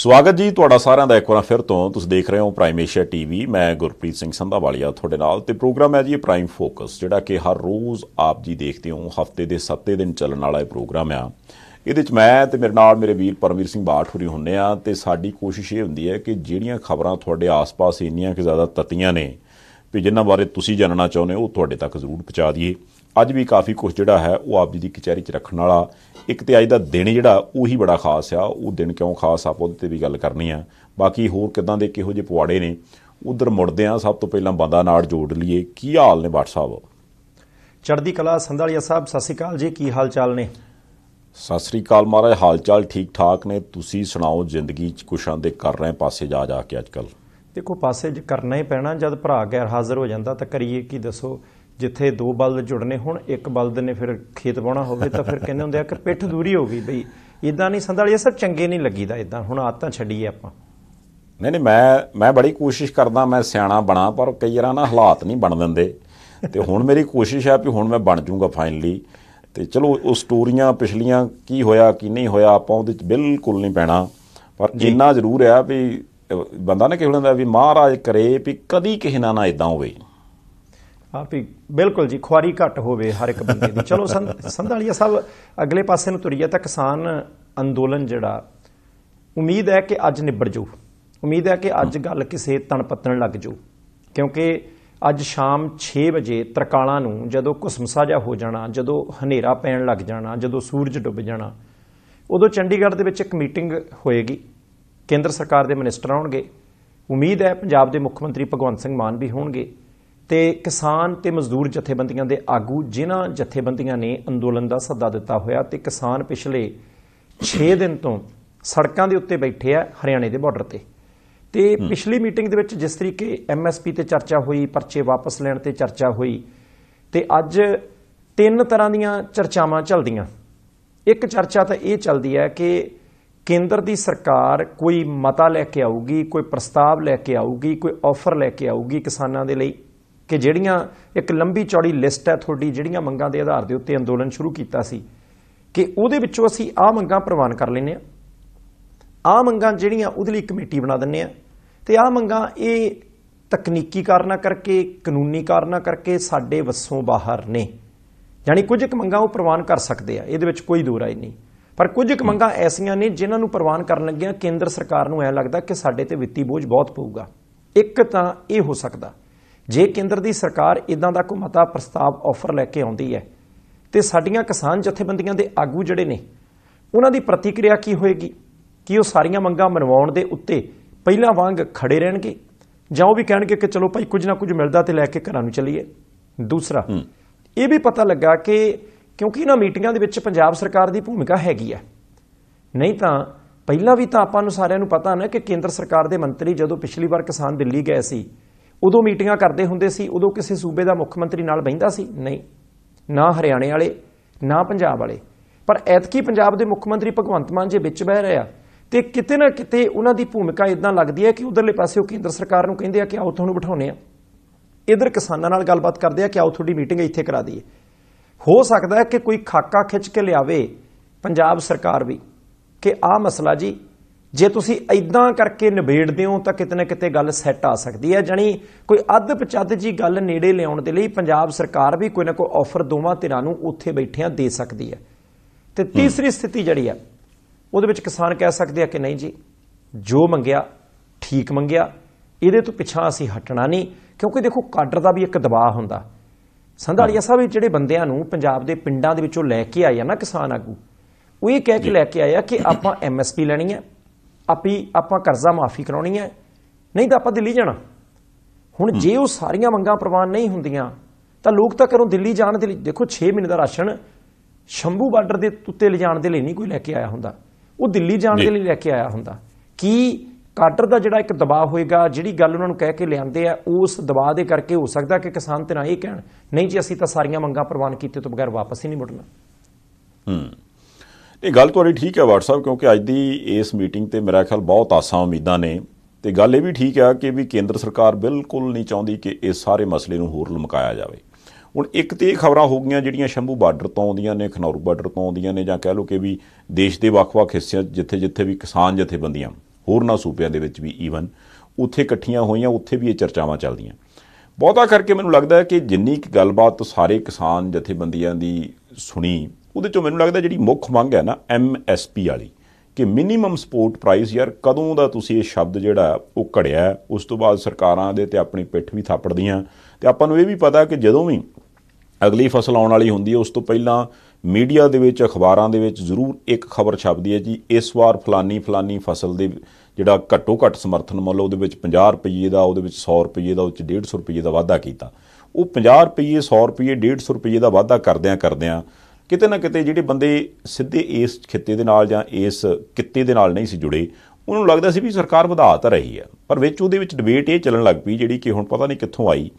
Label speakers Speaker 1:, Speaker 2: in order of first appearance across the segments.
Speaker 1: ਸਵਾਗਤ ਜੀ ਤੁਹਾਡਾ ਸਾਰਿਆਂ ਦਾ ਇੱਕ ਵਾਰ ਫਿਰ ਤੋਂ ਤੁਸੀਂ ਦੇਖ ਰਹੇ ਹੋ ਪ੍ਰਾਈਮ ਏਸ਼ੀਆ ਟੀਵੀ ਮੈਂ ਗੁਰਪ੍ਰੀਤ ਸਿੰਘ ਸੰਧਾਵਾਲੀਆ ਤੁਹਾਡੇ ਨਾਲ ਤੇ ਪ੍ਰੋਗਰਾਮ ਹੈ ਜੀ ਪ੍ਰਾਈਮ ਫੋਕਸ ਜਿਹੜਾ ਕਿ ਹਰ ਰੋਜ਼ ਆਪ ਜੀ ਦੇਖਦੇ ਹੋ ਹਫਤੇ ਦੇ 7 ਦਿਨ ਚੱਲਣ ਵਾਲਾ ਇਹ ਪ੍ਰੋਗਰਾਮ ਆ ਇਹਦੇ ਵਿੱਚ ਮੈਂ ਤੇ ਮੇਰੇ ਨਾਲ ਮੇਰੇ ਵੀਰ ਪਰਮਵੀਰ ਸਿੰਘ ਬਾਠੂਰੀ ਹੁੰਨੇ ਆ ਤੇ ਸਾਡੀ ਕੋਸ਼ਿਸ਼ ਇਹ ਹੁੰਦੀ ਹੈ ਕਿ ਜਿਹੜੀਆਂ ਖਬਰਾਂ ਤੁਹਾਡੇ ਆਸ-ਪਾਸ ਇੰਨੀਆਂ ਕਿ ਜ਼ਿਆਦਾ ਤਤੀਆਂ ਨੇ ਵੀ ਜਿੰਨਾਂ ਬਾਰੇ ਤੁਸੀਂ ਜਾਣਨਾ ਚਾਹੁੰਦੇ ਹੋ ਉਹ ਤੁਹਾਡੇ ਤੱਕ ਜ਼ਰੂਰ ਪਹੁੰਚਾ ਦਈਏ ਅੱਜ ਵੀ ਕਾਫੀ ਕੁਝ ਜਿਹੜਾ ਹੈ ਉਹ ਆਪ ਜੀ ਦੀ ਕਚਹਿਰੀ 'ਚ ਰੱਖਣ ਵਾਲਾ ਇੱਕ ਤੇ ਅੱਜ ਦਾ ਦਿਨ ਜਿਹੜਾ ਉਹੀ ਬੜਾ ਖਾਸ ਆ ਉਹ ਦਿਨ ਕਿਉਂ ਖਾਸ ਆ ਉਹਦੇ ਤੇ ਵੀ ਗੱਲ ਕਰਨੀ ਆ ਬਾਕੀ ਹੋਰ ਕਿਦਾਂ ਦੇ ਕਿਹੋ ਜਿਹੇ ਪਵਾੜੇ ਨੇ ਉਧਰ ਮੁੜਦੇ ਆ ਸਭ ਤੋਂ ਪਹਿਲਾਂ ਬੰਦਾ ਨਾਲ ਜੋੜ ਲਈਏ ਕੀ ਹਾਲ ਨੇ ਬਾਟ ਚੜਦੀ ਚੜ੍ਹਦੀ
Speaker 2: ਕਲਾ ਸੰਧਾਲੀਆ ਸਾਹਿਬ ਸਤਿ ਸ੍ਰੀ ਅਕਾਲ ਜੀ ਕੀ ਹਾਲ ਚਾਲ ਨੇ
Speaker 1: ਸਤਿ ਸ੍ਰੀ ਅਕਾਲ ਮਹਾਰਾਜ ਹਾਲ ਚਾਲ ਠੀਕ ਠਾਕ ਨੇ ਤੁਸੀਂ ਸੁਣਾਓ ਜ਼ਿੰਦਗੀ 'ਚ ਕੁਛਾਂ ਦੇ ਕਰ ਰਹੇ ਪਾਸੇ ਜਾ ਜਾ ਕੇ ਅੱਜਕੱਲ
Speaker 2: ਦੇਖੋ ਪਾਸੇ ਕਰਨਾ ਹੀ ਪੈਣਾ ਜਦ ਭਰਾ ਗੈਰ ਹਾਜ਼ਰ ਹੋ ਜਾਂਦਾ ਤਾਂ ਕਰੀਏ ਕੀ ਦੱਸੋ ਜਿੱਥੇ ਦੋ ਬਲਦ ਜੁੜਨੇ ਹੁਣ ਇੱਕ ਬਲਦ ਨੇ ਫਿਰ ਖੇਤ ਪਾਉਣਾ ਹੋਵੇ ਤਾਂ ਫਿਰ ਕਹਿੰਦੇ ਹੁੰਦੇ ਆ ਕਿ ਪਿੱਠ ਦੂਰੀ ਹੋ ਗਈ ਬਈ ਇਦਾਂ ਨਹੀਂ ਸੰਧਾਲੀ ਸਰ ਚੰਗੇ ਨਹੀਂ ਲੱਗੀਦਾ ਇਦਾਂ ਹੁਣ ਛੱਡੀ ਛੱਡੀਏ ਆਪਾਂ
Speaker 1: ਨਹੀਂ ਨਹੀਂ ਮੈਂ ਮੈਂ ਬੜੀ ਕੋਸ਼ਿਸ਼ ਕਰਦਾ ਮੈਂ ਸਿਆਣਾ ਬਣਾ ਪਰ ਕਈ ਵਾਰ ਨਾ ਹਾਲਾਤ ਨਹੀਂ ਬਣ ਦਿੰਦੇ ਤੇ ਹੁਣ ਮੇਰੀ ਕੋਸ਼ਿਸ਼ ਆ ਵੀ ਹੁਣ ਮੈਂ ਬਣ ਜਾਊਂਗਾ ਫਾਈਨਲੀ ਤੇ ਚਲੋ ਉਹ ਸਟੋਰੀਆਂ ਪਿਛਲੀਆਂ ਕੀ ਹੋਇਆ ਕੀ ਨਹੀਂ ਹੋਇਆ ਆਪਾਂ ਉਹਦੇ ਵਿੱਚ ਬਿਲਕੁਲ ਨਹੀਂ ਪੈਣਾ ਪਰ ਇੰਨਾ ਜ਼ਰੂਰ ਆ ਵੀ ਬੰਦਾ ਨੇ ਕਿਹਾ ਹੁੰਦਾ ਵੀ ਮਹਾਰਾਜ ਕਰੇ ਵੀ ਕਦੀ ਕਿਸੇ ਨਾਲ ਨਾ ਇਦਾਂ ਹੋਵੇ
Speaker 2: ਹਾਂ ਵੀ ਬਿਲਕੁਲ ਜੀ ਖੁਆਰੀ ਘੱਟ ਹੋਵੇ ਹਰ ਇੱਕ ਬੰਦੇ ਦੀ ਚਲੋ ਸੰਧਾਲੀਆ ਸਾਹਿਬ ਅਗਲੇ ਪਾਸੇ ਨੂੰ ਤੁਰੀਏ ਤਾਂ ਕਿਸਾਨ ਅੰਦੋਲਨ ਜਿਹੜਾ ਉਮੀਦ ਹੈ ਕਿ ਅੱਜ ਨਿਬੜ ਜੂ ਉਮੀਦ ਹੈ ਕਿ ਅੱਜ ਗੱਲ ਕਿਸੇ ਤਣ ਪੱਤਣ ਲੱਗ ਜੂ ਕਿਉਂਕਿ ਅੱਜ ਸ਼ਾਮ 6 ਵਜੇ ਤਰਕਾਲਾਂ ਨੂੰ ਜਦੋਂ ਕੁਸਮਸਾ ਜਾ ਹੋ ਜਾਣਾ ਜਦੋਂ ਹਨੇਰਾ ਪੈਣ ਲੱਗ ਜਾਣਾ ਜਦੋਂ ਸੂਰਜ ਡੁੱਬ ਜਾਣਾ ਉਦੋਂ ਚੰਡੀਗੜ੍ਹ ਦੇ ਵਿੱਚ ਇੱਕ ਮੀਟਿੰਗ ਹੋਏਗੀ ਕੇਂਦਰ ਸਰਕਾਰ ਦੇ ਮਿਨਿਸਟਰ ਆਉਣਗੇ ਉਮੀਦ ਹੈ ਪੰਜਾਬ ਦੇ ਮੁੱਖ ਮੰਤਰੀ ਭਗਵੰਤ ਸਿੰਘ ਮਾਨ ਵੀ ਹੋਣਗੇ ਤੇ ਕਿਸਾਨ ਤੇ ਮਜ਼ਦੂਰ ਜਥੇਬੰਦੀਆਂ ਦੇ ਆਗੂ ਜਿਨ੍ਹਾਂ ਜਥੇਬੰਦੀਆਂ ਨੇ ਅੰਦੋਲਨ ਦਾ ਸੱਦਾ ਦਿੱਤਾ ਹੋਇਆ ਤੇ ਕਿਸਾਨ ਪਿਛਲੇ 6 ਦਿਨ ਤੋਂ ਸੜਕਾਂ ਦੇ ਉੱਤੇ ਬੈਠੇ ਆ ਹਰਿਆਣੇ ਦੇ ਬਾਰਡਰ ਤੇ ਤੇ ਪਿਛਲੀ ਮੀਟਿੰਗ ਦੇ ਵਿੱਚ ਜਿਸ ਤਰੀਕੇ ਐਮਐਸਪੀ ਤੇ ਚਰਚਾ ਹੋਈ ਪਰਚੇ ਵਾਪਸ ਲੈਣ ਤੇ ਚਰਚਾ ਹੋਈ ਤੇ ਅੱਜ ਤਿੰਨ ਤਰ੍ਹਾਂ ਦੀਆਂ ਚਰਚਾਵਾਂ ਚੱਲਦੀਆਂ ਇੱਕ ਚਰਚਾ ਤਾਂ ਇਹ ਚੱਲਦੀ ਹੈ ਕਿ ਕੇਂਦਰ ਦੀ ਸਰਕਾਰ ਕੋਈ ਮਤਾ ਲੈ ਕੇ ਆਊਗੀ ਕੋਈ ਪ੍ਰਸਤਾਵ ਲੈ ਕੇ ਆਊਗੀ ਕੋਈ ਆਫਰ ਲੈ ਕੇ ਆਊਗੀ ਕਿਸਾਨਾਂ ਦੇ ਲਈ ਕਿ ਜਿਹੜੀਆਂ ਇੱਕ ਲੰਬੀ ਚੌੜੀ ਲਿਸਟ ਹੈ ਤੁਹਾਡੀ ਜਿਹੜੀਆਂ ਮੰਗਾਂ ਦੇ ਆਧਾਰ ਦੇ ਉੱਤੇ ਅੰਦੋਲਨ ਸ਼ੁਰੂ ਕੀਤਾ ਸੀ ਕਿ ਉਹਦੇ ਵਿੱਚੋਂ ਅਸੀਂ ਆ ਮੰਗਾਂ ਪ੍ਰਵਾਨ ਕਰ ਲੈਨੇ ਆ ਆ ਮੰਗਾਂ ਜਿਹੜੀਆਂ ਉਹਦੇ ਲਈ ਕਮੇਟੀ ਬਣਾ ਦਿੰਨੇ ਆ ਤੇ ਆ ਮੰਗਾਂ ਇਹ ਤਕਨੀਕੀ ਕਾਰਨਾ ਕਰਕੇ ਕਾਨੂੰਨੀ ਕਾਰਨਾ ਕਰਕੇ ਸਾਡੇ ਵੱਸੋਂ ਬਾਹਰ ਨੇ ਯਾਨੀ ਕੁਝ ਇੱਕ ਮੰਗਾਂ ਉਹ ਪ੍ਰਵਾਨ ਕਰ ਸਕਦੇ ਆ ਇਹਦੇ ਵਿੱਚ ਕੋਈ ਦੂਰਾ ਨਹੀਂ ਪਰ ਕੁਝ ਇੱਕ ਮੰਗਾਂ ਐਸੀਆਂ ਨੇ ਜਿਨ੍ਹਾਂ ਨੂੰ ਪ੍ਰਵਾਨ ਕਰਨ ਲੱਗਿਆਂ ਕੇਂਦਰ ਸਰਕਾਰ ਨੂੰ ਐ ਲੱਗਦਾ ਕਿ ਸਾਡੇ ਤੇ ਵਿੱਤੀ ਬੋਝ ਬਹੁਤ ਪਊਗਾ ਇੱਕ ਤਾਂ ਇਹ ਹੋ ਸਕਦਾ ਜੇ ਕੇਂਦਰ ਦੀ ਸਰਕਾਰ ਇਦਾਂ ਦਾ ਕੋਈ ਮਤਾ ਪ੍ਰਸਤਾਵ ਆਫਰ ਲੈ ਕੇ ਆਉਂਦੀ ਹੈ ਤੇ ਸਾਡੀਆਂ ਕਿਸਾਨ ਜਥੇਬੰਦੀਆਂ ਦੇ ਆਗੂ ਜਿਹੜੇ ਨੇ ਉਹਨਾਂ ਦੀ ਪ੍ਰਤੀਕਿਰਿਆ ਕੀ ਹੋਏਗੀ ਕਿ ਉਹ ਸਾਰੀਆਂ ਮੰਗਾਂ ਮਨਵਾਉਣ ਦੇ ਉੱਤੇ ਪਹਿਲਾਂ ਵਾਂਗ ਖੜੇ ਰਹਿਣਗੇ ਜਾਂ ਉਹ ਵੀ ਕਹਿਣਗੇ ਕਿ ਚਲੋ ਭਾਈ ਕੁਝ ਨਾ ਕੁਝ ਮਿਲਦਾ ਤੇ ਲੈ ਕੇ ਘਰਾਂ ਨੂੰ ਚਲੀਏ ਦੂਸਰਾ ਇਹ ਵੀ ਪਤਾ ਲੱਗਾ ਕਿ ਕਿਉਂਕਿ ਇਹਨਾਂ ਮੀਟਿੰਗਾਂ ਦੇ ਵਿੱਚ ਪੰਜਾਬ ਸਰਕਾਰ ਦੀ ਭੂਮਿਕਾ ਹੈਗੀ ਹੈ ਨਹੀਂ ਤਾਂ ਪਹਿਲਾਂ ਵੀ ਤਾਂ ਆਪਾਂ ਨੂੰ ਸਾਰਿਆਂ ਨੂੰ ਪਤਾ ਹੈ ਨਾ ਕਿ ਕੇਂਦਰ ਸਰਕਾਰ ਦੇ ਮੰਤਰੀ ਜਦੋਂ ਪਿਛਲੀ ਵਾਰ ਕਿਸਾਨ ਦਿੱਲੀ ਗਏ ਸੀ ਉਦੋਂ ਮੀਟਿੰਗਾਂ ਕਰਦੇ ਹੁੰਦੇ ਸੀ ਉਦੋਂ ਕਿਸੇ ਸੂਬੇ ਦਾ ਮੁੱਖ ਮੰਤਰੀ ਨਾਲ ਬੈਂਦਾ ਸੀ ਨਹੀਂ ਨਾ ਹਰਿਆਣੇ ਵਾਲੇ ਨਾ ਪੰਜਾਬ ਵਾਲੇ ਪਰ ਐਤਕੀ ਪੰਜਾਬ ਦੇ ਮੁੱਖ ਮੰਤਰੀ ਭਗਵੰਤ ਮਾਨ ਜੇ ਵਿੱਚ ਬਹਿ ਰਿਹਾ ਤੇ ਕਿਤੇ ਨਾ ਕਿਤੇ ਉਹਨਾਂ ਦੀ ਭੂਮਿਕਾ ਇਦਾਂ ਲੱਗਦੀ ਹੈ ਕਿ ਉਧਰਲੇ ਪਾਸੇ ਉਹ ਕੇਂਦਰ ਸਰਕਾਰ ਨੂੰ ਕਹਿੰਦੇ ਆ ਕਿ ਆਓ ਤੁਹਾਨੂੰ ਬਿਠਾਉਨੇ ਆ ਇਧਰ ਕਿਸਾਨਾਂ ਨਾਲ ਗੱਲਬਾਤ ਕਰਦੇ ਆ ਕਿ ਆਓ ਤੁਹਾਡੀ ਮੀਟਿੰਗ ਇੱਥੇ ਕਰਾ ਦਈਏ ਹੋ ਸਕਦਾ ਹੈ ਕਿ ਕੋਈ ਖਾਕਾ ਖਿੱਚ ਕੇ ਲਿਆਵੇ ਪੰਜਾਬ ਸਰਕਾਰ ਵੀ ਕਿ ਆਹ ਮਸਲਾ ਜੀ ਜੇ ਤੁਸੀਂ ਐਦਾਂ ਕਰਕੇ ਨਿਬੇੜਦੇ ਹੋ ਤਾਂ ਕਿਤੇ ਨਾ ਕਿਤੇ ਗੱਲ ਸੈੱਟ ਆ ਸਕਦੀ ਹੈ ਜਾਨੀ ਕੋਈ ਅੱਧ ਪਚੱਧ ਜੀ ਗੱਲ ਨੇੜੇ ਲਿਆਉਣ ਦੇ ਲਈ ਪੰਜਾਬ ਸਰਕਾਰ ਵੀ ਕੋਈ ਨਾ ਕੋਈ ਆਫਰ ਦੋਵਾਂ ਧਿਰਾਂ ਨੂੰ ਉੱਥੇ ਬੈਠਿਆਂ ਦੇ ਸਕਦੀ ਹੈ ਤੇ ਤੀਸਰੀ ਸਥਿਤੀ ਜਿਹੜੀ ਆ ਉਹਦੇ ਵਿੱਚ ਕਿਸਾਨ ਕਹਿ ਸਕਦੇ ਆ ਕਿ ਨਹੀਂ ਜੀ ਜੋ ਮੰਗਿਆ ਠੀਕ ਮੰਗਿਆ ਇਹਦੇ ਤੋਂ ਪਿੱਛਾ ਅਸੀਂ ਹਟਣਾ ਨਹੀਂ ਕਿਉਂਕਿ ਦੇਖੋ ਕਾਡਰ ਦਾ ਵੀ ਇੱਕ ਦਬਾਅ ਹੁੰਦਾ ਸੰਧਾਲੀਆ ਸਾਹਿਬ ਜਿਹੜੇ ਬੰਦਿਆਂ ਨੂੰ ਪੰਜਾਬ ਦੇ ਪਿੰਡਾਂ ਦੇ ਵਿੱਚੋਂ ਲੈ ਕੇ ਆਇਆ ਨਾ ਕਿਸਾਨ ਆਗੂ ਉਹ ਇਹ ਕਹਿ ਕੇ ਲੈ ਕੇ ਆਇਆ ਕਿ ਆਪਾਂ ਐਮਐਸਪੀ ਲੈਣੀ ਹੈ ਆਪੀ ਆਪਾਂ ਕਰਜ਼ਾ ਮਾਫੀ ਕਰਾਉਣੀ ਹੈ ਨਹੀਂ ਤਾਂ ਆਪਾਂ ਦਿੱਲੀ ਜਾਣਾ ਹੁਣ ਜੇ ਉਹ ਸਾਰੀਆਂ ਮੰਗਾਂ ਪ੍ਰਵਾਨ ਨਹੀਂ ਹੁੰਦੀਆਂ ਤਾਂ ਲੋਕ ਤਾਂ ਘਰੋਂ ਦਿੱਲੀ ਜਾਣ ਦੇ ਲਈ ਦੇਖੋ 6 ਮਹੀਨੇ ਦਾ ਰਾਸ਼ਨ ਸ਼ੰਭੂ ਬਾਰਡਰ ਦੇ ਉੱਤੇ ਲਿਜਾਣ ਦੇ ਲਈ ਨਹੀਂ ਕੋਈ ਲੈ ਕੇ ਆਇਆ ਹੁੰਦਾ ਉਹ ਦਿੱਲੀ ਜਾਣ ਦੇ ਲਈ ਲੈ ਕੇ ਆਇਆ ਹੁੰਦਾ ਕੀ ਕਾਟਰ ਦਾ ਜਿਹੜਾ ਇੱਕ ਦਬਾਅ ਹੋਏਗਾ ਜਿਹੜੀ ਗੱਲ ਉਹਨਾਂ ਨੂੰ ਕਹਿ ਕੇ ਲਿਆਂਦੇ ਆ ਉਸ ਦਬਾਅ ਦੇ ਕਰਕੇ ਹੋ ਸਕਦਾ ਕਿ ਕਿਸਾਨ ਤੇ ਨਾ ਇਹ ਕਹਿਣ ਨਹੀਂ ਜੀ ਅਸੀਂ ਤਾਂ ਸਾਰੀਆਂ ਮੰਗਾਂ ਪ੍ਰਵਾਨ ਕੀਤੇ ਤੋਂ ਬਗੈਰ ਵਾਪਸ ਹੀ ਨਹੀਂ ਮੁੜਨਾ
Speaker 1: ਹੂੰ ਨਹੀਂ ਗੱਲ ਤੁਹਾਡੀ ਠੀਕ ਹੈ WhatsApp ਕਿਉਂਕਿ ਅੱਜ ਦੀ ਇਸ ਮੀਟਿੰਗ ਤੇ ਮੇਰਾ ਖਿਆਲ ਬਹੁਤ ਆਸਾਂ ਉਮੀਦਾਂ ਨੇ ਤੇ ਗੱਲ ਇਹ ਵੀ ਠੀਕ ਆ ਕਿ ਵੀ ਕੇਂਦਰ ਸਰਕਾਰ ਬਿਲਕੁਲ ਨਹੀਂ ਚਾਹੁੰਦੀ ਕਿ ਇਸ ਸਾਰੇ ਮਸਲੇ ਨੂੰ ਹੋਰ ਲਮਕਾਇਆ ਜਾਵੇ ਹੁਣ ਇੱਕ ਤੇ ਖਬਰਾਂ ਹੋ ਗਈਆਂ ਜਿਹੜੀਆਂ ਸ਼ੰਭੂ ਬਾਰਡਰ ਤੋਂ ਆਉਂਦੀਆਂ ਨੇ ਖਨੌਰੂ ਬਾਰਡਰ ਤੋਂ ਆਉਂਦੀਆਂ ਨੇ ਜਾਂ ਕਹਿ ਲਓ ਕਿ ਵੀ ਦੇਸ਼ ਦੇ ਵੱਖ-ਵੱਖ ਹਿੱਸਿਆਂ ਜਿੱਥੇ-ਜਿੱਥੇ ਵੀ ਕਿਸਾਨ ਜਥੇਬੰਦੀਆਂ ਹੋਰਨਾਂ ਸੂਬਿਆਂ ਦੇ ਵਿੱਚ ਵੀ ਈਵਨ ਉੱਥੇ ਇਕੱਠੀਆਂ ਹੋਈਆਂ ਉੱਥੇ ਵੀ ਇਹ ਚਰਚਾਵਾਂ ਚੱਲਦੀਆਂ ਬਹੁਤਾ ਕਰਕੇ ਮੈਨੂੰ ਲੱਗਦਾ ਹੈ ਕਿ ਜਿੰਨੀ ਕਿ ਗੱਲਬਾਤ ਸਾਰੇ ਕਿਸਾਨ ਜਥੇਬੰਦੀਆਂ ਦੀ ਸੁਣੀ ਉਹਦੇ ਚੋਂ ਮੈਨੂੰ ਲੱਗਦਾ ਜਿਹੜੀ ਮੁੱਖ ਮੰਗ ਹੈ ਨਾ ਐਮ ਐਸ ਪੀ ਵਾਲੀ ਕਿ ਮਿਨੀਮਮ ਸਪੋਰਟ ਪ੍ਰਾਈਸ ਯਾਰ ਕਦੋਂ ਦਾ ਤੁਸੀਂ ਇਹ ਸ਼ਬਦ ਜਿਹੜਾ ਉਹ ਘੜਿਆ ਉਸ ਤੋਂ ਬਾਅਦ ਸਰਕਾਰਾਂ ਦੇ ਤੇ ਆਪਣੀ ਪਿੱਠ ਵੀ ਥਾਪੜਦੀਆਂ ਤੇ ਆਪਾਂ ਨੂੰ ਇਹ ਵੀ ਪਤਾ ਕਿ ਜਦੋਂ ਵੀ ਅਗਲੀ ਫਸਲ ਆਉਣ ਵਾਲੀ ਹੁੰਦੀ ਹੈ ਉਸ ਤੋਂ ਪਹਿਲਾਂ ਮੀਡੀਆ ਦੇ ਵਿੱਚ ਅਖਬਾਰਾਂ ਦੇ ਵਿੱਚ ਜ਼ਰੂਰ ਇੱਕ ਖਬਰ ਛਪਦੀ ਹੈ ਜੀ ਇਸ ਵਾਰ ਫਲਾਨੀ ਫਲਾਨੀ ਫਸਲ ਦੇ ਜਿਹੜਾ ਘੱਟੋ ਘੱਟ ਸਮਰਥਨ ਮੁੱਲ ਉਹਦੇ ਵਿੱਚ 50 ਰੁਪਏ ਦਾ ਉਹਦੇ ਵਿੱਚ 100 ਰੁਪਏ ਦਾ ਉਹਦੇ ਵਿੱਚ 150 ਰੁਪਏ ਦਾ ਵਾਅਦਾ ਕੀਤਾ ਉਹ 50 ਰੁਪਏ 100 ਰੁਪਏ 150 ਰੁਪਏ ਦਾ ਵਾਅਦਾ ਕਰਦਿਆਂ ਕਰਦਿਆਂ ਕਿਤੇ ਨਾ ਕਿਤੇ ਜਿਹੜੇ ਬੰਦੇ ਸਿੱਧੇ ਇਸ ਖਿੱਤੇ ਦੇ ਨਾਲ ਜਾਂ ਇਸ ਕਿੱਤੇ ਦੇ ਨਾਲ ਨਹੀਂ ਸੀ ਜੁੜੇ ਉਹਨੂੰ ਲੱਗਦਾ ਸੀ ਵੀ ਸਰਕਾਰ ਵਧਾ ਤਾਂ ਰਹੀ ਹੈ ਪਰ ਵਿੱਚ ਉਹਦੇ ਵਿੱਚ ਡਿਬੇਟ ਇਹ ਚੱਲਣ ਲੱਗ ਪਈ ਜਿਹੜੀ ਕਿ ਹੁਣ ਪਤਾ ਨਹੀਂ ਕਿੱਥੋਂ ਆਈ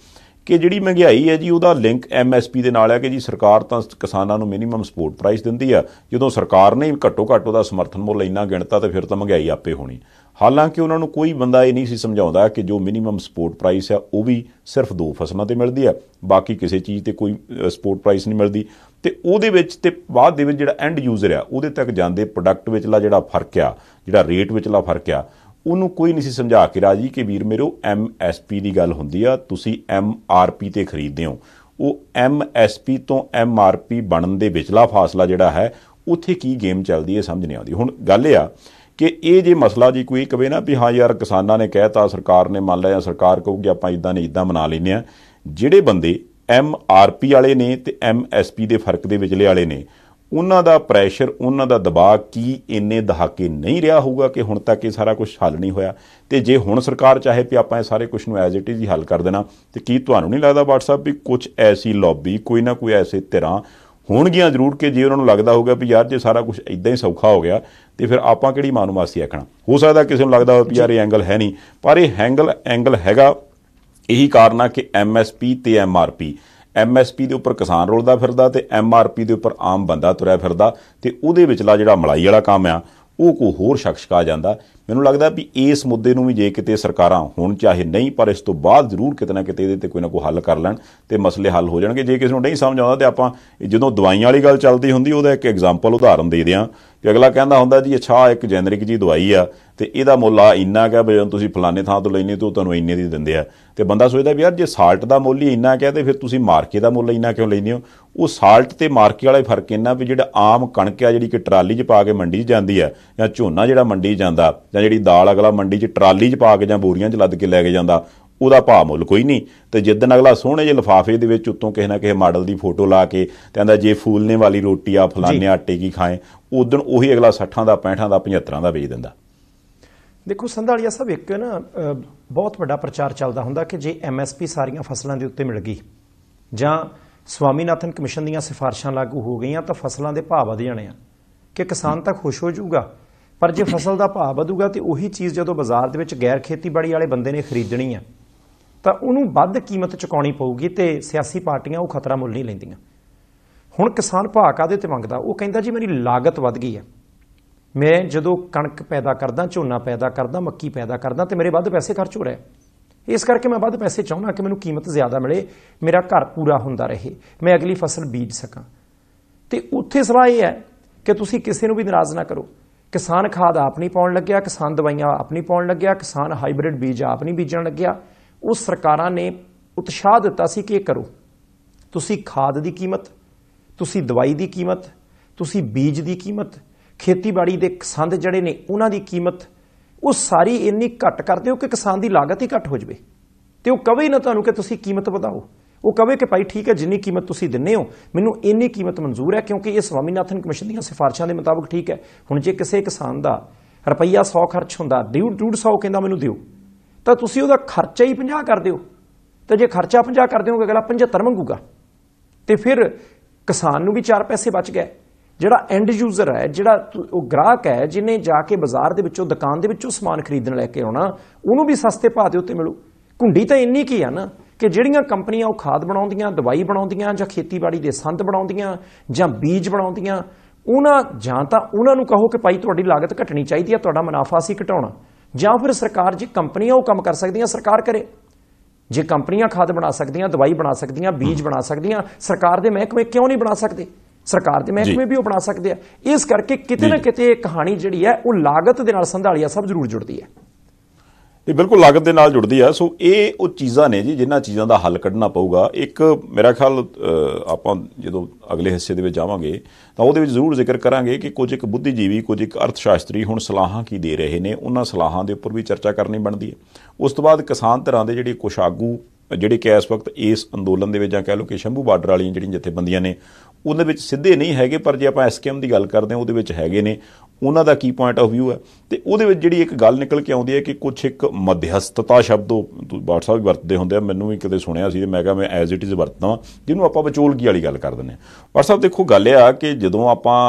Speaker 1: ਕਿ ਜਿਹੜੀ ਮਹਿੰਗਾਈ ਹੈ ਜੀ ਉਹਦਾ ਲਿੰਕ ਐਮਐਸਪੀ ਦੇ ਨਾਲ ਹੈ ਕਿ ਜੀ ਸਰਕਾਰ ਤਾਂ ਕਿਸਾਨਾਂ ਨੂੰ ਮਿਨੀਮਮ ਸਪੋਰਟ ਪ੍ਰਾਈਸ ਦਿੰਦੀ ਆ ਜਦੋਂ ਸਰਕਾਰ ਨੇ ਘੱਟੋ ਘੱਟ ਉਹਦਾ ਸਮਰਥਨ ਮੁੱਲ ਇੰਨਾ ਗਿਣਤਾ ਤਾਂ ਫਿਰ ਤਾਂ ਮਹਿੰਗਾਈ ਆਪੇ ਹੋਣੀ ਹਾਲਾਂਕਿ ਉਹਨਾਂ ਨੂੰ ਕੋਈ ਬੰਦਾ ਇਹ ਨਹੀਂ ਸੀ ਸਮਝਾਉਂਦਾ ਕਿ ਜੋ ਮਿਨੀਮਮ ਸਪੋਰਟ ਪ੍ਰਾਈਸ ਹੈ ਉਹ ਵੀ ਸਿਰਫ ਦੋ ਫਸਲਾਂ ਤੇ ਮਿਲਦੀ ਹੈ ਬਾਕੀ ਕਿਸੇ ਚੀਜ਼ ਤੇ ਕੋਈ ਸਪੋਰਟ ਪ੍ਰਾਈਸ ਨਹੀਂ ਮਿਲਦੀ ਤੇ ਉਹਦੇ ਵਿੱਚ ਤੇ ਬਾਅਦ ਦੇ ਵਿੱਚ ਜਿਹੜਾ ਐਂਡ ਯੂਜ਼ਰ ਆ ਉਹਦੇ ਤੱਕ ਜਾਂਦੇ ਪ੍ਰੋਡਕਟ ਵਿੱਚਲਾ ਜਿਹੜਾ ਫਰਕ ਆ ਜਿਹੜਾ ਰੇਟ ਵਿੱਚਲਾ ਫਰਕ ਆ ਉਹਨੂੰ ਕੋਈ ਨਹੀਂ ਸੀ ਸਮਝਾ ਕੇ ਰਾਜੀ ਕਿ ਵੀਰ ਮੇਰੋ ਐਮ ਐਸ ਪੀ ਦੀ ਗੱਲ ਹੁੰਦੀ ਆ ਤੁਸੀਂ ਐਮ ਆਰ ਪੀ ਤੇ ਖਰੀਦਦੇ ਹੋ ਉਹ ਐਮ ਐਸ ਪੀ ਤੋਂ ਐਮ ਆਰ ਪੀ ਬਣਨ ਦੇ ਵਿਚਲਾ ਫਾਸਲਾ ਜਿਹੜਾ ਹੈ ਉਥੇ ਕੀ ਗੇਮ ਚੱਲਦੀ ਹੈ ਸਮਝ ਨਹੀਂ ਆਉਂਦੀ ਹੁਣ ਗੱਲ ਇਹ ਆ ਕਿ ਇਹ ਜੇ ਮਸਲਾ ਜੀ ਕੋਈ ਕਵੇ ਨਾ ਵੀ ਹਾਂ ਯਾਰ ਕਿਸਾਨਾਂ ਨੇ ਕਹਿਤਾ ਸਰਕਾਰ ਨੇ ਮੰਨ ਲਿਆ ਸਰਕਾਰ ਕਹੂਗੀ ਆਪਾਂ ਇਦਾਂ ਨਹੀਂ ਇਦਾਂ ਮਨਾ ਲੈਨੇ ਆ ਜਿਹੜੇ ਬੰਦੇ ਐਮ ਆਰ ਪੀ ਵਾਲੇ ਨੇ ਤੇ ਐਮ ਐਸ ਪੀ ਦੇ ਫਰਕ ਦੇ ਵਿਚਲੇ ਵਾਲੇ ਨੇ ਉਹਨਾਂ ਦਾ ਪ੍ਰੈਸ਼ਰ ਉਹਨਾਂ ਦਾ ਦਬਾਅ ਕੀ ਇੰਨੇ ਦਹਾਕੇ ਨਹੀਂ ਰਿਹਾ ਹੋਊਗਾ ਕਿ ਹੁਣ ਤੱਕ ਇਹ ਸਾਰਾ ਕੁਝ ਹੱਲ ਨਹੀਂ ਹੋਇਆ ਤੇ ਜੇ ਹੁਣ ਸਰਕਾਰ ਚਾਹੇ ਵੀ ਆਪਾਂ ਇਹ ਸਾਰੇ ਕੁਝ ਨੂੰ ਐਜ਼ ਇਟ ਇਜ਼ ਹੀ ਹੱਲ ਕਰ ਦੇਣਾ ਤੇ ਕੀ ਤੁਹਾਨੂੰ ਨਹੀਂ ਲੱਗਦਾ WhatsApp ਵੀ ਕੁਝ ਐਸੀ ਲੌਬੀ ਕੋਈ ਨਾ ਕੋਈ ਐਸੇ ਤਰ੍ਹਾਂ ਹੋਣਗੀਆਂ ਜ਼ਰੂਰ ਕਿ ਜੇ ਉਹਨਾਂ ਨੂੰ ਲੱਗਦਾ ਹੋਊਗਾ ਵੀ ਯਾਰ ਜੇ ਸਾਰਾ ਕੁਝ ਇਦਾਂ ਹੀ ਸੌਖਾ ਹੋ ਗਿਆ ਤੇ ਫਿਰ ਆਪਾਂ ਕਿਹੜੀ ਮਾਂ ਨੂੰ ਮਾਸੀ ਆਖਣਾ ਹੋ ਸਕਦਾ ਕਿਸੇ ਨੂੰ ਲੱਗਦਾ ਹੋਵੇ ਯਾਰ ਇਹ ਐਂਗਲ ਹੈ ਨਹੀਂ ਪਰ ਇਹ ਹੈਂਗਲ ਐਂਗਲ ਹੈਗਾ ਇਹੀ ਕਾਰਨ ਆ ਕਿ ਐਮਐਸਪੀ ਤੇ ਐਮਆਰਪੀ ਐਮਐਸਪੀ ਦੇ ਉੱਪਰ ਕਿਸਾਨ ਰੋਲਦਾ ਫਿਰਦਾ ਤੇ ਐਮਆਰਪੀ ਦੇ ਉੱਪਰ ਆਮ ਬੰਦਾ ਤੁਰਿਆ ਫਿਰਦਾ ਤੇ ਉਹਦੇ ਵਿਚਲਾ ਜਿਹੜਾ ਮਲਾਈ ਵਾਲਾ ਕੰਮ ਆ ਉਹ ਕੋ ਹੋਰ ਸ਼ਖਸ ਜਾਂਦਾ ਮੈਨੂੰ ਲੱਗਦਾ ਵੀ ਇਸ ਮੁੱਦੇ ਨੂੰ ਵੀ ਜੇ ਕਿਤੇ ਸਰਕਾਰਾਂ ਹੁਣ ਚਾਹੇ ਨਹੀਂ ਪਰ ਇਸ ਤੋਂ ਬਾਅਦ ਜ਼ਰੂਰ ਕਿਤੇ ਨਾ ਕਿਤੇ ਇਹਦੇ ਤੇ ਕੋਈ ਨਾ ਕੋਈ ਹੱਲ ਕਰ ਲੈਣ ਤੇ ਮਸਲੇ ਹੱਲ ਹੋ ਜਾਣਗੇ ਜੇ ਕਿਸੇ ਨੂੰ ਨਹੀਂ ਸਮਝ ਆਉਂਦਾ ਤੇ ਆਪਾਂ ਜਦੋਂ ਦਵਾਈਆਂ ਵਾਲੀ ਗੱਲ ਚੱਲਦੀ ਹੁੰਦੀ ਉਹਦਾ ਇੱਕ ਐਗਜ਼ਾਮਪਲ ਉਦਾਹਰਨ ਦੇ ਦਿਆਂ ਕਿ ਅਗਲਾ ਕਹਿੰਦਾ ਹੁੰਦਾ ਜੀ ਅਛਾ ਇੱਕ ਜੈਨਰਿਕ ਜੀ ਦਵਾਈ ਆ ਤੇ ਇਹਦਾ ਮੁੱਲ ਆ ਇੰਨਾ ਕਿ ਬਈ ਤੁਸੀਂ ਫਲਾਣੇ ਥਾਂ ਤੋਂ ਲੈਨੇ ਤੋਂ ਤੁਹਾਨੂੰ ਇੰਨੇ ਦੀ ਦਿੰਦੇ ਆ ਤੇ ਬੰਦਾ ਸੋਚਦਾ ਵੀ ਯਾਰ ਜੇ ਸਾਲਟ ਦਾ ਮੁੱਲ ਹੀ ਇੰਨਾ ਕਿਹਾ ਤੇ ਫਿਰ ਤੁਸੀਂ ਮਾਰਕੇ ਦਾ ਮੁੱਲ ਇੰਨਾ ਕਿਉਂ ਲੈਨੇ ਹੋ ਉਹ ਸਾਲਟ ਤੇ ਮਾਰਕੇ ਵਾਲੇ ਫਰਕ ਇੰਨਾ ਵੀ ਜਿਹੜਾ ਆਮ ਕਣਕ ਆ ਜਿਹੜੀ ਕਿ ਟਰਾਲੀ 'ਚ ਪਾ ਕੇ ਮੰਡੀ 'ਚ ਜਾਂਦੀ ਆ ਜਾਂ ਝੋਨਾ ਜਿਹੜਾ ਮੰਡੀ 'ਚ ਜਾਂਦਾ ਜਾਂ ਜਿਹੜੀ ਦਾਲ ਅਗਲਾ ਮੰਡੀ 'ਚ ਟਰਾਲੀ 'ਚ ਪਾ ਕੇ ਜਾਂ ਬੋਰੀਆਂ 'ਚ ਲੱਦ ਕੇ ਲੈ ਕੇ ਜਾਂਦਾ ਉਹਦਾ ਭਾਅ ਮੁੱਲ ਕੋਈ ਨਹੀਂ ਤੇ ਜਿੱਦਨ ਅਗਲਾ ਸੋਹਣੇ ਜਿਹੇ ਲਫਾਫੇ ਦੇ ਵਿੱਚ ਉੱਤੋਂ ਕਿਸੇ ਨਾ ਕਿਸੇ ਮਾਡਲ ਦੀ ਫੋਟੋ ਲਾ ਕੇ ਤੇ ਆਂਦਾ ਜੇ ਫੂਲਨੇ ਵਾਲੀ ਰੋਟੀ ਆ ਫਲਾਣੇ ਆਟੇ ਕੀ ਖਾਏ ਉਦੋਂ ਉਹੀ ਅਗਲਾ 60 ਦਾ 65 ਦਾ 75 ਦਾ ਵੇਚ ਦਿੰਦਾ
Speaker 2: ਦੇਖੋ ਸੰਧਾਲੀਆ ਸਾਹਿਬ ਇੱਕ ਨਾ ਬਹੁਤ ਵੱਡਾ ਪ੍ਰਚਾਰ ਚੱਲਦਾ ਹੁੰਦਾ ਕਿ ਜੇ ਐਮਐਸਪੀ ਸਾਰੀਆਂ ਫਸਲਾਂ ਦੇ ਉੱਤੇ ਮਿਲ ਗਈ ਜਾਂ ਸਵਾਮੀਨਾਥਨ ਕਮਿਸ਼ਨ ਦੀਆਂ ਸਿਫਾਰਿਸ਼ਾਂ ਲਾਗੂ ਹੋ ਗਈਆਂ ਤਾਂ ਫਸਲਾਂ ਦੇ ਭਾਅ ਵਧ ਜਾਣੇ ਆ ਕਿ ਕਿਸਾਨ ਤਾਂ ਖੁਸ਼ ਹੋ ਜਾਊਗਾ ਪਰ ਜੇ ਫਸਲ ਦਾ ਭਾਅ ਵਧੂਗਾ ਤੇ ਉਹੀ ਚੀਜ਼ ਜਦੋਂ ਬਾਜ਼ਾਰ ਦੇ ਵਿੱਚ ਗੈਰ ਖੇਤੀਬਾੜੀ ਵਾਲੇ ਬੰਦੇ ਨੇ ਖਰੀਦਣੀ ਆ ਤਾਂ ਉਹਨੂੰ ਵੱਧ ਕੀਮਤ ਚੁਕਾਉਣੀ ਪਊਗੀ ਤੇ ਸਿਆਸੀ ਪਾਰਟੀਆਂ ਉਹ ਖਤਰਾ ਮੁੱਲ ਨਹੀਂ ਲੈਂਦੀਆਂ ਹੁਣ ਕਿਸਾਨ ਭਾਅ ਕਾਦੇ ਤੇ ਮੰਗਦਾ ਉਹ ਕਹਿੰਦਾ ਜੀ ਮੇਰੀ ਲਾਗਤ ਵੱਧ ਗਈ ਹੈ ਮੈਂ ਜਦੋਂ ਕਣਕ ਪੈਦਾ ਕਰਦਾ ਝੋਨਾ ਪੈਦਾ ਕਰਦਾ ਮੱਕੀ ਪੈਦਾ ਕਰਦਾ ਤੇ ਮੇਰੇ ਵੱਧ ਪੈਸੇ ਖਰਚ ਹੋ ਰਹੇ ਇਸ ਕਰਕੇ ਮੈਂ ਵੱਧ ਪੈਸੇ ਚਾਹੁੰਦਾ ਕਿ ਮੈਨੂੰ ਕੀਮਤ ਜ਼ਿਆਦਾ ਮਿਲੇ ਮੇਰਾ ਘਰ ਪੂਰਾ ਹੁੰਦਾ ਰਹੇ ਮੈਂ ਅਗਲੀ ਫਸਲ ਬੀਜ ਸਕਾਂ ਤੇ ਉੱਥੇ ਸਲਾਹ ਇਹ ਹੈ ਕਿ ਤੁਸੀਂ ਕਿਸੇ ਨੂੰ ਵੀ ਨਾਰਾਜ਼ ਨਾ ਕਰੋ ਕਿਸਾਨ ਖਾਦ ਆਪ ਨਹੀਂ ਪਾਉਣ ਲੱਗਿਆ ਕਿਸਾਨ ਦਵਾਈਆਂ ਆਪ ਨਹੀਂ ਪਾਉਣ ਲੱਗਿਆ ਕਿਸਾਨ ਹਾਈਬ੍ਰਿਡ ਬੀਜ ਆਪ ਨਹੀਂ ਬੀਜਣ ਲੱਗਿਆ ਉਹ ਸਰਕਾਰਾਂ ਨੇ ਉਤਸ਼ਾਹ ਦਿੱਤਾ ਸੀ ਕਿ ਇਹ ਕਰੋ ਤੁਸੀਂ ਖਾਦ ਦੀ ਕੀਮਤ ਤੁਸੀਂ ਦਵਾਈ ਦੀ ਕੀਮਤ ਤੁਸੀਂ ਬੀਜ ਦੀ ਕੀਮਤ ਖੇਤੀਬਾੜੀ ਦੇ ਕਿਸਾਨ ਜਿਹੜੇ ਨੇ ਉਹਨਾਂ ਦੀ ਕੀਮਤ ਉਹ ਸਾਰੀ ਇੰਨੀ ਘੱਟ ਕਰਦੇ ਹੋ ਕਿ ਕਿਸਾਨ ਦੀ ਲਾਗਤ ਹੀ ਘੱਟ ਹੋ ਜਵੇ ਤੇ ਉਹ ਕਵੇ ਨਾ ਤੁਹਾਨੂੰ ਕਿ ਤੁਸੀਂ ਕੀਮਤ ਵਧਾਓ ਉਹ ਕਵੇ ਕਿ ਭਾਈ ਠੀਕ ਹੈ ਜਿੰਨੀ ਕੀਮਤ ਤੁਸੀਂ ਦਿੰਨੇ ਹੋ ਮੈਨੂੰ ਇੰਨੀ ਕੀਮਤ ਮਨਜ਼ੂਰ ਹੈ ਕਿਉਂਕਿ ਇਹ ਸਵਾਮੀਨਾਥਨ ਕਮਿਸ਼ਨ ਦੀਆਂ ਸਿਫਾਰਿਸ਼ਾਂ ਦੇ ਮੁਤਾਬਕ ਠੀਕ ਹੈ ਹੁਣ ਜੇ ਕਿਸੇ ਕਿਸਾਨ ਦਾ ਰੁਪਈਆ 100 ਖਰਚ ਹੁੰਦਾ ਡਿਊ 150 ਕਹਿੰਦਾ ਮੈਨੂੰ ਦਿਓ ਤਾਂ ਤੁਸੀਂ ਉਹਦਾ ਖਰਚਾ ਹੀ 50 ਕਰ ਦਿਓ ਤੇ ਜੇ ਖਰਚਾ 50 ਕਰ ਦਿਓਗੇ ਅਗਲਾ 75 ਮੰਗੂਗਾ ਤੇ ਫਿਰ ਕਿਸਾਨ ਨੂੰ ਵੀ 4 ਪੈਸੇ ਬਚ ਗਏ ਜਿਹੜਾ ਐਂਡ ਯੂਜ਼ਰ ਹੈ ਜਿਹੜਾ ਉਹ ਗ੍ਰਾਹਕ ਹੈ ਜਿਨੇ ਜਾ ਕੇ ਬਾਜ਼ਾਰ ਦੇ ਵਿੱਚੋਂ ਦੁਕਾਨ ਦੇ ਵਿੱਚੋਂ ਸਮਾਨ ਖਰੀਦਣ ਲੈ ਕੇ ਆਉਣਾ ਉਹਨੂੰ ਵੀ ਸਸਤੇ ਭਾਅ ਦੇ ਉੱਤੇ ਮਿਲੂ ਘੁੰਡੀ ਤਾਂ ਇੰਨੀ ਕੀ ਆ ਨਾ ਕਿ ਜਿਹੜੀਆਂ ਕੰਪਨੀਆਂ ਉਹ ਖਾਦ ਬਣਾਉਂਦੀਆਂ ਦਵਾਈ ਬਣਾਉਂਦੀਆਂ ਜਾਂ ਖੇਤੀਬਾੜੀ ਦੇ ਸੰਦ ਬਣਾਉਂਦੀਆਂ ਜਾਂ ਬੀਜ ਬਣਾਉਂਦੀਆਂ ਉਹਨਾਂ ਜਾਂ ਤਾਂ ਉਹਨਾਂ ਨੂੰ ਕਹੋ ਕਿ ਭਾਈ ਤੁਹਾਡੀ ਲਾਗਤ ਘਟਣੀ ਚਾਹੀਦੀ ਹੈ ਤੁਹਾਡਾ ਮੁਨਾਫਾ ਸੀ ਘਟਾਉਣਾ ਜਾਂ ਫਿਰ ਸਰਕਾਰ ਜੀ ਕੰਪਨੀਆਂ ਉਹ ਕੰਮ ਕਰ ਸਕਦੀਆਂ ਸਰਕਾਰ ਕਰੇ ਜੇ ਕੰਪਨੀਆਂ ਖਾਦ ਬਣਾ ਸਕਦੀਆਂ ਦਵਾਈ ਬਣਾ ਸਕਦੀਆਂ ਬੀਜ ਬਣਾ ਸਕਦੀਆਂ ਸਰਕਾਰ ਦੇ ਮਹਿਕਮੇ ਕਿਉਂ ਨਹੀਂ ਬਣਾ ਸਕਦੇ ਸਰਕਾਰ ਦੇ ਮਹਿਕਮੇ ਵੀ ਉਹ ਬਣਾ ਸਕਦੇ ਆ ਇਸ ਕਰਕੇ ਕਿਤੇ ਨਾ ਕਿਤੇ ਇਹ ਕਹਾਣੀ ਜਿਹੜੀ ਹੈ ਉਹ
Speaker 1: ਲਾਗਤ ਦੇ ਨਾਲ ਸੰਧਾਲੀਆ ਸਭ ਜ਼ਰੂਰ ਜੁੜਦੀ ਹੈ ਤੇ ਬਿਲਕੁਲ ਲਾਗਤ ਦੇ ਨਾਲ ਜੁੜਦੀ ਆ ਸੋ ਇਹ ਉਹ ਚੀਜ਼ਾਂ ਨੇ ਜੀ ਜਿਨ੍ਹਾਂ ਚੀਜ਼ਾਂ ਦਾ ਹੱਲ ਕੱਢਣਾ ਪਊਗਾ ਇੱਕ ਮੇਰਾ ਖਿਆਲ ਆਪਾਂ ਜਦੋਂ ਅਗਲੇ ਹਿੱਸੇ ਦੇ ਵਿੱਚ ਜਾਵਾਂਗੇ ਤਾਂ ਉਹਦੇ ਵਿੱਚ ਜ਼ਰੂਰ ਜ਼ਿਕਰ ਕਰਾਂਗੇ ਕਿ ਕੁਝ ਇੱਕ ਬੁੱਧੀਜੀਵੀ ਕੁਝ ਇੱਕ ਅਰਥ ਸ਼ਾਸਤਰੀ ਹੁਣ ਸਲਾਹਾਂ ਕੀ ਦੇ ਰਹੇ ਨੇ ਉਹਨਾਂ ਸਲਾਹਾਂ ਦੇ ਉੱਪਰ ਵੀ ਚਰਚਾ ਕਰਨੀ ਬਣਦੀ ਹੈ ਉਸ ਤੋਂ ਬਾਅਦ ਕਿਸਾਨ ਧਿਰਾਂ ਦੇ ਜਿਹੜੇ ਕੁਸ਼ ਆਗੂ ਜਿਹੜੇ ਕਿ ਇਸ ਵਕਤ ਇਸ ਅੰਦੋਲਨ ਦੇ ਵਿੱਚ ਜਾਂ ਕਹਿ ਲਓ ਕਿ ਸ਼ੰਭੂ ਬਾਰਡਰ ਵਾਲੀਆਂ ਜਿਹੜੀਆਂ ਜਥੇਬੰਦੀਆਂ ਨੇ ਉਹਦੇ ਵਿੱਚ ਸਿੱਧੇ ਨਹੀਂ ਹੈਗੇ ਪਰ ਜੇ ਆਪਾਂ ਐਸਕੇਐਮ ਦੀ ਗੱਲ ਕਰਦੇ ਹਾਂ ਉਹਦੇ ਵਿੱਚ ਹੈਗੇ ਨੇ ਉਹਨਾਂ ਦਾ ਕੀ ਪੁਆਇੰਟ ਆਫ View ਹੈ ਤੇ ਉਹਦੇ ਵਿੱਚ ਜਿਹੜੀ ਇੱਕ ਗੱਲ ਨਿਕਲ ਕੇ ਆਉਂਦੀ ਹੈ ਕਿ ਕੁਝ ਇੱਕ ਮਧਿਅਸਤਤਾ ਸ਼ਬਦ WhatsApp ਵੀ ਵਰਤਦੇ ਹੁੰਦੇ ਆ ਮੈਨੂੰ ਵੀ ਕਿਤੇ ਸੁਣਿਆ ਸੀ ਤੇ ਮੈਂ ਕਿਹਾ ਮੈਂ ਐਜ਼ ਇਟ ਇਜ਼ ਵਰਤਦਾ ਜਿਹਨੂੰ ਆਪਾਂ ਵਿਚੋਲਗੀ ਵਾਲੀ ਗੱਲ ਕਰ ਦਿੰਦੇ ਆ WhatsApp ਦੇਖੋ ਗੱਲ ਇਹ ਆ ਕਿ ਜਦੋਂ ਆਪਾਂ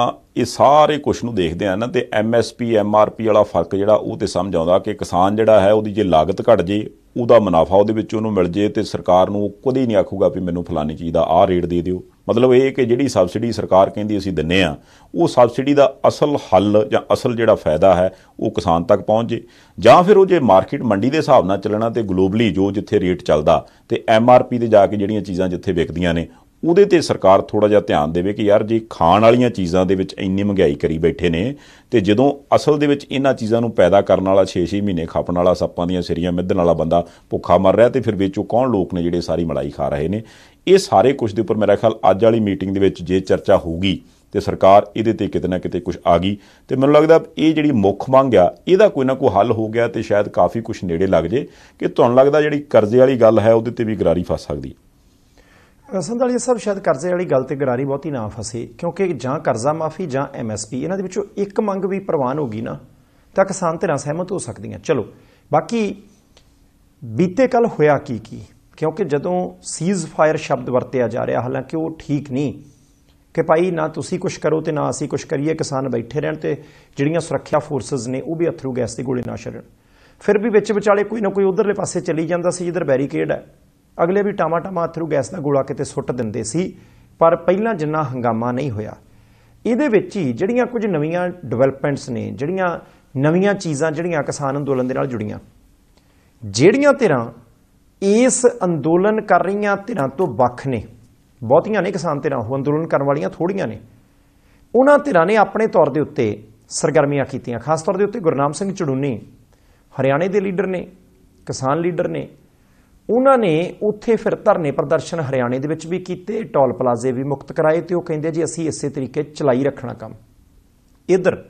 Speaker 1: ਇਹ ਸਾਰੇ ਕੁਝ ਨੂੰ ਦੇਖਦੇ ਆ ਨਾ ਤੇ MSP MRP ਵਾਲਾ ਫਰਕ ਜਿਹੜਾ ਉਹ ਤੇ ਸਮਝ ਆਉਂਦਾ ਕਿ ਕਿਸਾਨ ਜਿਹੜਾ ਹੈ ਉਹਦੀ ਜੇ ਲਾਗਤ ਘਟ ਜੇ ਉਹਦਾ ਮੁਨਾਫਾ ਉਹਦੇ ਵਿੱਚ ਉਹਨੂੰ ਮਿਲ ਜੇ ਤੇ ਸਰਕਾਰ ਨੂੰ ਕਦੇ ਨਹੀਂ ਆਖੂਗਾ ਵੀ ਮੈਨੂੰ ਫਲਾਨੀ ਚੀਜ਼ ਦਾ ਆ ਰੇਟ ਦੇ ਦਿਓ ਮਤਲਬ ਇਹ ਕਿ ਜਿਹੜੀ ਸਬਸਿਡੀ ਸਰਕਾਰ ਕਹਿੰਦੀ ਅਸੀਂ ਦਿੰਨੇ ਆ ਉਹ ਸਬਸਿਡੀ ਦਾ ਅਸਲ ਹੱਲ ਜਾਂ ਅਸਲ ਜਿਹੜਾ ਫਾਇਦਾ ਹੈ ਉਹ ਕਿਸਾਨ ਤੱਕ ਪਹੁੰਚੇ ਜਾਂ ਫਿਰ ਉਹ ਜੇ ਮਾਰਕੀਟ ਮੰਡੀ ਦੇ ਹਿਸਾਬ ਨਾਲ ਚੱਲਣਾ ਤੇ ਗਲੋਬਲੀ ਜੋ ਜਿੱਥੇ ਰੇਟ ਚੱਲਦਾ ਤੇ ਐਮ ਆਰ ਪੀ ਤੇ ਜਾ ਕੇ ਜਿਹੜੀਆਂ ਚੀਜ਼ਾਂ ਜਿੱਥੇ ਵਿਕਦੀਆਂ ਨੇ ਉਹਦੇ ਤੇ ਸਰਕਾਰ ਥੋੜਾ ਜਿਹਾ ਧਿਆਨ ਦੇਵੇ ਕਿ ਯਾਰ ਜੇ ਖਾਣ ਵਾਲੀਆਂ ਚੀਜ਼ਾਂ ਦੇ ਵਿੱਚ ਇੰਨੀ ਮਹਿੰਗਾਈ ਕਰੀ ਬੈਠੇ ਨੇ ਤੇ ਜਦੋਂ ਅਸਲ ਦੇ ਵਿੱਚ ਇਹਨਾਂ ਚੀਜ਼ਾਂ ਨੂੰ ਪੈਦਾ ਕਰਨ ਵਾਲਾ 6-6 ਮਹੀਨੇ ਖਾਪਣ ਵਾਲਾ ਸੱਪਾਂ ਦੀਆਂ ਸਿਰੀਆਂ ਮਿੱਧਣ ਵਾਲਾ ਬੰਦਾ ਭੁੱਖਾ ਮਰ ਰਿਹਾ ਤੇ ਫਿਰ ਵਿੱਚੋਂ ਕੌਣ ਲੋਕ ਨੇ ਜਿਹੜੇ ਸਾਰੀ ਮਲਾਈ ਖਾ ਰਹੇ ਨੇ ਇਹ ਸਾਰੇ ਕੁਝ ਦੇ ਉੱਪਰ ਮੇਰਾ ਖਿਆਲ ਅੱਜ ਵਾਲੀ ਮੀਟਿੰਗ ਦੇ ਵਿੱਚ ਜੇ ਚਰਚਾ ਹੋਊਗੀ ਤੇ ਸਰਕਾਰ ਇਹਦੇ ਤੇ ਕਿਤੇ ਨਾ ਕਿਤੇ ਕੁਝ ਆ ਗਈ ਤੇ ਮੈਨੂੰ ਲੱਗਦਾ ਇਹ ਜਿਹੜੀ ਮੁੱਖ ਮੰਗ ਆ ਇਹਦਾ ਕੋਈ ਨਾ ਕੋਈ ਹੱਲ ਹੋ ਗਿਆ ਤੇ ਸ਼ਾਇਦ ਕਾਫੀ ਕੁਝ ਨੇੜੇ ਲੱਗ ਜੇ ਕਿ ਤੁਹਾਨੂੰ ਲੱਗਦਾ ਜਿਹੜੀ ਕਰਜ਼ੇ ਵਾਲੀ ਗੱਲ ਹੈ ਉਹਦੇ ਤੇ ਵੀ ਗਰਾਰੀ ਫਸ ਸਕਦੀ ਹੈ
Speaker 2: ਰਸਨਦਾਲੀਆ ਸਾਹਿਬ ਸ਼ਾਇਦ ਕਰਜ਼ੇ ਵਾਲੀ ਗੱਲ ਤੇ ਗਰਾਰੀ ਬਹੁਤੀ ਨਾ ਫਸੇ ਕਿਉਂਕਿ ਜਾਂ ਕਰਜ਼ਾ ਮਾਫੀ ਜਾਂ ਐਮਐਸਪੀ ਇਹਨਾਂ ਦੇ ਵਿੱਚੋਂ ਇੱਕ ਮੰਗ ਵੀ ਪ੍ਰਵਾਨ ਹੋਗੀ ਨਾ ਤਾਂ ਕਿਸਾਨ ਧਿਰਾਂ ਸਹਿਮਤ ਹੋ ਸਕਦੀਆਂ ਚਲੋ ਬਾਕੀ ਬੀਤੇ ਕੱਲ ਹੋਇਆ ਕੀ ਕੀ ਕਿਉਂਕਿ ਜਦੋਂ ਸੀਜ਼ ਫਾਇਰ ਸ਼ਬਦ ਵਰਤਿਆ ਜਾ ਰਿਹਾ ਹਾਲਾਂਕਿ ਉਹ ਠੀਕ ਨਹੀਂ ਕਿ ਭਾਈ ਨਾ ਤੁਸੀਂ ਕੁਝ ਕਰੋ ਤੇ ਨਾ ਅਸੀਂ ਕੁਝ ਕਰੀਏ ਕਿਸਾਨ ਬੈਠੇ ਰਹਿਣ ਤੇ ਜਿਹੜੀਆਂ ਸੁਰੱਖਿਆ ਫੋਰਸਸ ਨੇ ਉਹ ਵੀ ਅਥਰੂ ਗੈਸ ਦੀ ਗੋਲੀ ਨਾ ਛੱਡਣ ਫਿਰ ਵੀ ਵਿੱਚ ਵਿਚਾਲੇ ਕੋਈ ਨਾ ਕੋਈ ਉਧਰਲੇ ਪਾਸੇ ਚਲੀ ਜਾਂਦਾ ਸੀ ਜਿੱਧਰ ਬੈਰੀਕੇਡ ਹੈ ਅਗਲੇ ਵੀ ਟਾਮਾ ਟਾਮਾ ਅਥਰੂ ਗੈਸ ਦਾ ਗੋਲਾ ਕਿਤੇ ਸੁੱਟ ਦਿੰਦੇ ਸੀ ਪਰ ਪਹਿਲਾਂ ਜਿੰਨਾ ਹੰਗਾਮਾ ਨਹੀਂ ਹੋਇਆ ਇਹਦੇ ਵਿੱਚ ਹੀ ਜਿਹੜੀਆਂ ਕੁਝ ਨਵੀਆਂ ਡਿਵੈਲਪਮੈਂਟਸ ਨੇ ਜਿਹੜੀਆਂ ਨਵੀਆਂ ਚੀਜ਼ਾਂ ਜਿਹੜੀਆਂ ਕਿਸਾਨ ਅੰਦੋਲਨ ਦੇ ਨਾਲ ਜੁੜੀਆਂ ਜਿਹੜੀਆਂ ਤੇਰਾ ਇਸ ਅੰਦੋਲਨ ਕਰ ਰਹੀਆਂ ਧਿਰਾਂ ਤੋਂ ਵੱਖ ਨੇ ਬਹੁਤੀਆਂ ਨੇ ਕਿਸਾਨ ਧਿਰਾਂ ਉਹ ਅੰਦੋਲਨ ਕਰਨ ਵਾਲੀਆਂ ਥੋੜੀਆਂ ਨੇ ਉਹਨਾਂ ਧਿਰਾਂ ਨੇ ਆਪਣੇ ਤੌਰ ਦੇ ਉੱਤੇ ਸਰਗਰਮੀਆਂ ਕੀਤੀਆਂ ਖਾਸ ਤੌਰ ਦੇ ਉੱਤੇ ਗੁਰਨਾਮ ਸਿੰਘ ਚੜੂਨੀ ਹਰਿਆਣੇ ਦੇ ਲੀਡਰ ਨੇ ਕਿਸਾਨ ਲੀਡਰ ਨੇ ਉਹਨਾਂ ਨੇ ਉੱਥੇ ਫਿਰ ਧਰਨੇ ਪ੍ਰਦਰਸ਼ਨ ਹਰਿਆਣੇ ਦੇ ਵਿੱਚ ਵੀ ਕੀਤੇ ਟੋਲ ਪਲਾਜ਼ੇ ਵੀ ਮੁਕਤ ਕਰਾਏ ਤੇ ਉਹ ਕਹਿੰਦੇ ਜੀ ਅਸੀਂ ਇਸੇ ਤਰੀਕੇ ਚਲਾਈ ਰੱਖਣਾ ਕੰਮ ਇਧਰ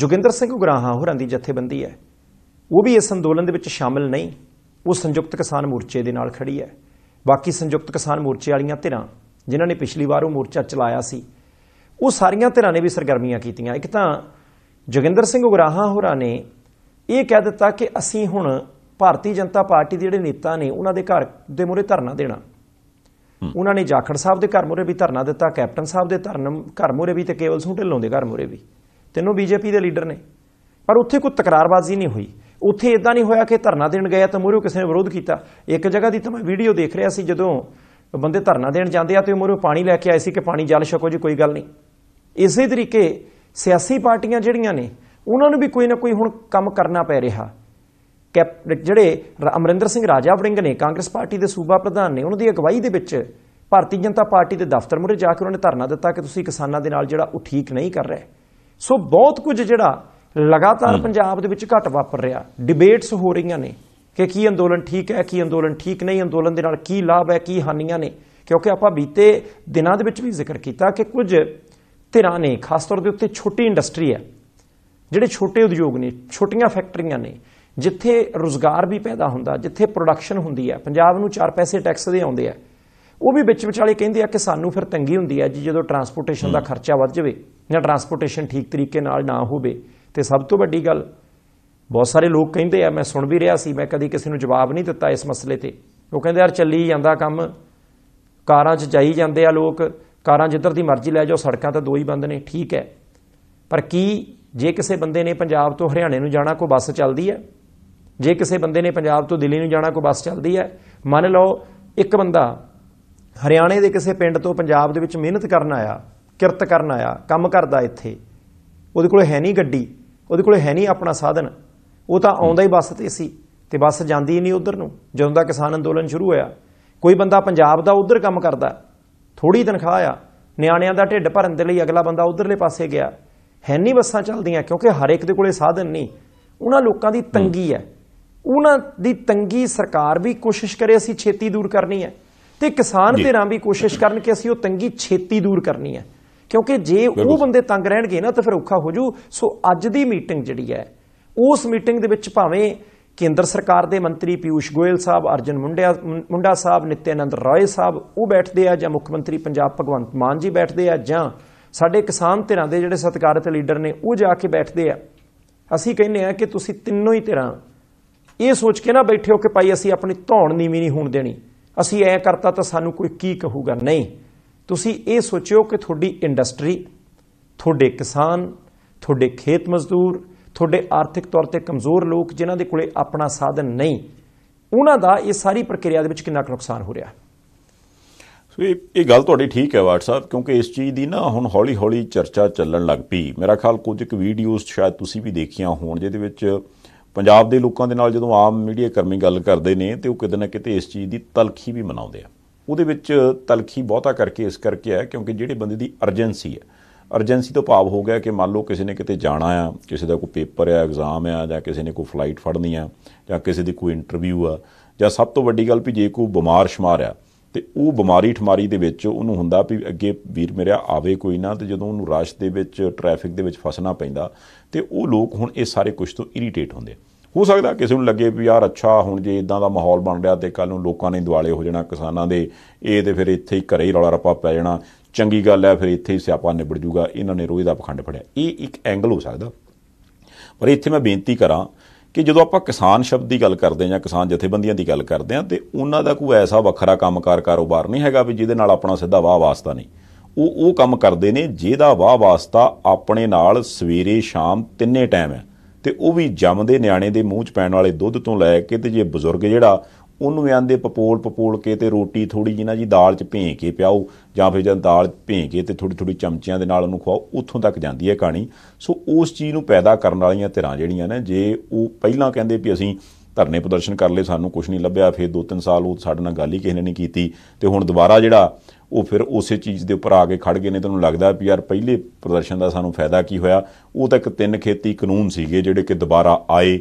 Speaker 2: ਜੋਗਿੰਦਰ ਸਿੰਘ ਗੁਰਾਹਾ ਹੋਰਾਂ ਦੀ ਜਥੇਬੰਦੀ ਹੈ ਉਹ ਵੀ ਇਸ ਅੰਦੋਲਨ ਦੇ ਵਿੱਚ ਸ਼ਾਮਲ ਨਹੀਂ ਉਹ ਸੰਯੁਕਤ ਕਿਸਾਨ ਮੋਰਚੇ ਦੇ ਨਾਲ ਖੜੀ ਹੈ ਬਾਕੀ ਸੰਯੁਕਤ ਕਿਸਾਨ ਮੋਰਚੇ ਵਾਲੀਆਂ ਧਿਰਾਂ ਜਿਨ੍ਹਾਂ ਨੇ ਪਿਛਲੀ ਵਾਰ ਉਹ ਮੋਰਚਾ ਚਲਾਇਆ ਸੀ ਉਹ ਸਾਰੀਆਂ ਧਿਰਾਂ ਨੇ ਵੀ ਸਰਗਰਮੀਆਂ ਕੀਤੀਆਂ ਇੱਕ ਤਾਂ ਜਗਿੰਦਰ ਸਿੰਘ ਉਗਰਾਹਾਂ ਹੋਰਾਂ ਨੇ ਇਹ ਕਹਿ ਦਿੱਤਾ ਕਿ ਅਸੀਂ ਹੁਣ ਭਾਰਤੀ ਜਨਤਾ ਪਾਰਟੀ ਦੇ ਜਿਹੜੇ ਨੇਤਾ ਨੇ ਉਹਨਾਂ ਦੇ ਘਰ ਦੇ ਮੂਰੇ ਧਰਨਾ ਦੇਣਾ ਉਹਨਾਂ ਨੇ ਜਾਖੜ ਸਾਹਿਬ ਦੇ ਘਰ ਮੂਰੇ ਵੀ ਧਰਨਾ ਦਿੱਤਾ ਕੈਪਟਨ ਸਾਹਿਬ ਦੇ ਧਰਨ ਘਰ ਮੂਰੇ ਵੀ ਤੇ ਕੇਵਲ ਸਿੰਘ ਢਿੱਲੋਂ ਦੇ ਘਰ ਮੂਰੇ ਵੀ ਤਿੰਨੋਂ ਬੀਜੇਪੀ ਦੇ ਲੀਡਰ ਨੇ ਪਰ ਉੱਥੇ ਕੋਈ ਤਕਰਾਰਬਾਜ਼ੀ ਨਹੀਂ ਹੋਈ ਉੱਥੇ ਇਦਾਂ ਨਹੀਂ ਹੋਇਆ ਕਿ ਧਰਨਾ ਦੇਣ ਗਏ ਤਾਂ ਮੋਰੇ ਕਿਸੇ ਨੇ ਵਿਰੋਧ ਕੀਤਾ ਇੱਕ ਜਗ੍ਹਾ ਦੀ ਤਾਂ ਮੈਂ ਵੀਡੀਓ ਦੇਖ ਰਿਹਾ ਸੀ ਜਦੋਂ ਬੰਦੇ ਧਰਨਾ ਦੇਣ ਜਾਂਦੇ ਆ ਤੇ ਮੋਰੇ ਪਾਣੀ ਲੈ ਕੇ ਆਏ ਸੀ ਕਿ ਪਾਣੀ ਜਲ ਛਕੋ ਜੀ ਕੋਈ ਗੱਲ ਨਹੀਂ ਇਸੇ ਤਰੀਕੇ ਸਿਆਸੀ ਪਾਰਟੀਆਂ ਜਿਹੜੀਆਂ ਨੇ ਉਹਨਾਂ ਨੂੰ ਵੀ ਕੋਈ ਨਾ ਕੋਈ ਹੁਣ ਕੰਮ ਕਰਨਾ ਪੈ ਰਿਹਾ ਜਿਹੜੇ ਅਮਰਿੰਦਰ ਸਿੰਘ ਰਾਜਾ ਵੜਿੰਗ ਨੇ ਕਾਂਗਰਸ ਪਾਰਟੀ ਦੇ ਸੂਬਾ ਪ੍ਰਧਾਨ ਨੇ ਉਹਨਾਂ ਦੀ ਅਗਵਾਈ ਦੇ ਵਿੱਚ ਭਾਰਤੀ ਜਨਤਾ ਪਾਰਟੀ ਦੇ ਦਫ਼ਤਰ ਮੁਰੇ ਜਾ ਕੇ ਉਹਨਾਂ ਨੇ ਧਰਨਾ ਦਿੱਤਾ ਕਿ ਤੁਸੀਂ ਕਿਸਾਨਾਂ ਦੇ ਨਾਲ ਜਿਹੜਾ ਉਹ ਠੀਕ ਨਹੀਂ ਕਰ ਰਹੇ ਸੋ ਬਹੁਤ ਕੁਝ ਜਿਹੜਾ ਲਗਾਤਾਰ ਪੰਜਾਬ ਦੇ ਵਿੱਚ ਘਟ ਵਾਪਰ ਰਿਹਾ ਡਿਬੇਟਸ ਹੋ ਰਹੀਆਂ ਨੇ ਕਿ ਕੀ ਅੰਦੋਲਨ ਠੀਕ ਹੈ ਕੀ ਅੰਦੋਲਨ ਠੀਕ ਨਹੀਂ ਅੰਦੋਲਨ ਦੇ ਨਾਲ ਕੀ ਲਾਭ ਹੈ ਕੀ ਹਾਨੀਆਂ ਨੇ ਕਿਉਂਕਿ ਆਪਾਂ ਬੀਤੇ ਦਿਨਾਂ ਦੇ ਵਿੱਚ ਵੀ ਜ਼ਿਕਰ ਕੀਤਾ ਕਿ ਕੁਝ ਧਿਰਾਂ ਨੇ ਖਾਸ ਤੌਰ ਦੇ ਉੱਤੇ ਛੋਟੀ ਇੰਡਸਟਰੀ ਹੈ ਜਿਹੜੇ ਛੋਟੇ ਉਦਯੋਗ ਨੇ ਛੋਟੀਆਂ ਫੈਕਟਰੀਆਂ ਨੇ ਜਿੱਥੇ ਰੋਜ਼ਗਾਰ ਵੀ ਪੈਦਾ ਹੁੰਦਾ ਜਿੱਥੇ ਪ੍ਰੋਡਕਸ਼ਨ ਹੁੰਦੀ ਹੈ ਪੰਜਾਬ ਨੂੰ ਚਾਰ ਪੈਸੇ ਟੈਕਸ ਦੇ ਆਉਂਦੇ ਆ ਉਹ ਵੀ ਵਿੱਚ ਵਿਚਾਲੇ ਕਹਿੰਦੇ ਆ ਕਿ ਸਾਨੂੰ ਫਿਰ ਤੰਗੀ ਹੁੰਦੀ ਹੈ ਜੀ ਜਦੋਂ ਟਰਾਂਸਪੋਰਟੇਸ਼ਨ ਦਾ ਖਰਚਾ ਵੱਧ ਜਾਵੇ ਜਾਂ ਟਰਾਂਸਪੋਰਟੇਸ਼ਨ ਠੀਕ ਤਰੀਕੇ ਨਾਲ ਨਾ ਹੋਵੇ ਤੇ ਸਭ ਤੋਂ ਵੱਡੀ ਗੱਲ ਬਹੁਤ ਸਾਰੇ ਲੋਕ ਕਹਿੰਦੇ ਆ ਮੈਂ ਸੁਣ ਵੀ ਰਿਹਾ ਸੀ ਮੈਂ ਕਦੀ ਕਿਸੇ ਨੂੰ ਜਵਾਬ ਨਹੀਂ ਦਿੱਤਾ ਇਸ ਮਸਲੇ ਤੇ ਉਹ ਕਹਿੰਦੇ ਯਾਰ ਚੱਲੀ ਜਾਂਦਾ ਕੰਮ ਕਾਰਾਂ 'ਚ ਜਾਈ ਜਾਂਦੇ ਆ ਲੋਕ ਕਾਰਾਂ ਜਿੱਧਰ ਦੀ ਮਰਜ਼ੀ ਲੈ ਜਾਓ ਸੜਕਾਂ ਤਾਂ ਦੋ ਹੀ ਬੰਦ ਨੇ ਠੀਕ ਹੈ ਪਰ ਕੀ ਜੇ ਕਿਸੇ ਬੰਦੇ ਨੇ ਪੰਜਾਬ ਤੋਂ ਹਰਿਆਣੇ ਨੂੰ ਜਾਣਾ ਕੋ ਬੱਸ ਚੱਲਦੀ ਹੈ ਜੇ ਕਿਸੇ ਬੰਦੇ ਨੇ ਪੰਜਾਬ ਤੋਂ ਦਿੱਲੀ ਨੂੰ ਜਾਣਾ ਕੋ ਬੱਸ ਚੱਲਦੀ ਹੈ ਮੰਨ ਲਓ ਇੱਕ ਬੰਦਾ ਹਰਿਆਣੇ ਦੇ ਕਿਸੇ ਪਿੰਡ ਤੋਂ ਪੰਜਾਬ ਦੇ ਵਿੱਚ ਮਿਹਨਤ ਕਰਨ ਆਇਆ ਕਿਰਤ ਕਰਨ ਆਇਆ ਕੰਮ ਕਰਦਾ ਇੱਥੇ ਉਹਦੇ ਕੋਲ ਹੈ ਨਹੀਂ ਗੱਡੀ ਉਹਦੇ ਕੋਲੇ ਹੈ ਨਹੀਂ ਆਪਣਾ ਸਾਧਨ ਉਹ ਤਾਂ ਆਉਂਦਾ ਹੀ ਬਸ ਤੇ ਸੀ ਤੇ ਬਸ ਜਾਂਦੀ ਨਹੀਂ ਉਧਰ ਨੂੰ ਜਦੋਂ ਦਾ ਕਿਸਾਨ ਅੰਦੋਲਨ ਸ਼ੁਰੂ ਹੋਇਆ ਕੋਈ ਬੰਦਾ ਪੰਜਾਬ ਦਾ ਉਧਰ ਕੰਮ ਕਰਦਾ ਥੋੜੀ ਤਨਖਾਹ ਆ ਨਿਆਣਿਆਂ ਦਾ ਢਿੱਡ ਭਰਨ ਦੇ ਲਈ ਅਗਲਾ ਬੰਦਾ ਉਧਰਲੇ ਪਾਸੇ ਗਿਆ ਹੈ ਨਹੀਂ ਬੱਸਾਂ ਚੱਲਦੀਆਂ ਕਿਉਂਕਿ ਹਰ ਇੱਕ ਦੇ ਕੋਲੇ ਸਾਧਨ ਨਹੀਂ ਉਹਨਾਂ ਲੋਕਾਂ ਦੀ ਤੰਗੀ ਹੈ ਉਹਨਾਂ ਦੀ ਤੰਗੀ ਸਰਕਾਰ ਵੀ ਕੋਸ਼ਿਸ਼ ਕਰੇ ਅਸੀਂ ਛੇਤੀ ਦੂਰ ਕਰਨੀ ਹੈ ਤੇ ਕਿਸਾਨ ਧਿਰਾਂ ਵੀ ਕੋਸ਼ਿਸ਼ ਕਰਨ ਕਿ ਅਸੀਂ ਉਹ ਤੰਗੀ ਛੇਤੀ ਦੂਰ ਕਰਨੀ ਹੈ ਕਿਉਂਕਿ ਜੇ ਉਹ ਬੰਦੇ ਤੰਗ ਰਹਿਣਗੇ ਨਾ ਤਾਂ ਫਿਰ ਔਖਾ ਹੋ ਜੂ ਸੋ ਅੱਜ ਦੀ ਮੀਟਿੰਗ ਜਿਹੜੀ ਹੈ ਉਸ ਮੀਟਿੰਗ ਦੇ ਵਿੱਚ ਭਾਵੇਂ ਕੇਂਦਰ ਸਰਕਾਰ ਦੇ ਮੰਤਰੀ ਪਿਊਸ਼ ਗੋਇਲ ਸਾਹਿਬ ਅਰਜਨ ਮੁੰਡਿਆ ਮੁੰਡਾ ਸਾਹਿਬ ਨਿਤਿਆਨੰਦ ਰਾਏ ਸਾਹਿਬ ਉਹ ਬੈਠਦੇ ਆ ਜਾਂ ਮੁੱਖ ਮੰਤਰੀ ਪੰਜਾਬ ਭਗਵੰਤ ਮਾਨ ਜੀ ਬੈਠਦੇ ਆ ਜਾਂ ਸਾਡੇ ਕਿਸਾਨ ਧਿਰਾਂ ਦੇ ਜਿਹੜੇ ਸਤਿਕਾਰਤ ਲੀਡਰ ਨੇ ਉਹ ਜਾ ਕੇ ਬੈਠਦੇ ਆ ਅਸੀਂ ਕਹਿੰਦੇ ਆ ਕਿ ਤੁਸੀਂ ਤਿੰਨੋਂ ਹੀ ਧਿਰਾਂ ਇਹ ਸੋਚ ਕੇ ਨਾ ਬੈਠਿਓ ਕਿ ਭਾਈ ਅਸੀਂ ਆਪਣੀ ਧੌਣ ਨੀਵੀਂ ਨਹੀਂ ਹੋਣ ਦੇਣੀ ਅਸੀਂ ਐ ਕਰਤਾ ਤਾਂ ਸਾਨੂੰ ਕੋਈ ਕੀ ਕਹੂਗਾ ਨਹੀਂ ਤੁਸੀਂ ਇਹ ਸੋਚਿਓ ਕਿ ਤੁਹਾਡੀ ਇੰਡਸਟਰੀ ਤੁਹਾਡੇ ਕਿਸਾਨ ਤੁਹਾਡੇ ਖੇਤ ਮਜ਼ਦੂਰ ਤੁਹਾਡੇ ਆਰਥਿਕ ਤੌਰ ਤੇ ਕਮਜ਼ੋਰ ਲੋਕ ਜਿਨ੍ਹਾਂ ਦੇ ਕੋਲੇ ਆਪਣਾ ਸਾਧਨ ਨਹੀਂ ਉਹਨਾਂ ਦਾ ਇਹ ਸਾਰੀ ਪ੍ਰਕਿਰਿਆ ਦੇ ਵਿੱਚ ਕਿੰਨਾ ਕੁ ਨੁਕਸਾਨ ਹੋ ਰਿਹਾ
Speaker 1: ਸੋ ਇਹ ਇਹ ਗੱਲ ਤੁਹਾਡੀ ਠੀਕ ਹੈ WhatsApp ਕਿਉਂਕਿ ਇਸ ਚੀਜ਼ ਦੀ ਨਾ ਹੁਣ ਹੌਲੀ-ਹੌਲੀ ਚਰਚਾ ਚੱਲਣ ਲੱਗ ਪਈ ਮੇਰਾ ਖਿਆਲ ਕੁਝ ਇੱਕ ਵੀਡੀਓਜ਼ ਸ਼ਾਇਦ ਤੁਸੀਂ ਵੀ ਦੇਖੀਆਂ ਹੋਣ ਜਿਹਦੇ ਵਿੱਚ ਪੰਜਾਬ ਦੇ ਲੋਕਾਂ ਦੇ ਨਾਲ ਜਦੋਂ ਆਮ ਮੀਡੀਆ ਕਰਮੀ ਗੱਲ ਕਰਦੇ ਨੇ ਤੇ ਉਹ ਕਿਤੇ ਨਾ ਕਿਤੇ ਇਸ ਚੀਜ਼ ਦੀ ਤਲਖੀ ਵੀ ਮਨਾਉਂਦੇ ਆ ਉਹਦੇ ਵਿੱਚ ਤਲਖੀ ਬਹੁਤਾ ਕਰਕੇ ਇਸ ਕਰਕੇ ਹੈ ਕਿਉਂਕਿ ਜਿਹੜੇ ਬੰਦੇ ਦੀ ਅਰਜੈਂਸੀ ਹੈ ਅਰਜੈਂਸੀ ਤੋਂ ਭਾਵ ਹੋ ਗਿਆ ਕਿ ਮੰਨ ਲਓ ਕਿਸੇ ਨੇ ਕਿਤੇ ਜਾਣਾ ਆ ਕਿਸੇ ਦਾ ਕੋਈ ਪੇਪਰ ਆ ਐਗਜ਼ਾਮ ਆ ਜਾਂ ਕਿਸੇ ਨੇ ਕੋਈ ਫਲਾਈਟ ਫੜਨੀ ਆ ਜਾਂ ਕਿਸੇ ਦੀ ਕੋਈ ਇੰਟਰਵਿਊ ਆ ਜਾਂ ਸਭ ਤੋਂ ਵੱਡੀ ਗੱਲ ਵੀ ਜੇ ਕੋਈ ਬਿਮਾਰ ਸ਼ਮਾਰ ਆ ਤੇ ਉਹ ਬਿਮਾਰੀ ਠਮਾਰੀ ਦੇ ਵਿੱਚ ਉਹਨੂੰ ਹੁੰਦਾ ਵੀ ਅੱਗੇ ਵੀਰ ਮੇਰਿਆ ਆਵੇ ਕੋਈ ਨਾ ਤੇ ਜਦੋਂ ਉਹਨੂੰ ਰਸ਼ ਦੇ ਵਿੱਚ ਟ੍ਰੈਫਿਕ ਦੇ ਵਿੱਚ ਫਸਣਾ ਪੈਂਦਾ ਤੇ ਉਹ ਲੋਕ ਹੁਣ ਇਹ ਸਾਰੇ ਕੁਝ ਤੋਂ ਇਰੀਟੇਟ ਹੁੰਦੇ ਆ ਹੋ ਸਕਦਾ ਕਿਸੇ ਨੂੰ ਲੱਗੇ ਵੀ ਯਾਰ ਅੱਛਾ ਹੁਣ ਜੇ ਇਦਾਂ ਦਾ ਮਾਹੌਲ ਬਣ ਰਿਹਾ ਤੇ ਕੱਲ ਨੂੰ ਲੋਕਾਂ ਨੇ ਦਿਵਾਲੇ ਹੋ ਜਾਣਾ ਕਿਸਾਨਾਂ ਦੇ ਇਹ ਤੇ ਫਿਰ ਇੱਥੇ ਹੀ ਘਰੇ ਹੀ ਰੌਲਾ ਰੱਪਾ ਪੈ ਜਾਣਾ ਚੰਗੀ ਗੱਲ ਹੈ ਫਿਰ ਇੱਥੇ ਹੀ ਸਿਆਪਾ ਨਿਬੜ ਜੂਗਾ ਇਹਨਾਂ ਨੇ ਰੋਹੇ ਦਾ ਪਖੰਡ ਫੜਿਆ ਇਹ ਇੱਕ ਐਂਗਲ ਹੋ ਸਕਦਾ ਪਰ ਇੱਥੇ ਮੈਂ ਬੇਨਤੀ ਕਰਾਂ ਕਿ ਜਦੋਂ ਆਪਾਂ ਕਿਸਾਨ ਸ਼ਬਦ ਦੀ ਗੱਲ ਕਰਦੇ ਆਂ ਜਾਂ ਕਿਸਾਨ ਜਥੇਬੰਦੀਆਂ ਦੀ ਗੱਲ ਕਰਦੇ ਆਂ ਤੇ ਉਹਨਾਂ ਦਾ ਕੋਈ ਐਸਾ ਵੱਖਰਾ ਕੰਮਕਾਰ ਕਾਰੋਬਾਰ ਨਹੀਂ ਹੈਗਾ ਵੀ ਜਿਹਦੇ ਨਾਲ ਆਪਣਾ ਸਿੱਧਾ ਵਾਹ ਵਾਸਤਾ ਨਹੀਂ ਉਹ ਉਹ ਕੰਮ ਕਰਦੇ ਨੇ ਜਿਹਦਾ ਵਾਹ ਵਾਸਤਾ ਆਪਣੇ ਨਾਲ ਸਵੇਰੇ ਸ਼ਾਮ ਤਿੰਨੇ ਟਾਈਮ ਹੈ ਤੇ ਉਹ ਵੀ ਜੰਮਦੇ ਨਿਆਣੇ ਦੇ ਮੂੰਹ 'ਚ ਪੈਣ ਵਾਲੇ ਦੁੱਧ ਤੋਂ ਲੈ ਕੇ ਤੇ ਜੇ ਬਜ਼ੁਰਗ ਜਿਹੜਾ ਉਹਨੂੰ ਆਂਦੇ ਪਪੋਲ ਪਪੋਲ ਕੇ ਤੇ ਰੋਟੀ ਥੋੜੀ ਜਿਹੀ ਨਾ ਜੀ ਦਾਲ 'ਚ ਭੇਂ ਕੇ ਪਿਆਓ ਜਾਂ ਫਿਰ ਜਾਂ ਦਾਲ ਭੇਂ ਕੇ ਤੇ ਥੋੜੀ ਥੋੜੀ ਚਮਚਿਆਂ ਦੇ ਨਾਲ ਉਹਨੂੰ ਖਵਾਓ ਉੱਥੋਂ ਤੱਕ ਜਾਂਦੀ ਹੈ ਕਹਾਣੀ ਸੋ ਉਸ ਚੀਜ਼ ਨੂੰ ਪੈਦਾ ਕਰਨ ਵਾਲੀਆਂ ਧਿਰਾਂ ਜਿਹੜੀਆਂ ਨੇ ਜੇ ਉਹ ਪਹਿਲਾਂ ਕਹਿੰਦੇ ਵੀ ਅਸੀਂ ਧਰਨੇ ਪ੍ਰਦਰਸ਼ਨ ਕਰ ਲਏ ਸਾਨੂੰ ਕੁਝ ਨਹੀਂ ਲੱਭਿਆ ਫਿਰ 2-3 ਸਾਲ ਉਹ ਸਾਡੇ ਨਾਲ ਗੱਲ ਹੀ ਕਿਸੇ ਨੇ ਨਹੀਂ ਕੀਤੀ ਤੇ ਹੁਣ ਦੁਬਾਰਾ ਜਿਹੜਾ ਉਹ ਫਿਰ ਉਸੇ ਚੀਜ਼ ਦੇ ਉੱਪਰ ਆ ਕੇ ਖੜ ਗਏ ਨੇ ਤੁਹਾਨੂੰ ਲੱਗਦਾ ਵੀ ਯਾਰ ਪਹਿਲੇ ਪ੍ਰਦਰਸ਼ਨ ਦਾ ਸਾਨੂੰ ਫਾਇਦਾ ਕੀ ਹੋਇਆ ਉਹ ਤਾਂ ਇੱਕ ਤਿੰਨ ਖੇਤੀ ਕਾਨੂੰਨ ਸੀਗੇ ਜਿਹੜੇ ਕਿ ਦੁਬਾਰਾ ਆਏ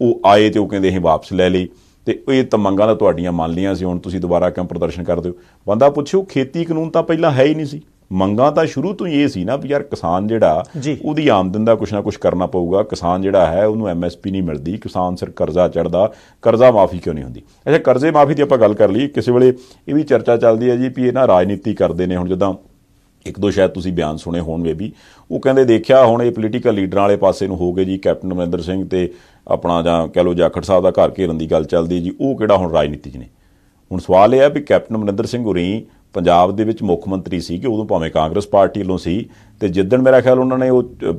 Speaker 1: ਉਹ ਆਏ ਤੇ ਉਹ ਕਹਿੰਦੇ ਅਸੀਂ ਵਾਪਸ ਲੈ ਲਈ ਤੇ ਇਹ ਤਾਂ ਮੰਗਾਂ ਤੁਹਾਡੀਆਂ ਮੰਨ ਲੀਆਂ ਸੀ ਹੁਣ ਤੁਸੀਂ ਦੁਬਾਰਾ ਕਿਉਂ ਪ੍ਰਦਰਸ਼ਨ ਕਰਦੇ ਹੋ ਬੰਦਾ ਪੁੱਛਿਓ ਖੇਤੀ ਕਾਨੂੰਨ ਤਾਂ ਪਹਿਲਾਂ ਹੈ ਹੀ ਨਹੀਂ ਸੀ ਮੰਗਾਂ ਤਾਂ ਸ਼ੁਰੂ ਤੋਂ ਹੀ ਇਹ ਸੀ ਨਾ ਵੀ ਯਾਰ ਕਿਸਾਨ ਜਿਹੜਾ ਉਹਦੀ ਆਮਦਨ ਦਾ ਕੁਛ ਨਾ ਕੁਛ ਕਰਨਾ ਪਊਗਾ ਕਿਸਾਨ ਜਿਹੜਾ ਹੈ ਉਹਨੂੰ ਐਮਐਸਪੀ ਨਹੀਂ ਮਿਲਦੀ ਕਿਸਾਨ ਸਿਰ ਕਰਜ਼ਾ ਚੜਦਾ ਕਰਜ਼ਾ ਮਾਫੀ ਕਿਉਂ ਨਹੀਂ ਹੁੰਦੀ ਅੱਛਾ ਕਰਜ਼ੇ ਮਾਫੀ ਦੀ ਆਪਾਂ ਗੱਲ ਕਰ ਲਈ ਕਿਸੇ ਵੇਲੇ ਇਹ ਵੀ ਚਰਚਾ ਚੱਲਦੀ ਹੈ ਜੀ ਵੀ ਇਹ ਨਾ ਰਾਜਨੀਤੀ ਕਰਦੇ ਨੇ ਹੁਣ ਜਦੋਂ ਇੱਕ ਦੋ ਸ਼ਾਇਦ ਤੁਸੀਂ ਬਿਆਨ ਸੁਣੇ ਹੋਣਗੇ ਵੀ ਉਹ ਕਹਿੰਦੇ ਦੇਖਿਆ ਹੁਣ ਇਹ ਪੋਲੀਟੀਕਲ ਲੀਡਰਾਂ ਵਾਲੇ ਪਾਸੇ ਨੂੰ ਹੋ ਗਏ ਜੀ ਕੈਪਟਨ ਅਮਰਿੰਦਰ ਸਿੰਘ ਤੇ ਆਪਣਾ ਜਾਂ ਕਹਿ ਲੋ ਜਾਖੜ ਸਾਹਿਬ ਦਾ ਘਰ ਘੇਰਨ ਦੀ ਗੱਲ ਚੱਲਦੀ ਜੀ ਉਹ ਕਿਹੜਾ ਹੁਣ ਰਾਜਨੀਤੀ 'ਚ ਨੇ ਹੁਣ ਸਵਾਲ ਇਹ ਹੈ ਵੀ ਕੈਪਟਨ ਅਮਰਿੰਦਰ ਸਿੰਘ ਹੋਰੀ ਪੰਜਾਬ ਦੇ ਵਿੱਚ ਮੁੱਖ ਮੰਤਰੀ ਸੀ ਕਿ ਉਦੋਂ ਭਾਵੇਂ ਕਾਂਗਰਸ ਪਾਰਟੀ ਵੱਲੋਂ ਸੀ ਤੇ ਜਿੱਦਣ ਮੇਰਾ ਖਿਆਲ ਉਹਨਾਂ ਨੇ ਉਹ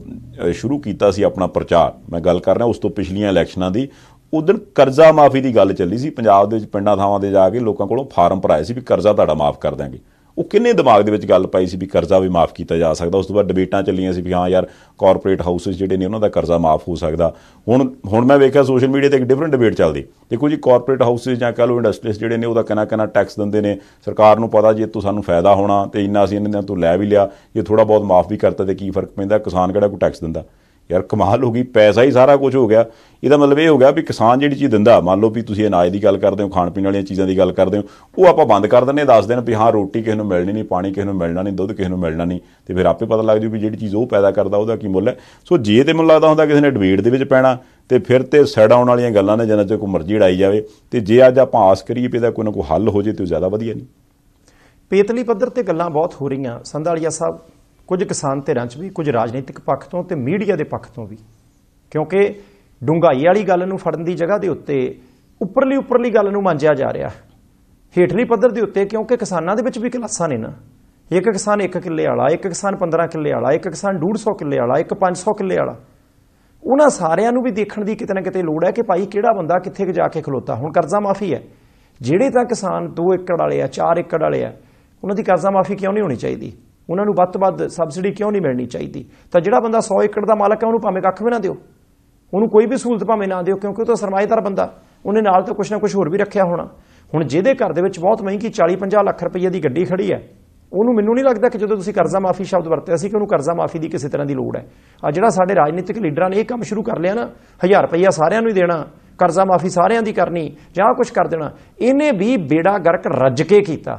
Speaker 1: ਸ਼ੁਰੂ ਕੀਤਾ ਸੀ ਆਪਣਾ ਪ੍ਰਚਾਰ ਮੈਂ ਗੱਲ ਕਰ ਰਿਹਾ ਉਸ ਤੋਂ ਪਿਛਲੀਆਂ ਇਲੈਕਸ਼ਨਾਂ ਦੀ ਉਦੋਂ ਕਰਜ਼ਾ ਮਾਫੀ ਦੀ ਗੱਲ ਚੱਲੀ ਸੀ ਪੰਜਾਬ ਦੇ ਵਿੱਚ ਪਿੰਡਾਂ ਥਾਵਾਂ ਤੇ ਜਾ ਕੇ ਲੋਕਾਂ ਕੋਲੋਂ ਫਾਰਮ ਭਰਾਏ ਸੀ ਵੀ ਕਰਜ਼ਾ ਤੁਹਾਡਾ ਮਾਫ ਕਰ ਦਾਂਗੇ ਉਹ ਕਿੰਨੇ ਦਿਮਾਗ ਦੇ ਵਿੱਚ ਗੱਲ ਪਾਈ ਸੀ ਵੀ ਕਰਜ਼ਾ ਵੀ ਮਾਫ ਕੀਤਾ ਜਾ ਸਕਦਾ ਉਸ ਤੋਂ ਬਾਅਦ ਡਿਬੇਟਾਂ ਚੱਲੀਆਂ ਸੀ ਵੀ ਹਾਂ ਯਾਰ ਕਾਰਪੋਰੇਟ ਹਾਊਸਸ ਜਿਹੜੇ ਨੇ ਉਹਨਾਂ ਦਾ ਕਰਜ਼ਾ ਮਾਫ ਹੋ ਸਕਦਾ ਹੁਣ ਹੁਣ ਮੈਂ ਵੇਖਿਆ ਸੋਸ਼ਲ ਮੀਡੀਆ ਤੇ ਇੱਕ ਡਿਫਰੈਂਟ ਡਿਬੇਟ ਚੱਲਦੀ ਦੇਖੋ ਜੀ ਕਾਰਪੋਰੇਟ ਹਾਊਸਸ ਜਾਂ ਕਹ ਲੋ ਇੰਡਸਟਰੀਸ ਜਿਹੜੇ ਨੇ ਉਹਦਾ ਕਨਾ ਕਨਾ ਟੈਕਸ ਦਿੰਦੇ ਨੇ ਸਰਕਾਰ ਨੂੰ ਪਤਾ ਜੇ ਤੂੰ ਸਾਨੂੰ ਫਾਇਦਾ ਹੋਣਾ ਤੇ ਇੰਨਾ ਅਸੀਂ ਇਹਨਾਂ ਤੋਂ ਲੈ ਵੀ ਲਿਆ ਜੇ ਥੋੜਾ ਬਹੁਤ ਮਾਫ ਵੀ ਕਰਤਾ ਤੇ ਕੀ ਫਰਕ ਪੈਂਦਾ ਕਿਸਾਨ ਕਿਹੜਾ ਕੋਈ ਟੈਕਸ ਦਿੰਦਾ ਯਾਰ ਕਮਾਲ ਹੋ ਗਈ ਪੈਸਾ ਹੀ ਸਾਰਾ ਕੁਝ ਹੋ ਗਿਆ ਇਹਦਾ ਮਤਲਬ ਇਹ ਹੋ ਗਿਆ ਵੀ ਕਿਸਾਨ ਜਿਹੜੀ ਚੀਜ਼ ਦਿੰਦਾ ਮੰਨ ਲਓ ਵੀ ਤੁਸੀਂ ਅਨਾਜ ਦੀ ਗੱਲ ਕਰਦੇ ਹੋ ਖਾਣ ਪੀਣ ਵਾਲੀਆਂ ਚੀਜ਼ਾਂ ਦੀ ਗੱਲ ਕਰਦੇ ਹੋ ਉਹ ਆਪਾਂ ਬੰਦ ਕਰ ਦਿੰਨੇ ਦੱਸ ਦੇਣ ਵੀ ਹਾਂ ਰੋਟੀ ਕਿਸੇ ਨੂੰ ਮਿਲਣੀ ਨਹੀਂ ਪਾਣੀ ਕਿਸੇ ਨੂੰ ਮਿਲਣਾ ਨਹੀਂ ਦੁੱਧ ਕਿਸੇ ਨੂੰ ਮਿਲਣਾ ਨਹੀਂ ਤੇ ਫਿਰ ਆਪੇ ਪਤਾ ਲੱਗ ਜੂ ਵੀ ਜਿਹੜੀ ਚੀਜ਼ ਉਹ ਪੈਦਾ ਕਰਦਾ ਉਹਦਾ ਕੀ ਮੁੱਲ ਹੈ ਸੋ ਜੇ ਤੇ ਮੈਨੂੰ ਲੱਗਦਾ ਹੁੰਦਾ ਕਿਸੇ ਨੇ ਡਿਬੇਟ ਦੇ ਵਿੱਚ ਪੈਣਾ ਤੇ ਫਿਰ ਤੇ ਸੜ ਆਉਣ ਵਾਲੀਆਂ ਗੱਲਾਂ ਨੇ ਜਨਾਂ 'ਚ ਕੋਈ ਮਰਜ਼ੀ ੜਾਈ ਜਾਵੇ ਤੇ ਜੇ ਅੱਜ ਆਪਾਂ ਆਸ ਕਰੀਏ ਵੀ ਇਹਦਾ ਕੋਈ ਨਾ ਕੋਈ ਹੱਲ ਹੋ ਜੇ ਤੇ ਉਹ ਜ਼ਿਆਦਾ ਵਧੀਆ ਨਹੀਂ
Speaker 2: ਪੇਤਲੀ ਪੱਧਰ ਤੇ ਗੱਲਾਂ ਬਹੁਤ ਹੋ ਰਹੀਆਂ ਸੰਧਾਲੀਆ ਸਾਹਿਬ ਕੁਝ ਕਿਸਾਨ ਧਿਰਾਂ 'ਚ ਵੀ ਕੁਝ ਰਾਜਨੀਤਿਕ ਪੱਖ ਤੋਂ ਤੇ ਮੀਡੀਆ ਦੇ ਪੱਖ ਤੋਂ ਵੀ ਕਿਉਂਕਿ ਡੁੰਗਾਈ ਵਾਲੀ ਗੱਲ ਨੂੰ ਫੜਨ ਦੀ ਜਗ੍ਹਾ ਦੇ ਉੱਤੇ ਉੱਪਰਲੀ ਉੱਪਰਲੀ ਗੱਲ ਨੂੰ ਮਾਂਜਿਆ ਜਾ ਰਿਹਾ ਹੇਠਲੀ ਪੱਧਰ ਦੇ ਉੱਤੇ ਕਿਉਂਕਿ ਕਿਸਾਨਾਂ ਦੇ ਵਿੱਚ ਵੀ ਕਲਾਸਾਂ ਨੇ ਨਾ ਇੱਕ ਕਿਸਾਨ 1 ਕਿੱਲੇ ਵਾਲਾ ਇੱਕ ਕਿਸਾਨ 15 ਕਿੱਲੇ ਵਾਲਾ ਇੱਕ ਕਿਸਾਨ 150 ਕਿੱਲੇ ਵਾਲਾ ਇੱਕ 500 ਕਿੱਲੇ ਵਾਲਾ ਉਹਨਾਂ ਸਾਰਿਆਂ ਨੂੰ ਵੀ ਦੇਖਣ ਦੀ ਕਿਤੇ ਨਾ ਕਿਤੇ ਲੋੜ ਹੈ ਕਿ ਭਾਈ ਕਿਹੜਾ ਬੰਦਾ ਕਿੱਥੇ ਜਾ ਕੇ ਖਲੋਤਾ ਹੁਣ ਕਰਜ਼ਾ ਮਾਫੀ ਹੈ ਜਿਹੜੇ ਤਾਂ ਕਿਸਾਨ 2 ਏਕੜ ਵਾਲੇ ਆ 4 ਏਕੜ ਵਾਲੇ ਆ ਉਹਨਾਂ ਦੀ ਕਰਜ਼ਾ ਮਾਫੀ ਕਿਉਂ ਨਹੀਂ ਹੋਣੀ ਚਾਹੀਦੀ ਉਹਨਾਂ ਨੂੰ ਵੱਧ ਤੋਂ ਵੱਧ ਸਬਸਿਡੀ ਕਿਉਂ ਨਹੀਂ ਮਿਲਣੀ ਚਾਹੀਦੀ ਤਾਂ ਜਿਹੜਾ ਬੰਦਾ 100 ਏਕੜ ਦਾ ਮਾਲਕ ਹੈ ਉਹਨੂੰ ਭਾਵੇਂ ਕੱਖ ਵੀ ਨਾ ਦਿਓ ਉਹਨੂੰ ਕੋਈ ਵੀ ਸਹੂਲਤ ਭਾਵੇਂ ਨਾ ਦਿਓ ਕਿਉਂਕਿ ਉਹ ਤਾਂ ਸਰਮਾਏਦਾਰ ਬੰਦਾ ਉਹਨੇ ਨਾਲ ਤਾਂ ਕੁਛ ਨਾ ਕੁਛ ਹੋਰ ਵੀ ਰੱਖਿਆ ਹੋਣਾ ਹੁਣ ਜਿਹਦੇ ਘਰ ਦੇ ਵਿੱਚ ਬਹੁਤ ਮਹਿੰਗੀ 40-50 ਲੱਖ ਰੁਪਏ ਦੀ ਗੱਡੀ ਖੜੀ ਹੈ ਉਹਨੂੰ ਮੈਨੂੰ ਨਹੀਂ ਲੱਗਦਾ ਕਿ ਜਦੋਂ ਤੁਸੀਂ ਕਰਜ਼ਾ ਮਾਫੀ ਸ਼ਬਦ ਵਰਤਿਆ ਸੀ ਕਿ ਉਹਨੂੰ ਕਰਜ਼ਾ ਮਾਫੀ ਦੀ ਕਿਸੇ ਤਰ੍ਹਾਂ ਦੀ ਲੋੜ ਹੈ ਆ ਜਿਹੜਾ ਸਾਡੇ ਰਾਜਨੀਤਿਕ ਲੀਡਰਾਂ ਨੇ ਇਹ ਕੰਮ ਸ਼ੁਰੂ ਕਰ ਲਿਆ ਨਾ 1000 ਰੁਪਏ ਸਾਰਿਆਂ ਨੂੰ ਹੀ ਦੇਣਾ ਕਰਜ਼ਾ ਮਾਫੀ ਸਾਰਿਆਂ ਦੀ ਕਰਨੀ ਜਾਂ ਕੁਝ ਕਰ ਦੇਣਾ ਇਹਨੇ ਵੀ ਬੇੜਾ ਗਰਕ ਰੱਜ ਕੇ ਕੀਤਾ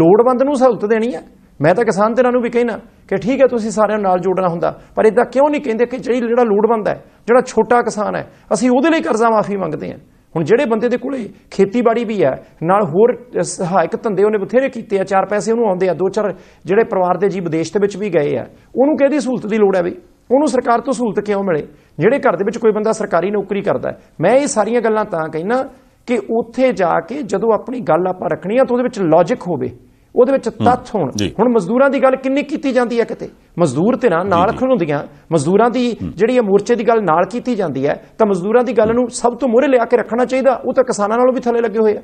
Speaker 2: ਲੋੜਵੰਦ ਨੂੰ ਸਹੂਲਤ ਦੇਣੀ ਹੈ ਮੈਂ ਤਾਂ ਕਿਸਾਨ ਤੇਰਾ ਨੂੰ ਵੀ ਕਹਿਣਾ ਕਿ ਠੀਕ ਹੈ ਤੁਸੀਂ ਸਾਰਿਆਂ ਨਾਲ ਜੋੜਨਾ ਹੁੰਦਾ ਪਰ ਇਦਾਂ ਕਿਉਂ ਨਹੀਂ ਕਹਿੰਦੇ ਕਿ ਜਿਹੜੀ ਜਿਹੜਾ ਲੋੜਵੰਦ ਹੈ ਜਿਹੜਾ ਛੋਟਾ ਕਿਸਾਨ ਹੈ ਅਸੀਂ ਉਹਦੇ ਲਈ ਕਰਜ਼ਾ ਮਾਫੀ ਮੰਗਦੇ ਹਾਂ ਹੁਣ ਜਿਹੜੇ ਬੰਦੇ ਦੇ ਕੋਲੇ ਖੇਤੀਬਾੜੀ ਵੀ ਹੈ ਨਾਲ ਹੋਰ ਸਹਾਇਕ ਧੰਦੇ ਉਹਨੇ ਬਥੇਰੇ ਕੀਤੇ ਆ ਚਾਰ ਪੈਸੇ ਉਹਨੂੰ ਆਉਂਦੇ ਆ ਦੋ ਚਾਰ ਜਿਹੜੇ ਪਰਿਵਾਰ ਦੇ ਜੀ ਵਿਦੇਸ਼ ਦੇ ਵਿੱਚ ਵੀ ਗਏ ਆ ਉਹਨੂੰ ਕਿਹਦੀ ਸਹੂਲਤ ਦੀ ਲੋੜ ਹੈ ਬਈ ਉਹਨੂੰ ਸਰਕਾਰ ਤੋਂ ਸਹੂਲਤ ਕਿਉਂ ਮਿਲੇ ਜਿਹੜੇ ਘਰ ਦੇ ਵਿੱਚ ਕੋਈ ਬੰਦਾ ਸਰਕਾਰੀ ਨੌਕਰੀ ਕਰਦਾ ਮੈਂ ਇਹ ਸਾਰੀਆਂ ਗੱਲਾਂ ਤਾਂ ਕਹਿਣਾ ਕਿ ਉੱਥੇ ਜਾ ਕੇ ਜਦੋਂ ਆਪਣੀ ਗੱਲ ਆਪਾਂ ਰੱਖਣੀ ਆ ਤਾਂ ਉਹਦੇ ਵਿੱਚ ਲੌਜੀਕ ਹੋਵੇ ਉਹਦੇ ਵਿੱਚ ਤੱਥ ਹੋਣ ਹੁਣ ਮਜ਼ਦੂਰਾਂ ਦੀ ਗੱਲ ਕਿੰਨੀ ਕੀਤੀ ਜਾਂਦੀ ਹੈ ਕਿਤੇ ਮਜ਼ਦੂਰ ਤੇ ਨਾਲ ਨਾਲ ਖੜੁੰਦੀਆਂ ਮਜ਼ਦੂਰਾਂ ਦੀ ਜਿਹੜੀ ਇਹ ਮੋਰਚੇ ਦੀ ਗੱਲ ਨਾਲ ਕੀਤੀ ਜਾਂਦੀ ਹੈ ਤਾਂ ਮਜ਼ਦੂਰਾਂ ਦੀ ਗੱਲ ਨੂੰ ਸਭ ਤੋਂ ਮੋਹਰੇ ਲਿਆ ਕੇ ਰੱਖਣਾ ਚਾਹੀਦਾ ਉਹ ਤਾਂ ਕਿਸਾਨਾਂ ਨਾਲੋਂ ਵੀ ਥੱਲੇ ਲੱਗੇ ਹੋਏ ਆ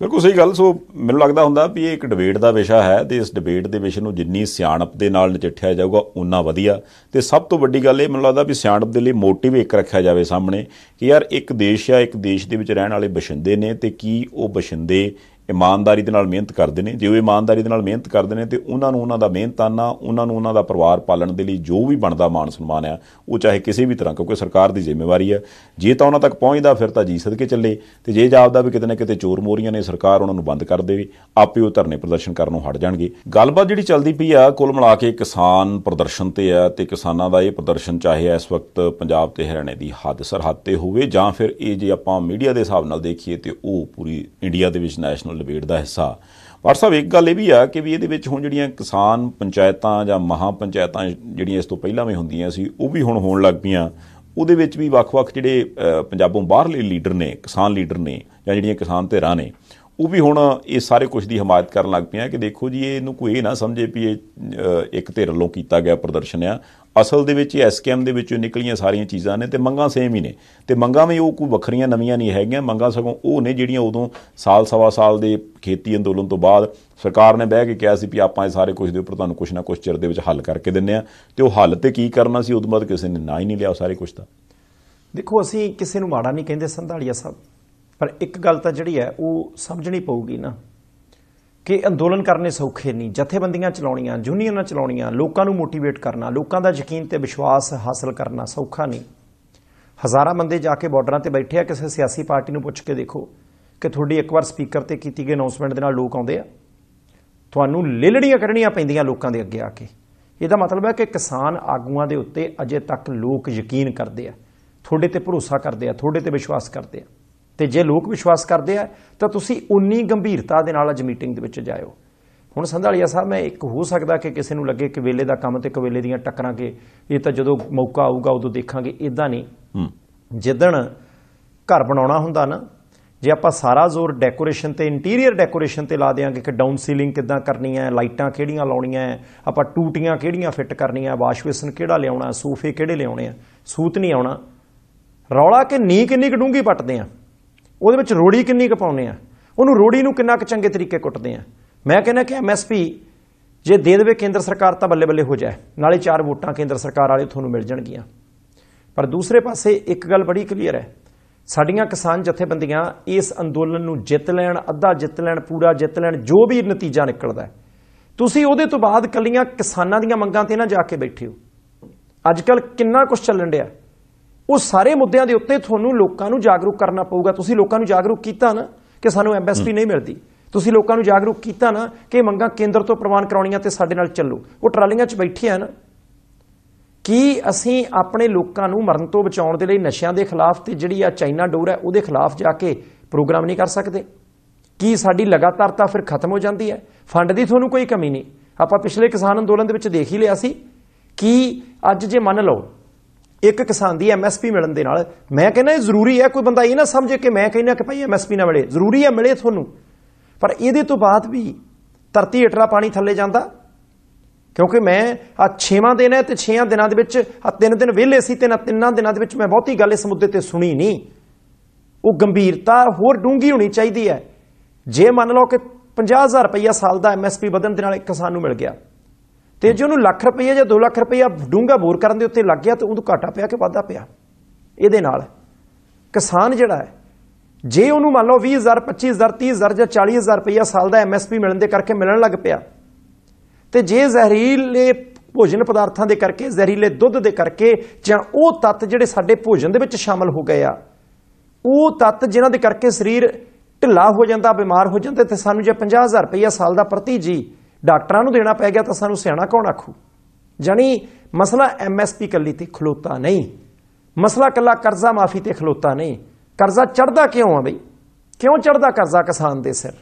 Speaker 1: ਬਿਲਕੁਲ ਸਹੀ ਗੱਲ ਸੋ ਮੈਨੂੰ ਲੱਗਦਾ ਹੁੰਦਾ ਵੀ ਇਹ ਇੱਕ ਡਿਬੇਟ ਦਾ ਵਿਸ਼ਾ ਹੈ ਤੇ ਇਸ ਡਿਬੇਟ ਦੇ ਵਿਸ਼ੇ ਨੂੰ ਜਿੰਨੀ ਸਿਆਣਪ ਦੇ ਨਾਲ ਨਜਿੱਠਿਆ ਜਾਊਗਾ ਉਨਾ ਵਧੀਆ ਤੇ ਸਭ ਤੋਂ ਵੱਡੀ ਗੱਲ ਇਹ ਮੈਨੂੰ ਲੱਗਦਾ ਵੀ ਸਿਆਣਪ ਦੇ ਲਈ ਮੋਟਿਵ ਇੱਕ ਰੱਖਿਆ ਜਾਵੇ ਸਾਹਮਣੇ ਕਿ ਯਾਰ ਇੱਕ ਦੇਸ਼ ਆ ਇੱਕ ਦੇਸ਼ ਦੇ ਵਿੱਚ ਰਹਿਣ ਵਾਲੇ ਬਸ਼ਿੰਦੇ ਨੇ ਤੇ ਕੀ ਉਹ ਬਸ਼ਿੰਦੇ ਇਮਾਨਦਾਰੀ ਦੇ ਨਾਲ ਮਿਹਨਤ ਕਰਦੇ ਨੇ ਜੇ ਉਹ ਇਮਾਨਦਾਰੀ ਦੇ ਨਾਲ ਮਿਹਨਤ ਕਰਦੇ ਨੇ ਤੇ ਉਹਨਾਂ ਨੂੰ ਉਹਨਾਂ ਦਾ ਮਿਹਨਤਾਨਾ ਉਹਨਾਂ ਨੂੰ ਉਹਨਾਂ ਦਾ ਪਰਿਵਾਰ ਪਾਲਣ ਦੇ ਲਈ ਜੋ ਵੀ ਬਣਦਾ ਮਾਣ ਸਨਮਾਨ ਆ ਉਹ ਚਾਹੇ ਕਿਸੇ ਵੀ ਤਰ੍ਹਾਂ ਕਿਉਂਕਿ ਸਰਕਾਰ ਦੀ ਜ਼ਿੰਮੇਵਾਰੀ ਆ ਜੇ ਤਾਂ ਉਹਨਾਂ ਤੱਕ ਪਹੁੰਚਦਾ ਫਿਰ ਤਾਂ ਜੀ ਸਦਕੇ ਚੱਲੇ ਤੇ ਜੇ ਜਾਪਦਾ ਵੀ ਕਿਤੇ ਨਾ ਕਿਤੇ ਚੋਰ ਮੋਰੀਆਂ ਨੇ ਸਰਕਾਰ ਉਹਨਾਂ ਨੂੰ ਬੰਦ ਕਰ ਦੇਵੇ ਆਪੇ ਉਹ ਧਰਨੇ ਪ੍ਰਦਰਸ਼ਨ ਕਰਨੋਂ ਹਟ ਜਾਣਗੇ ਗੱਲਬਾਤ ਜਿਹੜੀ ਚੱਲਦੀ ਪਈ ਆ ਕੁੱਲ ਮਿਲਾ ਕੇ ਕਿਸਾਨ ਪ੍ਰਦਰਸ਼ਨ ਤੇ ਆ ਤੇ ਕਿਸਾਨਾਂ ਦਾ ਇਹ ਪ੍ਰਦਰਸ਼ਨ ਚਾਹੇ ਇਸ ਵਕਤ ਪੰਜਾਬ ਤੇ ਹਰਿਆਣੇ ਦੀ ਹੱਦ ਸਰਹੱਦ ਤੇ ਹੋਵੇ ਜਾਂ ਫਿਰ ਇਹ ਜੇ ਆਪਾਂ ਮੀਡੀਆ ਦੇ ਹਿਸਾਬ ਨਾਲ ਦੇਖੀਏ ਤੇ ਉਹ ਪੂਰੀ ਇੰਡੀਆ ਦੇ ਵਿੱਚ ਨੈਸ਼ਨਲ ਲਵੇੜ ਦਾ ਹਿੱਸਾ ਪਰ ਸਾਹਿਬ ਇੱਕ ਗੱਲ ਇਹ ਵੀ ਆ ਕਿ ਵੀ ਇਹਦੇ ਵਿੱਚ ਹੁਣ ਜਿਹੜੀਆਂ ਕਿਸਾਨ ਪੰਚਾਇਤਾਂ ਜਾਂ ਮਹਾ ਪੰਚਾਇਤਾਂ ਜਿਹੜੀਆਂ ਇਸ ਤੋਂ ਪਹਿਲਾਂ ਵੀ ਹੁੰਦੀਆਂ ਸੀ ਉਹ ਵੀ ਹੁਣ ਹੋਣ ਲੱਗ ਪਈਆਂ ਉਹਦੇ ਵਿੱਚ ਵੀ ਵੱਖ-ਵੱਖ ਜਿਹੜੇ ਪੰਜਾਬੋਂ ਬਾਹਰਲੇ ਲੀਡਰ ਨੇ ਕਿਸਾਨ ਲੀਡਰ ਨੇ ਜਾਂ ਜਿਹੜੀਆਂ ਕਿਸਾਨ ਧਿਰਾਂ ਨੇ ਉਹ ਵੀ ਹੁਣ ਇਹ ਸਾਰੇ ਕੁਝ ਦੀ ਹਮਾਇਤ ਕਰਨ ਲੱਗ ਪਿਆ ਕਿ ਦੇਖੋ ਜੀ ਇਹਨੂੰ ਕੋਈ ਇਹ ਨਾ ਸਮਝੇ ਵੀ ਇਹ ਇੱਕ ਧਿਰ ਵੱਲੋਂ ਕੀਤਾ ਗਿਆ ਪ੍ਰਦਰਸ਼ਨ ਆ ਅਸਲ ਦੇ ਵਿੱਚ ਐਸਕੇਐਮ ਦੇ ਵਿੱਚੋਂ ਨਿਕਲੀਆਂ ਸਾਰੀਆਂ ਚੀਜ਼ਾਂ ਨੇ ਤੇ ਮੰਗਾਂ ਸੇਮ ਹੀ ਨੇ ਤੇ ਮੰਗਾਂ ਵਿੱਚ ਉਹ ਕੋਈ ਵੱਖਰੀਆਂ ਨਵੀਆਂ ਨਹੀਂ ਹੈਗੀਆਂ ਮੰਗਾਂ ਸਗੋਂ ਉਹ ਨੇ ਜਿਹੜੀਆਂ ਉਦੋਂ ਸਾਲ ਸਵਾ ਸਾਲ ਦੇ ਖੇਤੀ ਅੰਦੋਲਨ ਤੋਂ ਬਾਅਦ ਸਰਕਾਰ ਨੇ ਬਹਿ ਕੇ ਕਿਹਾ ਸੀ ਵੀ ਆਪਾਂ ਇਹ ਸਾਰੇ ਕੁਝ ਦੇ ਉੱਪਰ ਤੁਹਾਨੂੰ ਕੁਝ ਨਾ ਕੁਝ ਚਿਰ ਦੇ ਵਿੱਚ ਹੱਲ ਕਰਕੇ ਦਿੰਨੇ ਆ ਤੇ ਉਹ ਹੱਲ ਤੇ ਕੀ ਕਰਨਾ ਸੀ ਉਦੋਂ ਬਾਅਦ ਕਿਸੇ ਨੇ ਨਾ ਹੀ ਨਹੀਂ ਲਿਆ ਸਾਰੇ ਕੁਝ ਤਾਂ
Speaker 2: ਦੇਖੋ ਅਸੀਂ ਕਿਸੇ ਨੂੰ ਮਾੜਾ ਨਹੀਂ ਕਹਿੰਦੇ ਸੰਧਾਲੀਆ ਸਾਹਿਬ ਪਰ ਇੱਕ ਗੱਲ ਤਾਂ ਜਿਹੜੀ ਹੈ ਉਹ ਸਮਝਣੀ ਪਊਗੀ ਨਾ ਕਿ ਅੰਦੋਲਨ ਕਰਨੇ ਸੌਖੇ ਨਹੀਂ ਜਥੇਬੰਦੀਆਂ ਚਲਾਉਣੀਆਂ ਜੂਨੀਅਰਾਂ ਚਲਾਉਣੀਆਂ ਲੋਕਾਂ ਨੂੰ ਮੋਟੀਵੇਟ ਕਰਨਾ ਲੋਕਾਂ ਦਾ ਯਕੀਨ ਤੇ ਵਿਸ਼ਵਾਸ ਹਾਸਲ ਕਰਨਾ ਸੌਖਾ ਨਹੀਂ ਹਜ਼ਾਰਾਂ ਬੰਦੇ ਜਾ ਕੇ ਬਾਰਡਰਾਂ ਤੇ ਬੈਠੇ ਆ ਕਿਸੇ ਸਿਆਸੀ ਪਾਰਟੀ ਨੂੰ ਪੁੱਛ ਕੇ ਦੇਖੋ ਕਿ ਤੁਹਾਡੀ ਇੱਕ ਵਾਰ ਸਪੀਕਰ ਤੇ ਕੀਤੀ ਗਈ ਅਨਾਉਂਸਮੈਂਟ ਦੇ ਨਾਲ ਲੋਕ ਆਉਂਦੇ ਆ ਤੁਹਾਨੂੰ ਲੇਲੜੀਆਂ ਕਰਨੀਆਂ ਪੈਂਦੀਆਂ ਲੋਕਾਂ ਦੇ ਅੱਗੇ ਆ ਕੇ ਇਹਦਾ ਮਤਲਬ ਹੈ ਕਿ ਕਿਸਾਨ ਆਗੂਆਂ ਦੇ ਉੱਤੇ ਅਜੇ ਤੱਕ ਲੋਕ ਯਕੀਨ ਕਰਦੇ ਆ ਤੁਹਾਡੇ ਤੇ ਭਰੋਸਾ ਕਰਦੇ ਆ ਤੁਹਾਡੇ ਤੇ ਵਿਸ਼ਵਾਸ ਕਰਦੇ ਆ ਤੇ ਜੇ ਲੋਕ ਵਿਸ਼ਵਾਸ ਕਰਦੇ ਆ ਤਾਂ ਤੁਸੀਂ ਉਨੀ ਗੰਭੀਰਤਾ ਦੇ ਨਾਲ ਅੱਜ ਮੀਟਿੰਗ ਦੇ ਵਿੱਚ ਜਾਇਓ ਹੁਣ ਸੰਧਾਲੀਆ ਸਾਹਿਬ ਮੈਂ ਇੱਕ ਹੋ ਸਕਦਾ ਕਿ ਕਿਸੇ ਨੂੰ ਲੱਗੇ ਕਿ ਵੇਲੇ ਦਾ ਕੰਮ ਤੇ ਕਵੇਲੇ ਦੀਆਂ ਟੱਕਰਾਂ ਕੇ ਇਹ ਤਾਂ ਜਦੋਂ ਮੌਕਾ ਆਊਗਾ ਉਦੋਂ ਦੇਖਾਂਗੇ ਇਦਾਂ ਨਹੀਂ ਜਿੱਦਣ ਘਰ ਬਣਾਉਣਾ ਹੁੰਦਾ ਨਾ ਜੇ ਆਪਾਂ ਸਾਰਾ ਜ਼ੋਰ ਡੈਕੋਰੇਸ਼ਨ ਤੇ ਇੰਟੀਰੀਅਰ ਡੈਕੋਰੇਸ਼ਨ ਤੇ ਲਾ ਦੇਾਂਗੇ ਕਿ ਡਾਊਨ ਸੀਲਿੰਗ ਕਿੱਦਾਂ ਕਰਨੀ ਹੈ ਲਾਈਟਾਂ ਕਿਹੜੀਆਂ ਲਾਉਣੀਆਂ ਹੈ ਆਪਾਂ ਟੂਟੀਆਂ ਕਿਹੜੀਆਂ ਫਿੱਟ ਕਰਨੀਆਂ ਵਾਸ਼ਵੇਸ਼ਨ ਕਿਹੜਾ ਲਿਆਉਣਾ ਸੋਫੇ ਕਿਹੜੇ ਲਿਆਉਣੇ ਆ ਸੂਤ ਨਹੀਂ ਆਉਣਾ ਰੌਲਾ ਕਿ ਨੀ ਕਿੰਨੀ ਕੁ ਡੂੰਗੀ ਪੱਟਦੇ ਆ ਉਹਦੇ ਵਿੱਚ ਰੋੜੀ ਕਿੰਨੀ ਕੁ ਪਾਉਨੇ ਆ ਉਹਨੂੰ ਰੋੜੀ ਨੂੰ ਕਿੰਨਾ ਕੁ ਚੰਗੇ ਤਰੀਕੇ ਕੁੱਟਦੇ ਆ ਮੈਂ ਕਹਿੰਦਾ ਕਿ ਐਮਐਸਪੀ ਜੇ ਦੇ ਦੇਵੇ ਕੇਂਦਰ ਸਰਕਾਰ ਤਾਂ ਬੱਲੇ ਬੱਲੇ ਹੋ ਜਾਏ ਨਾਲੇ ਚਾਰ ਵੋਟਾਂ ਕੇਂਦਰ ਸਰਕਾਰ ਵਾਲੇ ਤੁਹਾਨੂੰ ਮਿਲ ਜਾਣਗੀਆਂ ਪਰ ਦੂਸਰੇ ਪਾਸੇ ਇੱਕ ਗੱਲ ਬੜੀ ਕਲੀਅਰ ਹੈ ਸਾਡੀਆਂ ਕਿਸਾਨ ਜਥੇਬੰਦੀਆਂ ਇਸ ਅੰਦੋਲਨ ਨੂੰ ਜਿੱਤ ਲੈਣ ਅੱਧਾ ਜਿੱਤ ਲੈਣ ਪੂਰਾ ਜਿੱਤ ਲੈਣ ਜੋ ਵੀ ਨਤੀਜਾ ਨਿਕਲਦਾ ਤੁਸੀਂ ਉਹਦੇ ਤੋਂ ਬਾਅਦ ਕੱਲੀਆਂ ਕਿਸਾਨਾਂ ਦੀਆਂ ਮੰਗਾਂ ਤੇ ਨਾ ਜਾ ਕੇ ਬੈਠੇ ਹੋ ਅੱਜ ਕੱਲ ਕਿੰਨਾ ਕੁਝ ਚੱਲਣ ਡਿਆ ਉਹ ਸਾਰੇ ਮੁੱਦਿਆਂ ਦੇ ਉੱਤੇ ਤੁਹਾਨੂੰ ਲੋਕਾਂ ਨੂੰ ਜਾਗਰੂਕ ਕਰਨਾ ਪਊਗਾ ਤੁਸੀਂ ਲੋਕਾਂ ਨੂੰ ਜਾਗਰੂਕ ਕੀਤਾ ਨਾ ਕਿ ਸਾਨੂੰ ਐਮਐਸਪੀ ਨਹੀਂ ਮਿਲਦੀ ਤੁਸੀਂ ਲੋਕਾਂ ਨੂੰ ਜਾਗਰੂਕ ਕੀਤਾ ਨਾ ਕਿ ਮੰਗਾਂ ਕੇਂਦਰ ਤੋਂ ਪ੍ਰਵਾਨ ਕਰਾਉਣੀਆਂ ਤੇ ਸਾਡੇ ਨਾਲ ਚੱਲੋ ਉਹ ਟਰਾਲੀਆਂ 'ਚ ਬੈਠੇ ਆ ਨਾ ਕੀ ਅਸੀਂ ਆਪਣੇ ਲੋਕਾਂ ਨੂੰ ਮਰਨ ਤੋਂ ਬਚਾਉਣ ਦੇ ਲਈ ਨਸ਼ਿਆਂ ਦੇ ਖਿਲਾਫ ਤੇ ਜਿਹੜੀ ਆ ਚਾਈਨਾ ਡੋਰ ਹੈ ਉਹਦੇ ਖਿਲਾਫ ਜਾ ਕੇ ਪ੍ਰੋਗਰਾਮ ਨਹੀਂ ਕਰ ਸਕਦੇ ਕੀ ਸਾਡੀ ਲਗਾਤਾਰਤਾ ਫਿਰ ਖਤਮ ਹੋ ਜਾਂਦੀ ਹੈ ਫੰਡ ਦੀ ਤੁਹਾਨੂੰ ਕੋਈ ਕਮੀ ਨਹੀਂ ਆਪਾਂ ਪਿਛਲੇ ਕਿਸਾਨ ਅੰਦੋਲਨ ਦੇ ਵਿੱਚ ਦੇਖ ਹੀ ਲਿਆ ਸੀ ਕੀ ਅੱਜ ਜੇ ਮੰਨ ਲਓ ਇੱਕ ਕਿਸਾਨ ਦੀ ਐਮਐਸਪੀ ਮਿਲਣ ਦੇ ਨਾਲ ਮੈਂ ਕਹਿੰਦਾ ਇਹ ਜ਼ਰੂਰੀ ਹੈ ਕੋਈ ਬੰਦਾ ਇਹ ਨਾ ਸਮਝੇ ਕਿ ਮੈਂ ਕਹਿੰਦਾ ਕਿ ਭਾਈ ਐਮਐਸਪੀ ਨਾ ਮਿਲੇ ਜ਼ਰੂਰੀ ਹੈ ਮਿਲੇ ਤੁਹਾਨੂੰ ਪਰ ਇਹਦੇ ਤੋਂ ਬਾਅਦ ਵੀ ਧਰਤੀ ਹੇਠਲਾ ਪਾਣੀ ਥੱਲੇ ਜਾਂਦਾ ਕਿਉਂਕਿ ਮੈਂ ਆ 6ਵਾਂ ਦਿਨ ਹੈ ਤੇ 6 ਦਿਨਾਂ ਦੇ ਵਿੱਚ ਆ ਤਿੰਨ ਦਿਨ ਵਿਹਲੇ ਸੀ ਤੇ ਨਾ ਤਿੰਨਾਂ ਦਿਨਾਂ ਦੇ ਵਿੱਚ ਮੈਂ ਬਹੁਤੀ ਗੱਲ ਇਸ ਮੁੱਦੇ ਤੇ ਸੁਣੀ ਨਹੀਂ ਉਹ ਗੰਭੀਰਤਾ ਹੋਰ ਡੂੰਗੀ ਹੋਣੀ ਚਾਹੀਦੀ ਹੈ ਜੇ ਮੰਨ ਲਓ ਕਿ 50000 ਰੁਪਈਆ ਸਾਲ ਦਾ ਐਮਐਸਪੀ ਵਧਣ ਦੇ ਨਾਲ ਇੱਕ ਕਿਸਾਨ ਨੂੰ ਮਿਲ ਗਿਆ ਤੇ ਜੇ ਉਹਨੂੰ ਲੱਖ ਰੁਪਈਆ ਜਾਂ 2 ਲੱਖ ਰੁਪਈਆ ਡੂੰਗਾ ਬੋਰ ਕਰਨ ਦੇ ਉੱਤੇ ਲੱਗ ਗਿਆ ਤੇ ਉਹਨੂੰ ਘਾਟਾ ਪਿਆ ਕਿ ਵਾਧਾ ਪਿਆ ਇਹਦੇ ਨਾਲ ਕਿਸਾਨ ਜਿਹੜਾ ਹੈ ਜੇ ਉਹਨੂੰ ਮੰਨ ਲਓ 20000 25000 30000 ਜਾਂ 40000 ਰੁਪਈਆ ਸਾਲ ਦਾ ਐਮਐਸਪੀ ਮਿਲਣ ਦੇ ਕਰਕੇ ਮਿਲਣ ਲੱਗ ਪਿਆ ਤੇ ਜੇ ਜ਼ਹਿਰੀਲੇ ਭੋਜਨ ਪਦਾਰਥਾਂ ਦੇ ਕਰਕੇ ਜ਼ਹਿਰੀਲੇ ਦੁੱਧ ਦੇ ਕਰਕੇ ਜਾਂ ਉਹ ਤੱਤ ਜਿਹੜੇ ਸਾਡੇ ਭੋਜਨ ਦੇ ਵਿੱਚ ਸ਼ਾਮਲ ਹੋ ਗਏ ਆ ਉਹ ਤੱਤ ਜਿਨ੍ਹਾਂ ਦੇ ਕਰਕੇ ਸਰੀਰ ਢਿੱਲਾ ਹੋ ਜਾਂਦਾ ਬਿਮਾਰ ਹੋ ਜਾਂਦਾ ਤੇ ਸਾਨੂੰ ਜੇ 50000 ਰੁਪਈਆ ਸਾਲ ਦਾ ਪ੍ਰਤੀ ਜੀ ਡਾਕਟਰਾਂ ਨੂੰ ਦੇਣਾ ਪੈ ਗਿਆ ਤਾਂ ਸਾਨੂੰ ਸਿਆਣਾ ਕੌਣ ਆਖੂ ਜਾਨੀ ਮਸਲਾ ਐਮਐਸਪੀ ਕੱਲੀ ਤੇ ਖਲੋਤਾ ਨਹੀਂ ਮਸਲਾ ਕੱਲਾ ਕਰਜ਼ਾ ਮਾਫੀ ਤੇ ਖਲੋਤਾ ਨਹੀਂ ਕਰਜ਼ਾ ਚੜਦਾ ਕਿਉਂ ਆ ਬਈ ਕਿਉਂ ਚੜਦਾ ਕਰਜ਼ਾ ਕਿਸਾਨ ਦੇ ਸਿਰ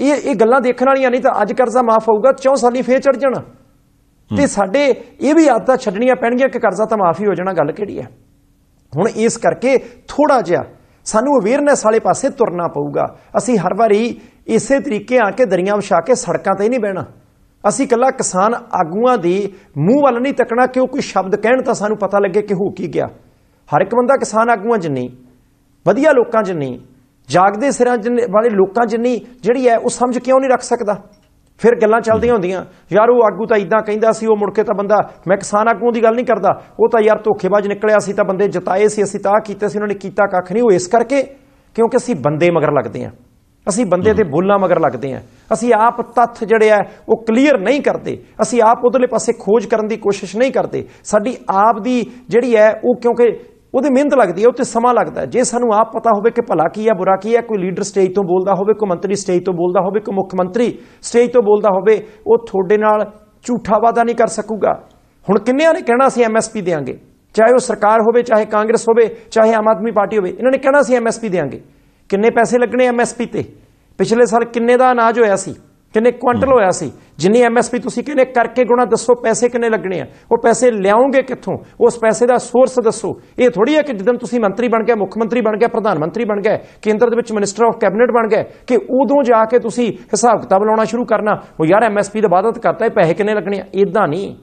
Speaker 2: ਇਹ ਇਹ ਗੱਲਾਂ ਦੇਖਣ ਵਾਲੀਆਂ ਨਹੀਂ ਤਾਂ ਅੱਜ ਕਰਜ਼ਾ ਮਾਫ ਹੋਊਗਾ ਚੌ ਸਾਲੀ ਫੇਰ ਚੜ ਜਾਣਾ ਤੇ ਸਾਡੇ ਇਹ ਵੀ ਆਦਤਾਂ ਛੱਡਣੀਆਂ ਪੈਣਗੀਆਂ ਕਿ ਕਰਜ਼ਾ ਤਾਂ ਮਾਫੀ ਹੋ ਜਾਣਾ ਗੱਲ ਕਿਹੜੀ ਹੈ ਹੁਣ ਇਸ ਕਰਕੇ ਥੋੜਾ ਜਿਹਾ ਸਾਨੂੰ ਅਵੇਅਰਨੈਸ ਵਾਲੇ ਪਾਸੇ ਤੁਰਨਾ ਪਊਗਾ ਅਸੀਂ ਹਰ ਵਾਰੀ ਇਸੇ ਤਰੀਕੇ ਆ ਕੇ ਦਰੀਆਂ ਵਿਛਾ ਕੇ ਸੜਕਾਂ ਤੇ ਨਹੀਂ ਬਹਿਣਾ ਅਸੀਂ ਕੱਲਾ ਕਿਸਾਨ ਆਗੂਆਂ ਦੀ ਮੂੰਹ ਵੱਲ ਨਹੀਂ ਤੱਕਣਾ ਕਿ ਉਹ ਕੋਈ ਸ਼ਬਦ ਕਹਿਣ ਤਾਂ ਸਾਨੂੰ ਪਤਾ ਲੱਗੇ ਕਿ ਹੋ ਕੀ ਗਿਆ ਹਰ ਇੱਕ ਬੰਦਾ ਕਿਸਾਨ ਆਗੂਆਂ 'ਚ ਨਹੀਂ ਵਧੀਆ ਲੋਕਾਂ 'ਚ ਨਹੀਂ ਜਾਗਦੇ ਸਿਰਾਂ ਵਾਲੇ ਲੋਕਾਂ 'ਚ ਨਹੀਂ ਜਿਹੜੀ ਹੈ ਉਹ ਸਮਝ ਕਿਉਂ ਨਹੀਂ ਰੱਖ ਸਕਦਾ ਫਿਰ ਗੱਲਾਂ ਚੱਲਦੀਆਂ ਹੁੰਦੀਆਂ ਯਾਰ ਉਹ ਆਗੂ ਤਾਂ ਇਦਾਂ ਕਹਿੰਦਾ ਸੀ ਉਹ ਮੁੜ ਕੇ ਤਾਂ ਬੰਦਾ ਮੈਂ ਕਿਸਾਨ ਆਗੂਆਂ ਦੀ ਗੱਲ ਨਹੀਂ ਕਰਦਾ ਉਹ ਤਾਂ ਯਾਰ ਧੋਖੇਬਾਜ਼ ਨਿਕਲਿਆ ਸੀ ਤਾਂ ਬੰਦੇ ਜਤਾਏ ਸੀ ਅਸੀਂ ਤਾਂ ਕੀਤੇ ਸੀ ਉਹਨਾਂ ਨੇ ਕੀਤਾ ਕੱਖ ਨਹੀਂ ਉਹ ਇਸ ਕਰਕੇ ਕਿਉਂਕਿ ਅਸੀਂ ਬੰਦੇ ਮਗਰ ਲੱਗਦੇ ਆਂ ਅਸੀਂ ਬੰਦੇ ਤੇ ਬੋਲਾਂ ਮਗਰ ਲੱਗਦੇ ਆ ਅਸੀਂ ਆਪ ਤੱਥ ਜਿਹੜੇ ਆ ਉਹ ਕਲੀਅਰ ਨਹੀਂ ਕਰਦੇ ਅਸੀਂ ਆਪ ਉਧਰਲੇ ਪਾਸੇ ਖੋਜ ਕਰਨ ਦੀ ਕੋਸ਼ਿਸ਼ ਨਹੀਂ ਕਰਦੇ ਸਾਡੀ ਆਪ ਦੀ ਜਿਹੜੀ ਹੈ ਉਹ ਕਿਉਂਕਿ ਉਹਦੇ ਮਿਹਨਤ ਲੱਗਦੀ ਹੈ ਉੱਤੇ ਸਮਾਂ ਲੱਗਦਾ ਜੇ ਸਾਨੂੰ ਆਪ ਪਤਾ ਹੋਵੇ ਕਿ ਭਲਾ ਕੀ ਹੈ ਬੁਰਾ ਕੀ ਹੈ ਕੋਈ ਲੀਡਰ ਸਟੇਜ ਤੋਂ ਬੋਲਦਾ ਹੋਵੇ ਕੋਈ ਮੰਤਰੀ ਸਟੇਜ ਤੋਂ ਬੋਲਦਾ ਹੋਵੇ ਕੋਈ ਮੁੱਖ ਮੰਤਰੀ ਸਟੇਜ ਤੋਂ ਬੋਲਦਾ ਹੋਵੇ ਉਹ ਤੁਹਾਡੇ ਨਾਲ ਝੂਠਾ ਵਾਦਾ ਨਹੀਂ ਕਰ ਸਕੂਗਾ ਹੁਣ ਕਿੰਨਿਆਂ ਨੇ ਕਹਿਣਾ ਸੀ ਐਮਐਸਪੀ ਦੇਾਂਗੇ ਚਾਹੇ ਉਹ ਸਰਕਾਰ ਹੋਵੇ ਚਾਹੇ ਕਾਂਗਰਸ ਹੋਵੇ ਚਾਹੇ ਆਮ ਆਦਮੀ ਪਾਰਟੀ ਹੋਵੇ ਇਹਨਾਂ ਨੇ ਕਹਿਣਾ ਸੀ ਐਮਐਸਪੀ ਦੇਾਂਗੇ ਕਿੰਨੇ ਪੈਸੇ ਲੱਗਣੇ ਐਮਐਸਪੀ ਤੇ ਪਿਛਲੇ ਸਾਲ ਕਿੰਨੇ ਦਾ ਅਨਾਜ ਹੋਇਆ ਸੀ ਕਿੰਨੇ ਕੁਇੰਟਲ ਹੋਇਆ ਸੀ ਜਿੰਨੀ ਐਮਐਸਪੀ ਤੁਸੀਂ ਕਿੰਨੇ ਕਰਕੇ ਗੁਣਾ ਦੱਸੋ ਪੈਸੇ ਕਿੰਨੇ ਲੱਗਣੇ ਆ ਉਹ ਪੈਸੇ ਲਿਆਉਂਗੇ ਕਿੱਥੋਂ ਉਸ ਪੈਸੇ ਦਾ ਸੋਰਸ ਦੱਸੋ ਇਹ ਥੋੜੀ ਹੈ ਕਿ ਜਦੋਂ ਤੁਸੀਂ ਮੰਤਰੀ ਬਣ ਗਏ ਮੁੱਖ ਮੰਤਰੀ ਬਣ ਗਏ ਪ੍ਰਧਾਨ ਮੰਤਰੀ ਬਣ ਗਏ ਕੇਂਦਰ ਦੇ ਵਿੱਚ ਮਿਨਿਸਟਰ ਆਫ ਕੈਬਨਿਟ ਬਣ ਗਏ ਕਿ ਉਦੋਂ ਜਾ ਕੇ ਤੁਸੀਂ ਹਿਸਾਬ ਕਿਤਾਬ ਲਾਉਣਾ ਸ਼ੁਰੂ ਕਰਨਾ ਉਹ ਯਾਰ ਐਮਐਸਪੀ ਦਾ ਵਾਅਦਾ ਕਰਤਾ ਹੈ ਪੈਸੇ ਕਿੰਨੇ ਲੱਗਣੇ ਆ ਇਦਾਂ ਨਹੀਂ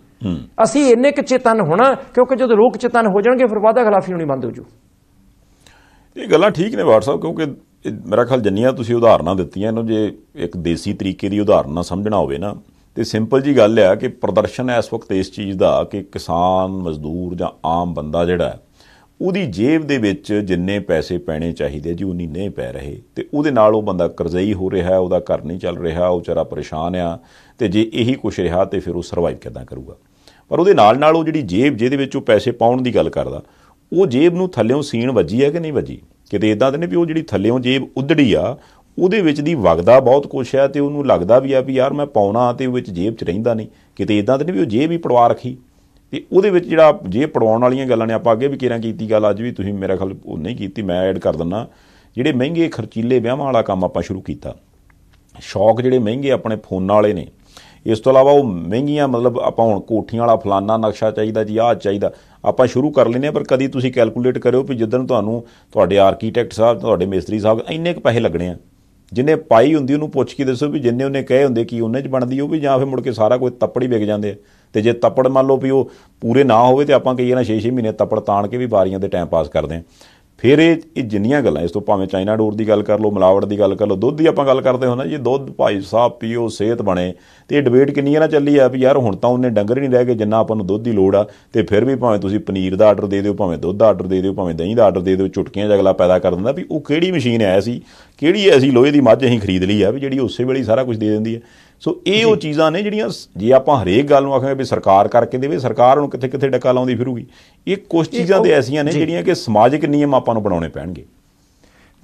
Speaker 2: ਅਸੀਂ ਇੰਨੇ ਕਿ ਚੇਤਨ ਹੋਣਾ ਕਿਉਂਕਿ ਜਦੋਂ ਲੋਕ ਚੇਤਨ ਹੋ ਜਾਣਗੇ ਫਿਰ ਵਾਅਦਾ ਖਿਲਾਫੀ ਹੋਣੀ ਬੰਦ ਹੋ ਜੂ
Speaker 1: ਇਹ ਗੱਲਾਂ ਠੀਕ ਨੇ ਵਾਰ ਕਿਉਂਕਿ ਮੇਰਾ ਖਿਆਲ ਜੰਨੀਆਂ ਤੁਸੀਂ ਉਦਾਹਰਨਾਂ ਦਿੱਤੀਆਂ ਇਹਨੂੰ ਜੇ ਇੱਕ ਦੇਸੀ ਤਰੀਕੇ ਦੀ ਉਦਾਹਰਨਾਂ ਸਮਝਣਾ ਹੋਵੇ ਨਾ ਤੇ ਸਿੰਪਲ ਜੀ ਗੱਲ ਆ ਕਿ ਪ੍ਰਦਰਸ਼ਨ ਇਸ ਵਕਤ ਇਸ ਚੀਜ਼ ਦਾ ਕਿ ਕਿਸਾਨ ਮਜ਼ਦੂਰ ਜਾਂ ਆਮ ਬੰਦਾ ਜਿਹੜਾ ਉਹਦੀ ਜੇਬ ਦੇ ਵਿੱਚ ਜਿੰਨੇ ਪੈਸੇ ਪੈਣੇ ਚਾਹੀਦੇ ਜੀ ਉਨੀ ਨਹੀਂ ਪੈ ਰਹੇ ਤੇ ਉਹਦੇ ਨਾਲ ਉਹ ਬੰਦਾ ਕਰਜ਼ਈ ਹੋ ਰਿਹਾ ਉਹਦਾ ਘਰ ਨਹੀਂ ਚੱਲ ਰਿਹਾ ਉਹ ਵਿਚਾਰਾ ਪਰੇਸ਼ਾਨ ਆ ਤੇ ਜੇ ਇਹੀ ਕੁਛ ਰਿਹਾ ਤੇ ਫਿਰ ਉਹ ਸਰਵਾਈਵ ਕਿਦਾਂ ਕਰੂਗਾ ਪਰ ਉਹਦੇ ਨਾਲ ਨਾਲ ਉਹ ਜਿਹੜੀ ਜੇਬ ਜਿਹਦੇ ਵਿੱਚ ਉਹ ਪੈਸੇ ਪਾਉਣ ਦੀ ਗੱਲ ਕਰਦਾ ਉਹ ਜੇਬ ਨੂੰ ਥੱਲਿਓਂ ਸੀਣ ਵੱਜੀ ਹੈ ਕਿ ਨਹੀਂ ਵੱਜੀ ਕਿਤੇ ਇਦਾਂ ਤਾਂ ਨਹੀਂ ਵੀ ਉਹ ਜਿਹੜੀ ਥੱਲਿਓਂ ਜੇਬ ਉਧੜੀ ਆ ਉਹਦੇ ਵਿੱਚ ਦੀ ਵਗਦਾ ਬਹੁਤ ਕੁਛ ਹੈ ਤੇ ਉਹਨੂੰ ਲੱਗਦਾ ਵੀ ਆ ਵੀ ਯਾਰ ਮੈਂ ਪਾਉਣਾ ਤੇ ਉਹ ਵਿੱਚ ਜੇਬ 'ਚ ਰਹਿੰਦਾ ਨਹੀਂ ਕਿਤੇ ਇਦਾਂ ਤਾਂ ਨਹੀਂ ਵੀ ਉਹ ਜੇਬ ਹੀ ਪੜਵਾ ਰੱਖੀ ਤੇ ਉਹਦੇ ਵਿੱਚ ਜਿਹੜਾ ਜੇਬ ਪੜਵਾਉਣ ਵਾਲੀਆਂ ਗੱਲਾਂ ਨੇ ਆਪਾਂ ਅੱਗੇ ਵੀ ਕਿਰਾਂ ਕੀਤੀ ਗੱਲ ਅੱਜ ਵੀ ਤੁਸੀਂ ਮੇਰੇ ਖਲ ਉਹ ਨਹੀਂ ਕੀਤੀ ਮੈਂ ਐਡ ਕਰ ਦਿੰਨਾ ਜਿਹੜੇ ਮਹਿੰਗੇ ਖਰਚੀਲੇ ਵਿਆਹਾਂ ਵਾਲਾ ਕੰਮ ਆਪਾਂ ਸ਼ੁਰੂ ਕੀਤਾ ਸ਼ੌਕ ਜਿਹੜੇ ਮਹਿੰਗੇ ਆਪਣੇ ਫੋਨਾਂ ਵਾਲੇ ਨੇ ਇਸ ਤੋਂ ਇਲਾਵਾ ਉਹ ਮਹਿੰਗੀਆਂ ਮਤਲਬ ਆਪਾਂ ਹੁਣ ਕੋਠੀਆਂ ਵਾਲਾ ਫਲਾਨਾ ਨਕਸ਼ਾ ਚਾਹੀਦਾ ਜੀ ਆਹ ਚਾਹੀਦਾ ਆਪਾਂ ਸ਼ੁਰੂ ਕਰ ਲੈਨੇ ਪਰ ਕਦੀ ਤੁਸੀਂ ਕੈਲਕੂਲੇਟ ਕਰਿਓ ਵੀ ਜਿੱਦਣ ਤੁਹਾਨੂੰ ਤੁਹਾਡੇ ਆਰਕੀਟੈਕਟ ਸਾਹਿਬ ਤੁਹਾਡੇ ਮਿਸਤਰੀ ਸਾਹਿਬ ਇੰਨੇ ਕੁ ਪੈਸੇ ਲੱਗਣੇ ਆ ਜਿੰਨੇ ਪਾਈ ਹੁੰਦੀ ਉਹਨੂੰ ਪੁੱਛ ਕੇ ਦੱਸੋ ਵੀ ਜਿੰਨੇ ਉਹਨੇ ਕਹੇ ਹੁੰਦੇ ਕੀ ਉਹਨੇ ਚ ਬਣਦੀ ਉਹ ਵੀ ਜਾਂ ਫਿਰ ਮੁੜ ਕੇ ਸਾਰਾ ਕੋਈ ਤੱਪੜ ਹੀ ਵਿਕ ਜਾਂਦੇ ਤੇ ਜੇ ਤੱਪੜ ਮੰਨ ਲਓ ਵੀ ਉਹ ਪੂਰੇ ਨਾ ਹੋਵੇ ਤੇ ਆਪਾਂ ਕਹੀਏ ਨਾ 6-6 ਮਹੀਨੇ ਤੱਪੜ ਤਾਣ ਕੇ ਵੀ ਵਾਰੀਆਂ ਦੇ ਟਾਈਮ ਪਾਸ ਕਰਦੇ ਆ ਫਿਰ ਇਹ ਇਹ ਜਿੰਨੀਆਂ ਗੱਲਾਂ ਇਸ ਤੋਂ ਭਾਵੇਂ ਚਾਈਨਾ ਡੋਰ ਦੀ ਗੱਲ ਕਰ ਲਓ ਮਿਲਾਵਟ ਦੀ ਗੱਲ ਕਰ ਲਓ ਦੁੱਧ ਦੀ ਆਪਾਂ ਗੱਲ ਕਰਦੇ ਨਾ ਜੀ ਦੁੱਧ ਭਾਈ ਸਾਹਿਬ ਪੀਓ ਸਿਹਤ ਬਣੇ ਤੇ ਇਹ ਡਿਬੇਟ ਕਿੰਨੀ ਨਾ ਚੱਲੀ ਆ ਵੀ ਯਾਰ ਹੁਣ ਤਾਂ ਉਹਨੇ ਡੰਗਰ ਹੀ ਨਹੀਂ ਰਹਿ ਗਏ ਜਿੰਨਾ ਆਪਾਂ ਨੂੰ ਦੁੱਧ ਦੀ ਲੋੜ ਆ ਤੇ ਫਿਰ ਵੀ ਭਾਵੇਂ ਤੁਸੀਂ ਪਨੀਰ ਦਾ ਆਰਡਰ ਦੇ ਦਿਓ ਭਾਵੇਂ ਦੁੱਧ ਦਾ ਆਰਡਰ ਦੇ ਦਿਓ ਭਾਵੇਂ ਦਹੀਂ ਦਾ ਆਰਡਰ ਦੇ ਦਿਓ ਚੁਟਕੀਆਂ ਜਗਲਾ ਪੈਦਾ ਕਰ ਦਿੰਦਾ ਵੀ ਉਹ ਕਿਹੜੀ ਮਸ਼ੀਨ ਆਇਆ ਸੀ ਕਿਹੜੀ ਐਸੀ ਲੋਹੇ ਦੀ ਮੱਝ ਅਸੀਂ ਖਰੀਦ ਲਈ ਆ ਵੀ ਜਿਹੜੀ ਉਸੇ ਵੇਲੇ ਸਾਰਾ ਕੁਝ ਦੇ ਦਿੰਦੀ ਹੈ ਸੋ ਇਹ ਉਹ ਚੀਜ਼ਾਂ ਨੇ ਜਿਹੜੀਆਂ ਜੇ ਆਪਾਂ ਹਰੇਕ ਗੱਲ ਨੂੰ ਆਖਾਂਗੇ ਵੀ ਸਰਕਾਰ ਕਰਕੇ ਦੇਵੇ ਸਰਕਾਰ ਨੂੰ ਕਿੱਥੇ ਕਿੱਥੇ ਡੱਕਾ ਲਾਉਂਦੀ ਫਿਰੂਗੀ ਇਹ ਕੁਝ ਚੀਜ਼ਾਂ ਤੇ ਐਸੀਆਂ ਨੇ ਜਿਹੜੀਆਂ ਕਿ ਸਮਾਜਿਕ ਨਿਯਮ ਆਪਾਂ ਨੂੰ ਬਣਾਉਣੇ ਪੈਣਗੇ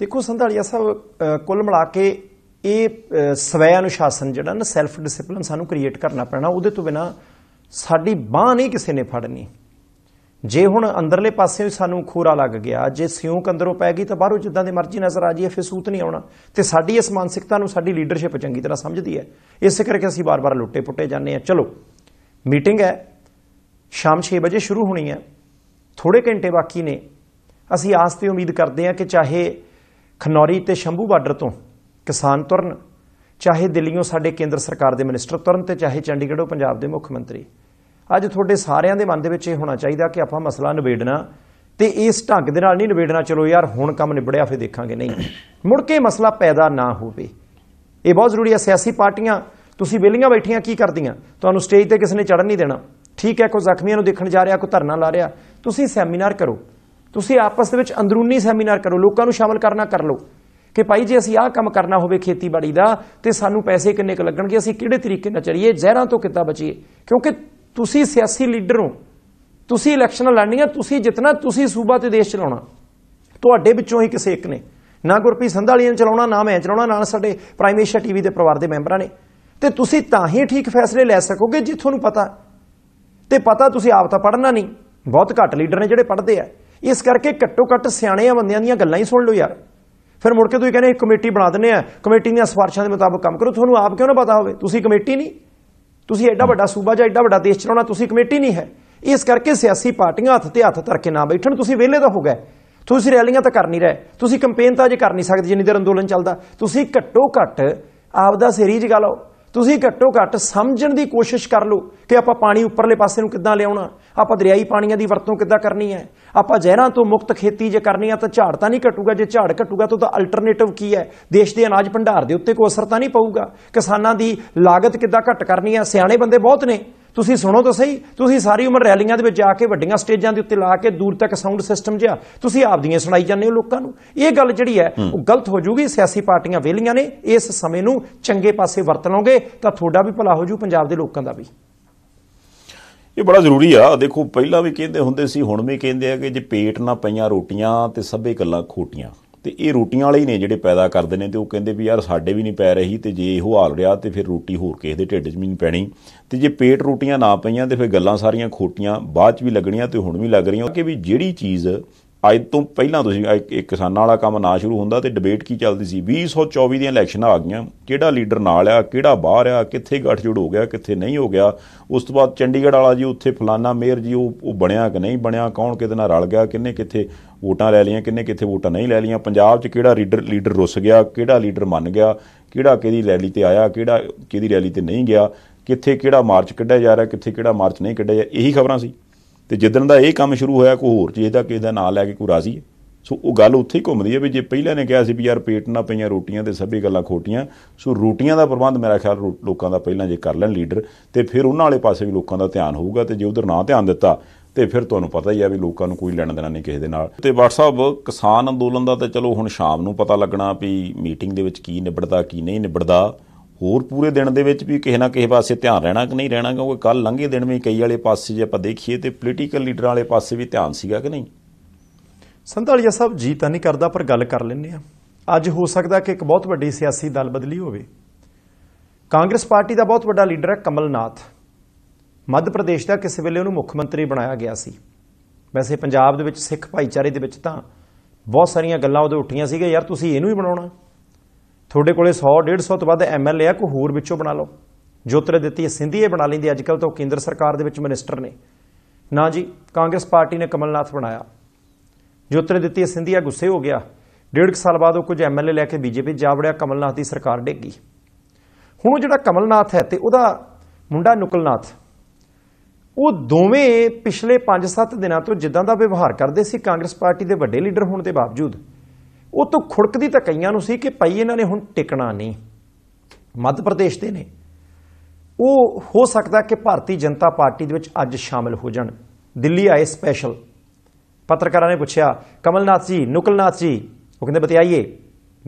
Speaker 2: ਦੇਖੋ ਸੰਧਾਲੀਆ ਸਾਹਿਬ ਕੁੱਲ ਮਿਲਾ ਕੇ ਇਹ ਸਵੈ ਅਨੁਸ਼ਾਸਨ ਜਿਹੜਾ ਨਾ ਸੈਲਫ ਡਿਸਪਲਿਨ ਸਾਨੂੰ ਕ੍ਰੀਏਟ ਕਰਨਾ ਪੈਣਾ ਉਹਦੇ ਤੋਂ ਬਿਨਾ ਸਾਡੀ ਬਾਹ ਨਹੀਂ ਕਿਸੇ ਨੇ ਫੜਨੀ ਜੇ ਹੁਣ ਅੰਦਰਲੇ ਪਾਸੇ ਸਾਨੂੰ ਖੋਰਾ ਲੱਗ ਗਿਆ ਜੇ ਸਿਉਂਕ ਅੰਦਰੋਂ ਪੈ ਗਈ ਤਾਂ ਬਾਹਰੋਂ ਜਿੱਦਾਂ ਦੀ ਮਰਜ਼ੀ ਨਜ਼ਰ ਆ ਫਿਰ ਫਿਸੂਤ ਨਹੀਂ ਆਉਣਾ ਤੇ ਸਾਡੀ ਇਸ ਮਾਨਸਿਕਤਾ ਨੂੰ ਸਾਡੀ ਲੀਡਰਸ਼ਿਪ ਚੰਗੀ ਤਰ੍ਹਾਂ ਸਮਝਦੀ ਹੈ ਇਸੇ ਕਰਕੇ ਅਸੀਂ ਬਾਰ-ਬਾਰ ਲੁੱਟੇ ਪੁੱਟੇ ਜਾਂਦੇ ਆ ਚਲੋ ਮੀਟਿੰਗ ਹੈ ਸ਼ਾਮ 6 ਵਜੇ ਸ਼ੁਰੂ ਹੋਣੀ ਹੈ ਥੋੜੇ ਘੰਟੇ ਬਾਕੀ ਨੇ ਅਸੀਂ ਆਸ ਤੇ ਉਮੀਦ ਕਰਦੇ ਹਾਂ ਕਿ ਚਾਹੇ ਖਨੌਰੀ ਤੇ ਸ਼ੰਭੂ ਬਾਰਡਰ ਤੋਂ ਕਿਸਾਨ ਤੁਰਨ ਚਾਹੇ ਦਿੱਲੀੋਂ ਸਾਡੇ ਕੇਂਦਰ ਸਰਕਾਰ ਦੇ ਮਿਨਿਸਟਰ ਤੁਰਨ ਤੇ ਚਾਹੇ ਚੰਡੀਗੜ੍ਹੋਂ ਪੰਜਾਬ ਦੇ ਮੁੱਖ ਮੰਤਰੀ ਅੱਜ ਤੁਹਾਡੇ ਸਾਰਿਆਂ ਦੇ ਮਨ ਦੇ ਵਿੱਚ ਇਹ ਹੋਣਾ ਚਾਹੀਦਾ ਕਿ ਆਪਾਂ ਮਸਲਾ ਨਿਬੇੜਨਾ ਤੇ ਇਸ ਢੰਗ ਦੇ ਨਾਲ ਨਹੀਂ ਨਿਬੇੜਨਾ ਚਲੋ ਯਾਰ ਹੁਣ ਕੰਮ ਨਿਬੜਿਆ ਫੇ ਦੇਖਾਂਗੇ ਨਹੀਂ ਮੁੜ ਕੇ ਮਸਲਾ ਪੈਦਾ ਨਾ ਹੋਵੇ ਇਹ ਬਹੁਤ ਜ਼ਰੂਰੀ ਹੈ ਸਿਆਸੀ ਪਾਰਟੀਆਂ ਤੁਸੀਂ ਵਿਲੀਆਂ ਬੈਠੀਆਂ ਕੀ ਕਰਦੀਆਂ ਤੁਹਾਨੂੰ ਸਟੇਜ ਤੇ ਕਿਸੇ ਨੇ ਚੜਨ ਨਹੀਂ ਦੇਣਾ ਠੀਕ ਹੈ ਕੋਈ ਜ਼ਖਮੀਆਂ ਨੂੰ ਦੇਖਣ ਜਾ ਰਿਹਾ ਕੋਈ ਧਰਨਾ ਲਾ ਰਿਹਾ ਤੁਸੀਂ ਸੈਮੀਨਾਰ ਕਰੋ ਤੁਸੀਂ ਆਪਸ ਦੇ ਵਿੱਚ ਅੰਦਰੂਨੀ ਸੈਮੀਨਾਰ ਕਰੋ ਲੋਕਾਂ ਨੂੰ ਸ਼ਾਮਲ ਕਰਨਾ ਕਰ ਲਓ ਕਿ ਭਾਈ ਜੇ ਅਸੀਂ ਆਹ ਕੰਮ ਕਰਨਾ ਹੋਵੇ ਖੇਤੀਬਾੜੀ ਦਾ ਤੇ ਸਾਨੂੰ ਪੈਸੇ ਕਿੰਨੇ ਕੁ ਲੱਗਣਗੇ ਅਸੀਂ ਕਿਹੜੇ ਤਰੀਕੇ ਨਾਲ ਚੜੀਏ ਜ਼ਹਿਰਾਂ ਤੋਂ ਕਿੱਦਾਂ ਬਚੀਏ ਕਿਉਂਕਿ ਤੁਸੀਂ ਸਿਆਸੀ ਲੀਡਰ ਹੋ ਤੁਸੀਂ ਲੜਨੀ ਲੜਨੀਆਂ ਤੁਸੀਂ ਜਿੱਤਣਾ ਤੁਸੀਂ ਸੂਬਾ ਤੇ ਦੇਸ਼ ਚਲਾਉਣਾ ਤੁਹਾਡੇ ਵਿੱਚੋਂ ਹੀ ਕਿਸੇ ਇੱਕ ਨੇ ਨਾ ਗੁਰਪ੍ਰੀਤ ਸੰਧਾਲੀਆਂ ਚਲਾਉਣਾ ਨਾ ਮੈਂ ਚਲਾਉਣਾ ਨਾਲ ਸਾਡੇ ਪ੍ਰਾਈਮੇਸ਼ਾ ਟੀਵੀ ਦੇ ਪਰਿਵਾਰ ਦੇ ਮੈਂਬਰਾਂ ਨੇ ਤੇ ਤੁਸੀਂ ਤਾਂ ਹੀ ਠੀਕ ਫੈਸਲੇ ਲੈ ਸਕੋਗੇ ਜੇ ਤੁਹਾਨੂੰ ਪਤਾ ਤੇ ਪਤਾ ਤੁਸੀਂ ਆਪ ਤਾਂ ਪੜਨਾ ਨਹੀਂ ਬਹੁਤ ਘੱਟ ਲੀਡਰ ਨੇ ਜਿਹੜੇ ਪੜਦੇ ਆ ਇਸ ਕਰਕੇ ਘੱਟੋ ਘੱਟ ਸਿਆਣੇ ਆ ਬੰਦਿਆਂ ਦੀਆਂ ਗੱਲਾਂ ਹੀ ਸੁਣ ਲਓ ਯਾਰ ਫਿਰ ਮੁੜ ਕੇ ਤੁਸੀਂ ਕਹਿੰਦੇ ਕਮੇਟੀ ਬਣਾ ਦਿੰਨੇ ਆ ਕਮੇਟੀ ਦੀਆਂ ਸਵਾਰਸ਼ਾਂ ਦੇ ਮੁਤਾਬਕ ਕੰਮ ਕਰੋ ਤੁਹਾਨੂੰ ਆਪ ਕਿਉਂ ਨਾ ਪਤਾ ਹੋਵੇ ਤੁਸੀਂ ਕਮੇਟੀ ਨਹੀਂ ਤੁਸੀਂ ਐਡਾ ਵੱਡਾ ਸੂਬਾ ਜਾਂ ਐਡਾ ਵੱਡਾ ਦੇਸ਼ ਚਲਾਉਣਾ ਤੁਸੀਂ ਕਮੇਟੀ ਨਹੀਂ ਹੈ ਇਸ ਕਰਕੇ ਸਿਆਸੀ ਪਾਰਟੀਆਂ ਹੱਥ ਤੇ ਹੱਥ ਧਰ ਕੇ ਨਾ ਬੈਠਣ ਤੁਸੀਂ ਵਿਹਲੇ ਤਾਂ ਹੋ ਗਏ ਤੁਸੀਂ ਰੈਲੀਆਂ ਤਾਂ ਕਰ ਨਹੀਂ ਰਹੇ ਤੁਸੀਂ ਕੰਪੇਨ ਤਾਂ ਅਜੇ ਕਰ ਨਹੀਂ ਸਕਦੇ ਜਿੰਨੀ ਦੇਰ ਅੰਦੋਲਨ ਚੱਲਦਾ ਤੁਸੀਂ ਘੱਟੋ ਘੱਟ ਆਪਦਾ ਸਿਰ ਹੀ ਜਗਾ ਲਓ ਤੁਸੀਂ ਘੱਟੋ ਘੱਟ ਸਮਝਣ ਦੀ ਕੋਸ਼ਿਸ਼ ਕਰ ਲਓ ਕਿ ਆਪਾਂ ਪਾਣੀ ਉੱਪਰਲੇ ਪਾਸੇ ਨੂੰ ਕਿੱਦਾਂ ਲਿਆਉਣਾ ਆਪਾਂ ਦਰਿਆਈ ਪਾਣੀਆਂ ਦੀ ਵਰਤੋਂ ਕਿੱਦਾਂ ਕਰਨੀ ਹੈ ਆਪਾਂ ਜ਼ਹਿਰਾਂ ਤੋਂ ਮੁਕਤ ਖੇਤੀ ਜੇ ਕਰਨੀ ਆ ਤਾਂ ਝਾੜ ਤਾਂ ਨਹੀਂ ਘਟੂਗਾ ਜੇ ਝਾੜ ਘਟੂਗਾ ਤਾਂ ਉਹਦਾ ਅਲਟਰਨੇਟਿਵ ਕੀ ਹੈ ਦੇਸ਼ ਦੇ ਅਨਾਜ ਭੰਡਾਰ ਦੇ ਉੱਤੇ ਕੋਈ ਅਸਰ ਤਾਂ ਨਹੀਂ ਪਊਗਾ ਕਿਸਾਨਾਂ ਦੀ ਲਾਗਤ ਕਿੱਦਾਂ ਘਟ ਕਰਨੀ ਹੈ ਸਿਆਣੇ ਬੰਦੇ ਬਹੁਤ ਨੇ ਤੁਸੀਂ ਸੁਣੋ ਤਾਂ ਸਹੀ ਤੁਸੀਂ ਸਾਰੀ ਉਮਰ ਰੈਲੀਆਂ ਦੇ ਵਿੱਚ ਜਾ ਕੇ ਵੱਡੀਆਂ ਸਟੇਜਾਂ ਦੇ ਉੱਤੇ ਲਾ ਕੇ ਦੂਰ ਤੱਕ ਸਾਊਂਡ ਸਿਸਟਮ ਜਿਆ ਤੁਸੀਂ ਆਪਦੀਆਂ ਸੁਣਾਈ ਜਾਂਦੇ ਹੋ ਲੋਕਾਂ ਨੂੰ ਇਹ ਗੱਲ ਜਿਹੜੀ ਹੈ ਉਹ ਗਲਤ ਹੋ ਜੂਗੀ ਸਿਆਸੀ ਪਾਰਟੀਆਂ ਵੇਲੀਆਂ ਨੇ ਇਸ ਸਮੇਂ ਨੂੰ ਚੰਗੇ ਪਾਸੇ ਵਰਤ ਲਓਗੇ ਤਾਂ ਤੁਹਾਡਾ ਵੀ ਭਲਾ ਹੋ ਜੂ ਪੰਜਾਬ ਦੇ ਲੋਕਾਂ ਦਾ ਵੀ
Speaker 1: ਇਹ ਬੜਾ ਜ਼ਰੂਰੀ ਆ ਦੇਖੋ ਪਹਿਲਾਂ ਵੀ ਕਹਿੰਦੇ ਹੁੰਦੇ ਸੀ ਹੁਣ ਵੀ ਕਹਿੰਦੇ ਆ ਕਿ ਜੇ ਪੇਟ ਨਾ ਪਈਆਂ ਰੋਟੀਆਂ ਤੇ ਸਭੇ ਗੱਲਾਂ ਖੋਟੀਆਂ ਤੇ ਇਹ ਰੋਟੀਆਂ ਵਾਲੇ ਹੀ ਨੇ ਜਿਹੜੇ ਪੈਦਾ ਕਰਦੇ ਨੇ ਤੇ ਉਹ ਕਹਿੰਦੇ ਵੀ ਯਾਰ ਸਾਡੇ ਵੀ ਨਹੀਂ ਪੈ ਰਹੀ ਤੇ ਜੇ ਇਹੋ ਹਾਲ ਰਿਹਾ ਤੇ ਫਿਰ ਰੋਟੀ ਹੋਰ ਕਿਸੇ ਦੇ ਢਿੱਡ 'ਚ ਵੀ ਨਹੀਂ ਪੈਣੀ ਤੇ ਜੇ ਪੇਟ ਰੋਟੀਆਂ ਨਾ ਪਈਆਂ ਤੇ ਫਿਰ ਗੱਲਾਂ ਸਾਰੀਆਂ ਖੋਟੀਆਂ ਬਾਅਦ 'ਚ ਵੀ ਲੱਗਣੀਆਂ ਤੇ ਹੁਣ ਵੀ ਲੱਗ ਰਹੀਆਂ ਕਿ ਵੀ ਜਿਹੜੀ ਚੀਜ਼ ਅੱਜ ਤੋਂ ਪਹਿਲਾਂ ਤੁਸੀਂ ਇੱਕ ਕਿਸਾਨਾਂ ਵਾਲਾ ਕੰਮ ਨਾ ਸ਼ੁਰੂ ਹੁੰਦਾ ਤੇ ਡਿਬੇਟ ਕੀ ਚੱਲਦੀ ਸੀ 2024 ਦੀਆਂ ਇਲੈਕਸ਼ਨਾਂ ਆ ਗਈਆਂ ਕਿਹੜਾ ਲੀਡਰ ਨਾਲ ਆ ਕਿਹੜਾ ਬਾਹਰ ਆ ਕਿੱਥੇ ਗੱਠਜੋੜ ਹੋ ਗਿਆ ਕਿੱਥੇ ਨਹੀਂ ਹੋ ਗਿਆ ਉਸ ਤੋਂ ਬਾਅਦ ਚੰਡੀਗੜ੍ਹ ਵਾਲਾ ਜੀ ਉੱਥੇ ਫਲਾਨਾ ਮੇਅਰ ਜੀ ਉਹ ਉਹ ਬਣਿਆ ਕਿ ਨਹੀਂ ਬਣਿਆ ਕੌਣ ਕਿਹਦੇ ਨਾਲ ਰਲ ਗਿਆ ਕਿੰਨੇ ਕਿੱਥੇ ਵੋਟਾਂ ਲੈ ਲਈਆਂ ਕਿੰਨੇ ਕਿੱਥੇ ਵੋਟਾਂ ਨਹੀਂ ਲੈ ਲਈਆਂ ਪੰਜਾਬ 'ਚ ਕਿਹੜਾ ਲੀਡਰ ਲੀਡਰ ਰੁੱਸ ਗਿਆ ਕਿਹੜਾ ਲੀਡਰ ਮੰਨ ਗਿਆ ਕਿਹੜਾ ਕਿਹਦੀ ਰੈਲੀ ਤੇ ਆਇਆ ਕਿਹੜਾ ਕਿਹਦੀ ਰੈਲੀ ਤੇ ਨਹੀਂ ਗਿਆ ਕਿੱਥੇ ਕਿਹੜਾ ਮਾਰਚ ਕੱਢਿਆ ਜਾ ਰਿਹਾ ਕਿੱਥੇ ਕਿਹੜਾ ਮਾਰਚ ਨਹੀਂ ਕੱਢਿਆ ਇਹੀ ਖਬਰਾਂ ਸੀ ਤੇ ਜਿੱਦਣ ਦਾ ਇਹ ਕੰਮ ਸ਼ੁਰੂ ਹੋਇਆ ਕੋਈ ਹੋਰ ਚੀਜ਼ ਦਾ ਕਿਸੇ ਦਾ ਨਾਂ ਲੈ ਕੇ ਕੋਈ ਰਾਜ਼ੀ ਹੈ ਸੋ ਉਹ ਗੱਲ ਉੱਥੇ ਹੀ ਘੁੰਮਦੀ ਹੈ ਵੀ ਜੇ ਪਹਿਲਾਂ ਨੇ ਕਿਹਾ ਸੀ ਵੀ ਯਾਰ ਪੇਟ ਨਾ ਪਈਆਂ ਰੋਟੀਆਂ ਤੇ ਸਭੇ ਗੱਲਾਂ ਖੋਟੀਆਂ ਸੋ ਰੋਟੀਆਂ ਦਾ ਪ੍ਰਬੰਧ ਮੇਰਾ ਖਿਆਲ ਲੋਕਾਂ ਦਾ ਪਹਿਲਾਂ ਜੇ ਕਰ ਲੈਣ ਲੀਡਰ ਤੇ ਫਿਰ ਉਹਨਾਂ ਵਾਲੇ ਪਾਸੇ ਵੀ ਲੋਕਾਂ ਦਾ ਧਿਆਨ ਹੋਊਗਾ ਤੇ ਜੇ ਉਧਰ ਨਾ ਧਿਆਨ ਦਿੱਤਾ ਤੇ ਫਿਰ ਤੁਹਾਨੂੰ ਪਤਾ ਹੀ ਆ ਵੀ ਲੋਕਾਂ ਨੂੰ ਕੋਈ ਲੈਣ ਦੇਣਾ ਨਹੀਂ ਕਿਸੇ ਦੇ ਨਾਲ ਤੇ WhatsApp ਕਿਸਾਨ ਅੰਦੋਲਨ ਦਾ ਤਾਂ ਚਲੋ ਹੁਣ ਸ਼ਾਮ ਨੂੰ ਪਤਾ ਲੱਗਣਾ ਵੀ ਮੀਟਿੰਗ ਦੇ ਵਿੱਚ ਕੀ ਨਿਬੜਦਾ ਕੀ ਨਹੀਂ ਨਿਬੜਦਾ ਹੋਰ ਪੂਰੇ ਦਿਨ ਦੇ ਵਿੱਚ ਵੀ ਕਿਸੇ ਨਾ ਕਿਸੇ ਪਾਸੇ ਧਿਆਨ ਰਹਿਣਾ ਕਿ ਨਹੀਂ ਰਹਿਣਾ ਕਿਉਂਕਿ ਕੱਲ ਲੰਘੇ ਦਿਨ ਵਿੱਚ ਕਈ ਵਾਲੇ ਪਾਸੇ ਜੇ ਆਪਾਂ ਦੇਖੀਏ ਤੇ ਪੋਲੀਟੀਕਲ ਲੀਡਰਾਂ ਵਾਲੇ ਪਾਸੇ ਵੀ ਧਿਆਨ ਸੀਗਾ ਕਿ ਨਹੀਂ ਸੰਤਾਲੀਆ ਸਾਹਿਬ ਜੀ ਤਾਂ ਨਹੀਂ ਕਰਦਾ ਪਰ ਗੱਲ ਕਰ ਲੈਂਦੇ ਆ ਅੱਜ ਹੋ ਸਕਦਾ ਕਿ ਇੱਕ ਬਹੁਤ
Speaker 2: ਵੱਡੀ ਸਿਆਸੀ ਦਲ ਬਦਲੀ ਹੋਵੇ ਕਾਂਗਰਸ ਪਾਰਟੀ ਦਾ ਬਹੁਤ ਵੱਡਾ ਲੀਡਰ ਹੈ ਕਮਲਨਾਥ ਮੱਧ ਪ੍ਰਦੇਸ਼ ਦਾ ਕਿਸੇ ਵੇਲੇ ਉਹਨੂੰ ਮੁੱਖ ਮੰਤਰੀ ਬਣਾਇਆ ਗਿਆ ਸੀ ਵੈਸੇ ਪੰਜਾਬ ਦੇ ਵਿੱਚ ਸਿੱਖ ਭਾਈਚਾਰੇ ਦੇ ਵਿੱਚ ਤਾਂ ਬਹੁਤ ਸਾਰੀਆਂ ਗੱਲਾਂ ਉਹਦੇ ਉੱਠੀਆਂ ਸੀਗੇ ਯਾਰ ਤੁਸੀਂ ਇਹਨੂੰ ਹੀ ਬਣਾਉਣਾ ਤੁਹਾਡੇ ਕੋਲੇ 100 150 ਤੋਂ ਵੱਧ ਐਮਐਲਏ ਆ ਕੋ ਹੋਰ ਵਿੱਚੋਂ ਬਣਾ ਲਓ ਜੋਤਰੇ ਦਿੱਤੀ ਸਿੰਧੀਏ ਬਣਾ ਲੈਂਦੀ ਅੱਜ ਕੱਲ ਤਾਂ ਉਹ ਕੇਂਦਰ ਸਰਕਾਰ ਦੇ ਵਿੱਚ ਮਿਨਿਸਟਰ ਨੇ ਨਾ ਜੀ ਕਾਂਗਰਸ ਪਾਰਟੀ ਨੇ ਕਮਲਨਾਥ ਬਣਾਇਆ ਜੋਤਰੇ ਦਿੱਤੀ ਸਿੰਧੀਆ ਗੁੱਸੇ ਹੋ ਗਿਆ ਡੇਢ ਸਾਲ ਬਾਅਦ ਉਹ ਕੁਝ ਐਮਐਲਏ ਲੈ ਕੇ ਬੀਜੇਪੀ ਜਾ ਵੜਿਆ ਕਮਲਨਾਥ ਦੀ ਸਰਕਾਰ ਡੇਗੀ ਹੁਣ ਉਹ ਜਿਹੜਾ ਕਮਲਨਾਥ ਹੈ ਤੇ ਉਹਦਾ ਮੁੰਡਾ ਨੁਕਲਨਾਥ ਉਹ ਦੋਵੇਂ ਪਿਛਲੇ 5-7 ਦਿਨਾਂ ਤੋਂ ਜਿੱਦਾਂ ਦਾ ਵਿਵਹਾਰ ਕਰਦੇ ਸੀ ਕਾਂਗਰਸ ਪਾਰਟੀ ਦੇ ਵੱਡੇ ਲੀਡਰ ਹੋਣ ਦੇ ਬਾਵਜੂਦ ਉਹ ਤੋਂ ਖੁੜਕਦੀ ਤਾਂ ਕਈਆਂ ਨੂੰ ਸੀ ਕਿ ਭਾਈ ਇਹਨਾਂ ਨੇ ਹੁਣ ਟਿਕਣਾ ਨਹੀਂ ਮੱਧ ਪ੍ਰਦੇਸ਼ ਦੇ ਨੇ ਉਹ ਹੋ ਸਕਦਾ ਕਿ ਭਾਰਤੀ ਜਨਤਾ ਪਾਰਟੀ ਦੇ ਵਿੱਚ ਅੱਜ ਸ਼ਾਮਲ ਹੋ ਜਾਣ ਦਿੱਲੀ ਆਏ ਸਪੈਸ਼ਲ ਪੱਤਰਕਾਰਾਂ ਨੇ ਪੁੱਛਿਆ ਕਮਲਨਾਥ ਜੀ ਨੁਕਲਨਾਥ ਜੀ ਉਹ ਕਹਿੰਦੇ ਬਤਾਈਏ